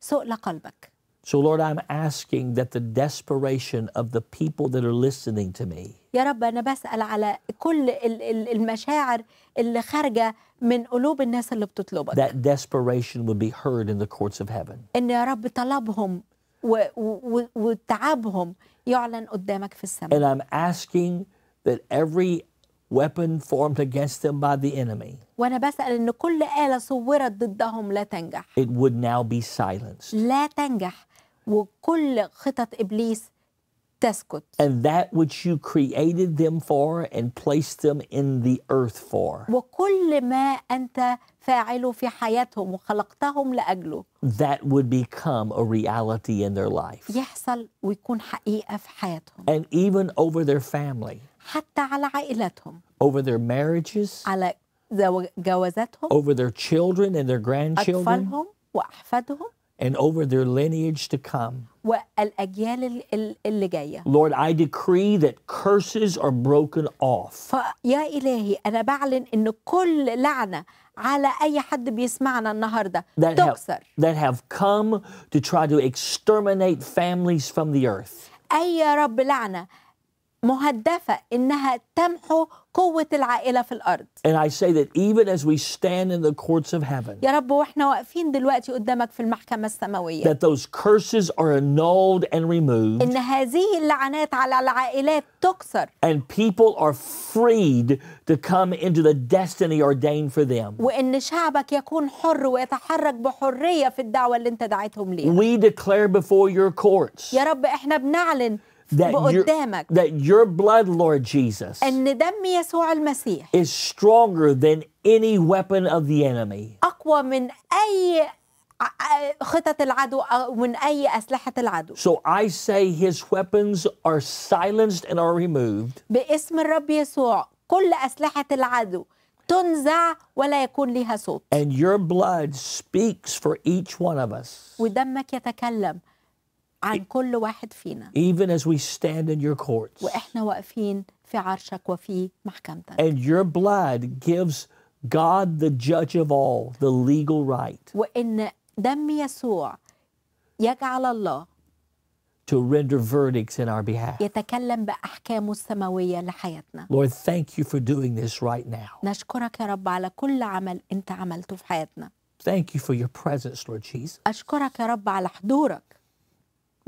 سؤل قلبك.
So, Lord, I'm asking that the desperation of the people that are listening to me.
يا رب أنا بسأل على كل المشاعر اللي خارجة من قلوب الناس اللي بتطلبك. That
desperation would be heard in the courts of heaven.
إن يا رب طلبهم وتعبهم يعلن قدامك في السماء. And
I'm asking that every weapon formed against them by the enemy.
وانا بسال ان كل آلة صورت ضدهم لا تنجح.
It would now be silenced.
لا تنجح وكل خطط ابليس That's
And that which you created them for and placed them in the earth for.
وكل ما أنت فاعله في حياتهم وخلقتهم لأجله.
That would become a reality in their life.
يحصل ويكون حقيقة في
حياتهم. And even over their family.
حتى على عائلتهم.
Over their marriages.
على جوازاتهم.
Over their children and their grandchildren. أطفالهم
وأحفادهم
and over their lineage to come.
والأجيال اللي جاية.
Lord, I decree that curses are broken off.
يا إلهي أنا بعلن إن كل لعنة على أي حد بيسمعنا النهاردة that تكسر. Have,
that have come to try to exterminate families from the earth.
أي رب لعنة مهدفة إنها تمحو قوة العائلة في الأرض.
And I say that even as we stand in the courts of heaven.
يا رب واحنا واقفين دلوقتي قدامك في المحكمة السماوية. That
those curses are annulled and removed. إن
هذه اللعنات على العائلات تكسر.
And people are freed to come into the destiny ordained for them.
وإن شعبك يكون حر ويتحرك بحرية في الدعوة اللي أنت دعيتهم ليها.
We declare before your courts. يا رب
احنا بنعلن that قدامك
that your blood Lord Jesus is stronger than any weapon of the enemy
أقوى من أي خطط العدو من أي أسلحة العدو.
So I say his weapons are silenced and are removed.
باسم الرب يسوع كل أسلحة العدو تنزع ولا يكون لها صوت.
And your blood speaks for each one of us.
ودمك يتكلم عن كل واحد فينا
even as we stand in your courts
واحنا واقفين في عرشك وفي محكمتك
and your blood gives God the judge of all the legal right
وان دم يسوع يجعل الله
to render verdicts in our behalf.
يتكلم بأحكامه السماوية لحياتنا.
Lord, thank you for doing this right now.
نشكرك يا رب على كل عمل أنت عملته في حياتنا.
Thank you for your presence, Lord Jesus.
أشكرك يا رب على حضورك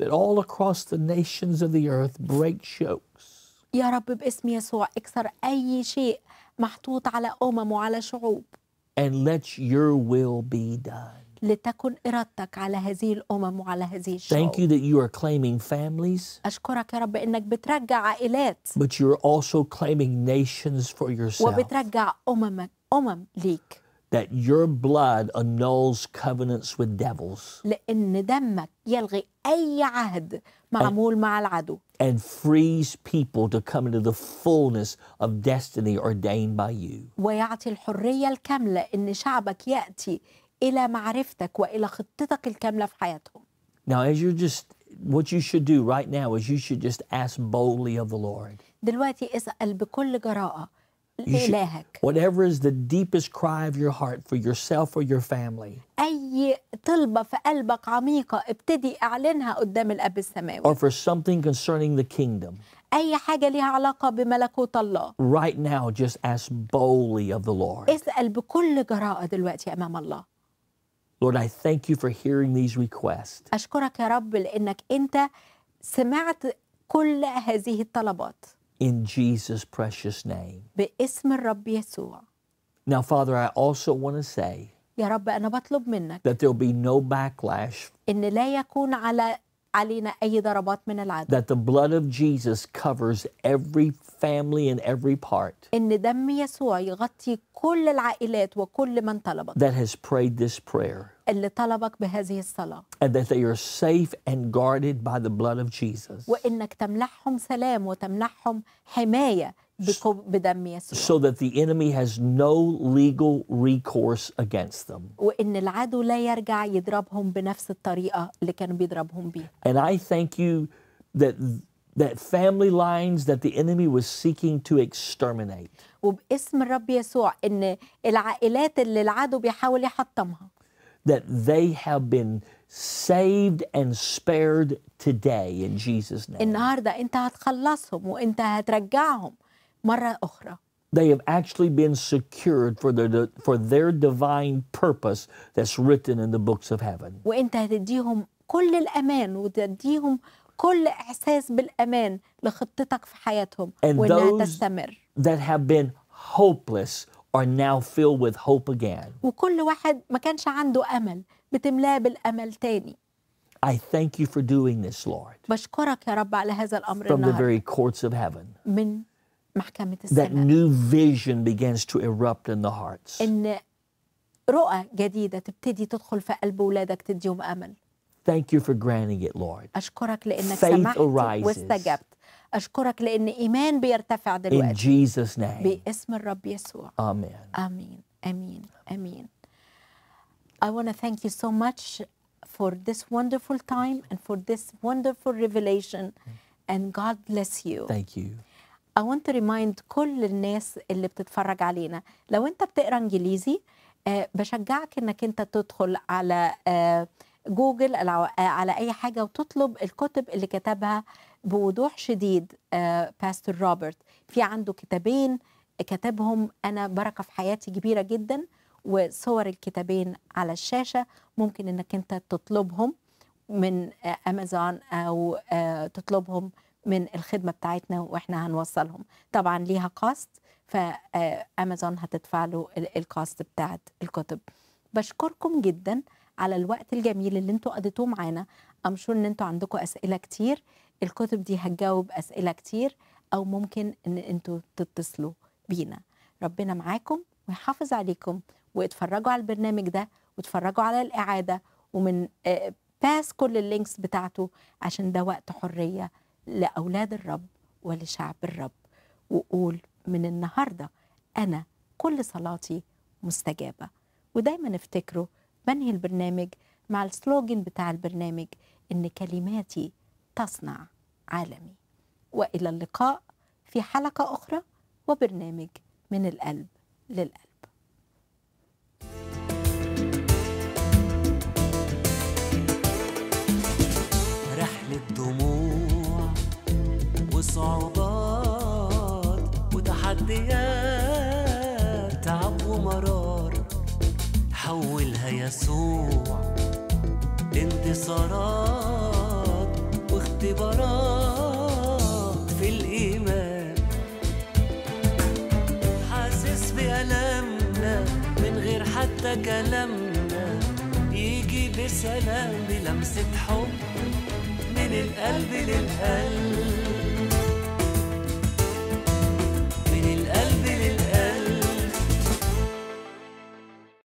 that all across the nations of the earth break yokes.
يا رب باسم يسوع اكسر أي شيء محطوط على أمم وعلى شعوب.
And let your will be done.
لتكن إرادتك على هذه الأمم وعلى هذه الشعوب.
Thank you that you are claiming families.
أشكرك يا رب إنك بترجع عائلات.
But you're also claiming nations for yourself.
وبترجع أممك أمم ليك
that your blood annuls covenants with devils.
لأن دمك يلغي أي عهد معمول مع العدو.
And frees people to come into the fullness of destiny ordained by you.
ويعطي الحرية الكاملة إن شعبك يأتي إلى معرفتك وإلى خطتك الكاملة في حياتهم.
Now as you're just what you should do right now is you should just ask boldly of the Lord.
دلوقتي اسأل بكل جرأة
whatever is the deepest cry of your heart for yourself or your family
أي طلبة في قلبك عميقة ابتدي اعلنها قدام الأب السماوي
or for something concerning the kingdom
أي حاجة ليها علاقة بملكوت الله
right now just ask boldly of the Lord
اسأل بكل جراءة دلوقتي أمام الله
Lord I thank you for hearing these requests
أشكرك يا رب لأنك أنت سمعت كل هذه الطلبات
in Jesus' precious name. باسم الرب يسوع. Now, Father, I also want to say
يا رب أنا بطلب منك
that there'll be no backlash.
إن لا يكون على علينا أي ضربات من العدو. That
the blood of Jesus covers every family and every part.
إن دم يسوع يغطي كل العائلات وكل من طلبت.
That has prayed this prayer.
اللي طلبك بهذه الصلاة.
And that they are safe and guarded by the blood of Jesus.
وإنك تمنحهم سلام وتمنحهم حماية بدم يسوع.
So that the enemy has no legal recourse against them.
وإن العدو لا يرجع يضربهم بنفس الطريقة اللي كانوا بيضربهم بيها.
And I thank you that that family lines that the enemy was seeking to exterminate.
وباسم الرب يسوع إن العائلات اللي العدو بيحاول يحطمها.
that they have been saved and spared today in Jesus name.
النهارده انت هتخلصهم وانت هترجعهم مرة أخرى.
They have actually been secured for their, for their divine purpose that's written in the books of heaven.
وانت هتديهم كل الأمان وتديهم كل إحساس بالأمان لخطتك في حياتهم and وإنها تستمر.
that have been hopeless are now filled with hope again.
وكل واحد ما كانش عنده أمل بتملاه بالأمل تاني.
I thank you for doing this, Lord.
بشكرك يا رب على هذا الأمر From the
very courts of heaven.
من محكمة السماء. That
new vision begins to erupt in the hearts.
إن رؤى جديدة تبتدي تدخل في قلب ولادك تديهم أمل.
Thank you for granting it, Lord.
أشكرك لأنك Faith سمحت واستجبت. أشكرك لأن إيمان بيرتفع دلوقتي In Jesus name. باسم الرب يسوع آمين آمين آمين آمين I want to thank you so much for this wonderful time and for this wonderful revelation and God bless you. Thank you. I want to remind كل الناس اللي بتتفرج علينا لو انت بتقرا انجليزي آه، بشجعك انك انت تدخل على آه، جوجل آه، على اي حاجه وتطلب الكتب اللي كتبها بوضوح شديد باستور آه، روبرت في عنده كتابين كتبهم أنا بركة في حياتي كبيرة جدا وصور الكتابين على الشاشة ممكن أنك أنت تطلبهم من أمازون أو آه، تطلبهم من الخدمة بتاعتنا وإحنا هنوصلهم طبعا ليها كاست فأمازون آه، هتدفع له الكاست بتاعت الكتب بشكركم جدا على الوقت الجميل اللي انتوا قضيتوه معانا امشور ان انتوا عندكم اسئله كتير الكتب دي هتجاوب أسئلة كتير أو ممكن إن أنتوا تتصلوا بينا ربنا معاكم ويحافظ عليكم واتفرجوا على البرنامج ده واتفرجوا على الإعادة ومن باس آه، كل اللينكس بتاعته عشان ده وقت حرية لأولاد الرب ولشعب الرب وقول من النهاردة أنا كل صلاتي مستجابة ودايما افتكروا بنهي البرنامج مع السلوجن بتاع البرنامج إن كلماتي تصنع عالمي والى اللقاء في حلقه اخرى وبرنامج من القلب للقلب
رحله دموع وصعوبات وتحديات تعب ومرار حولها يسوع انتصارات كنت براء في الإيمان حاسس بألامنا من غير حتى كلامنا يجي بسلام بلمسة حب من القلب للقلب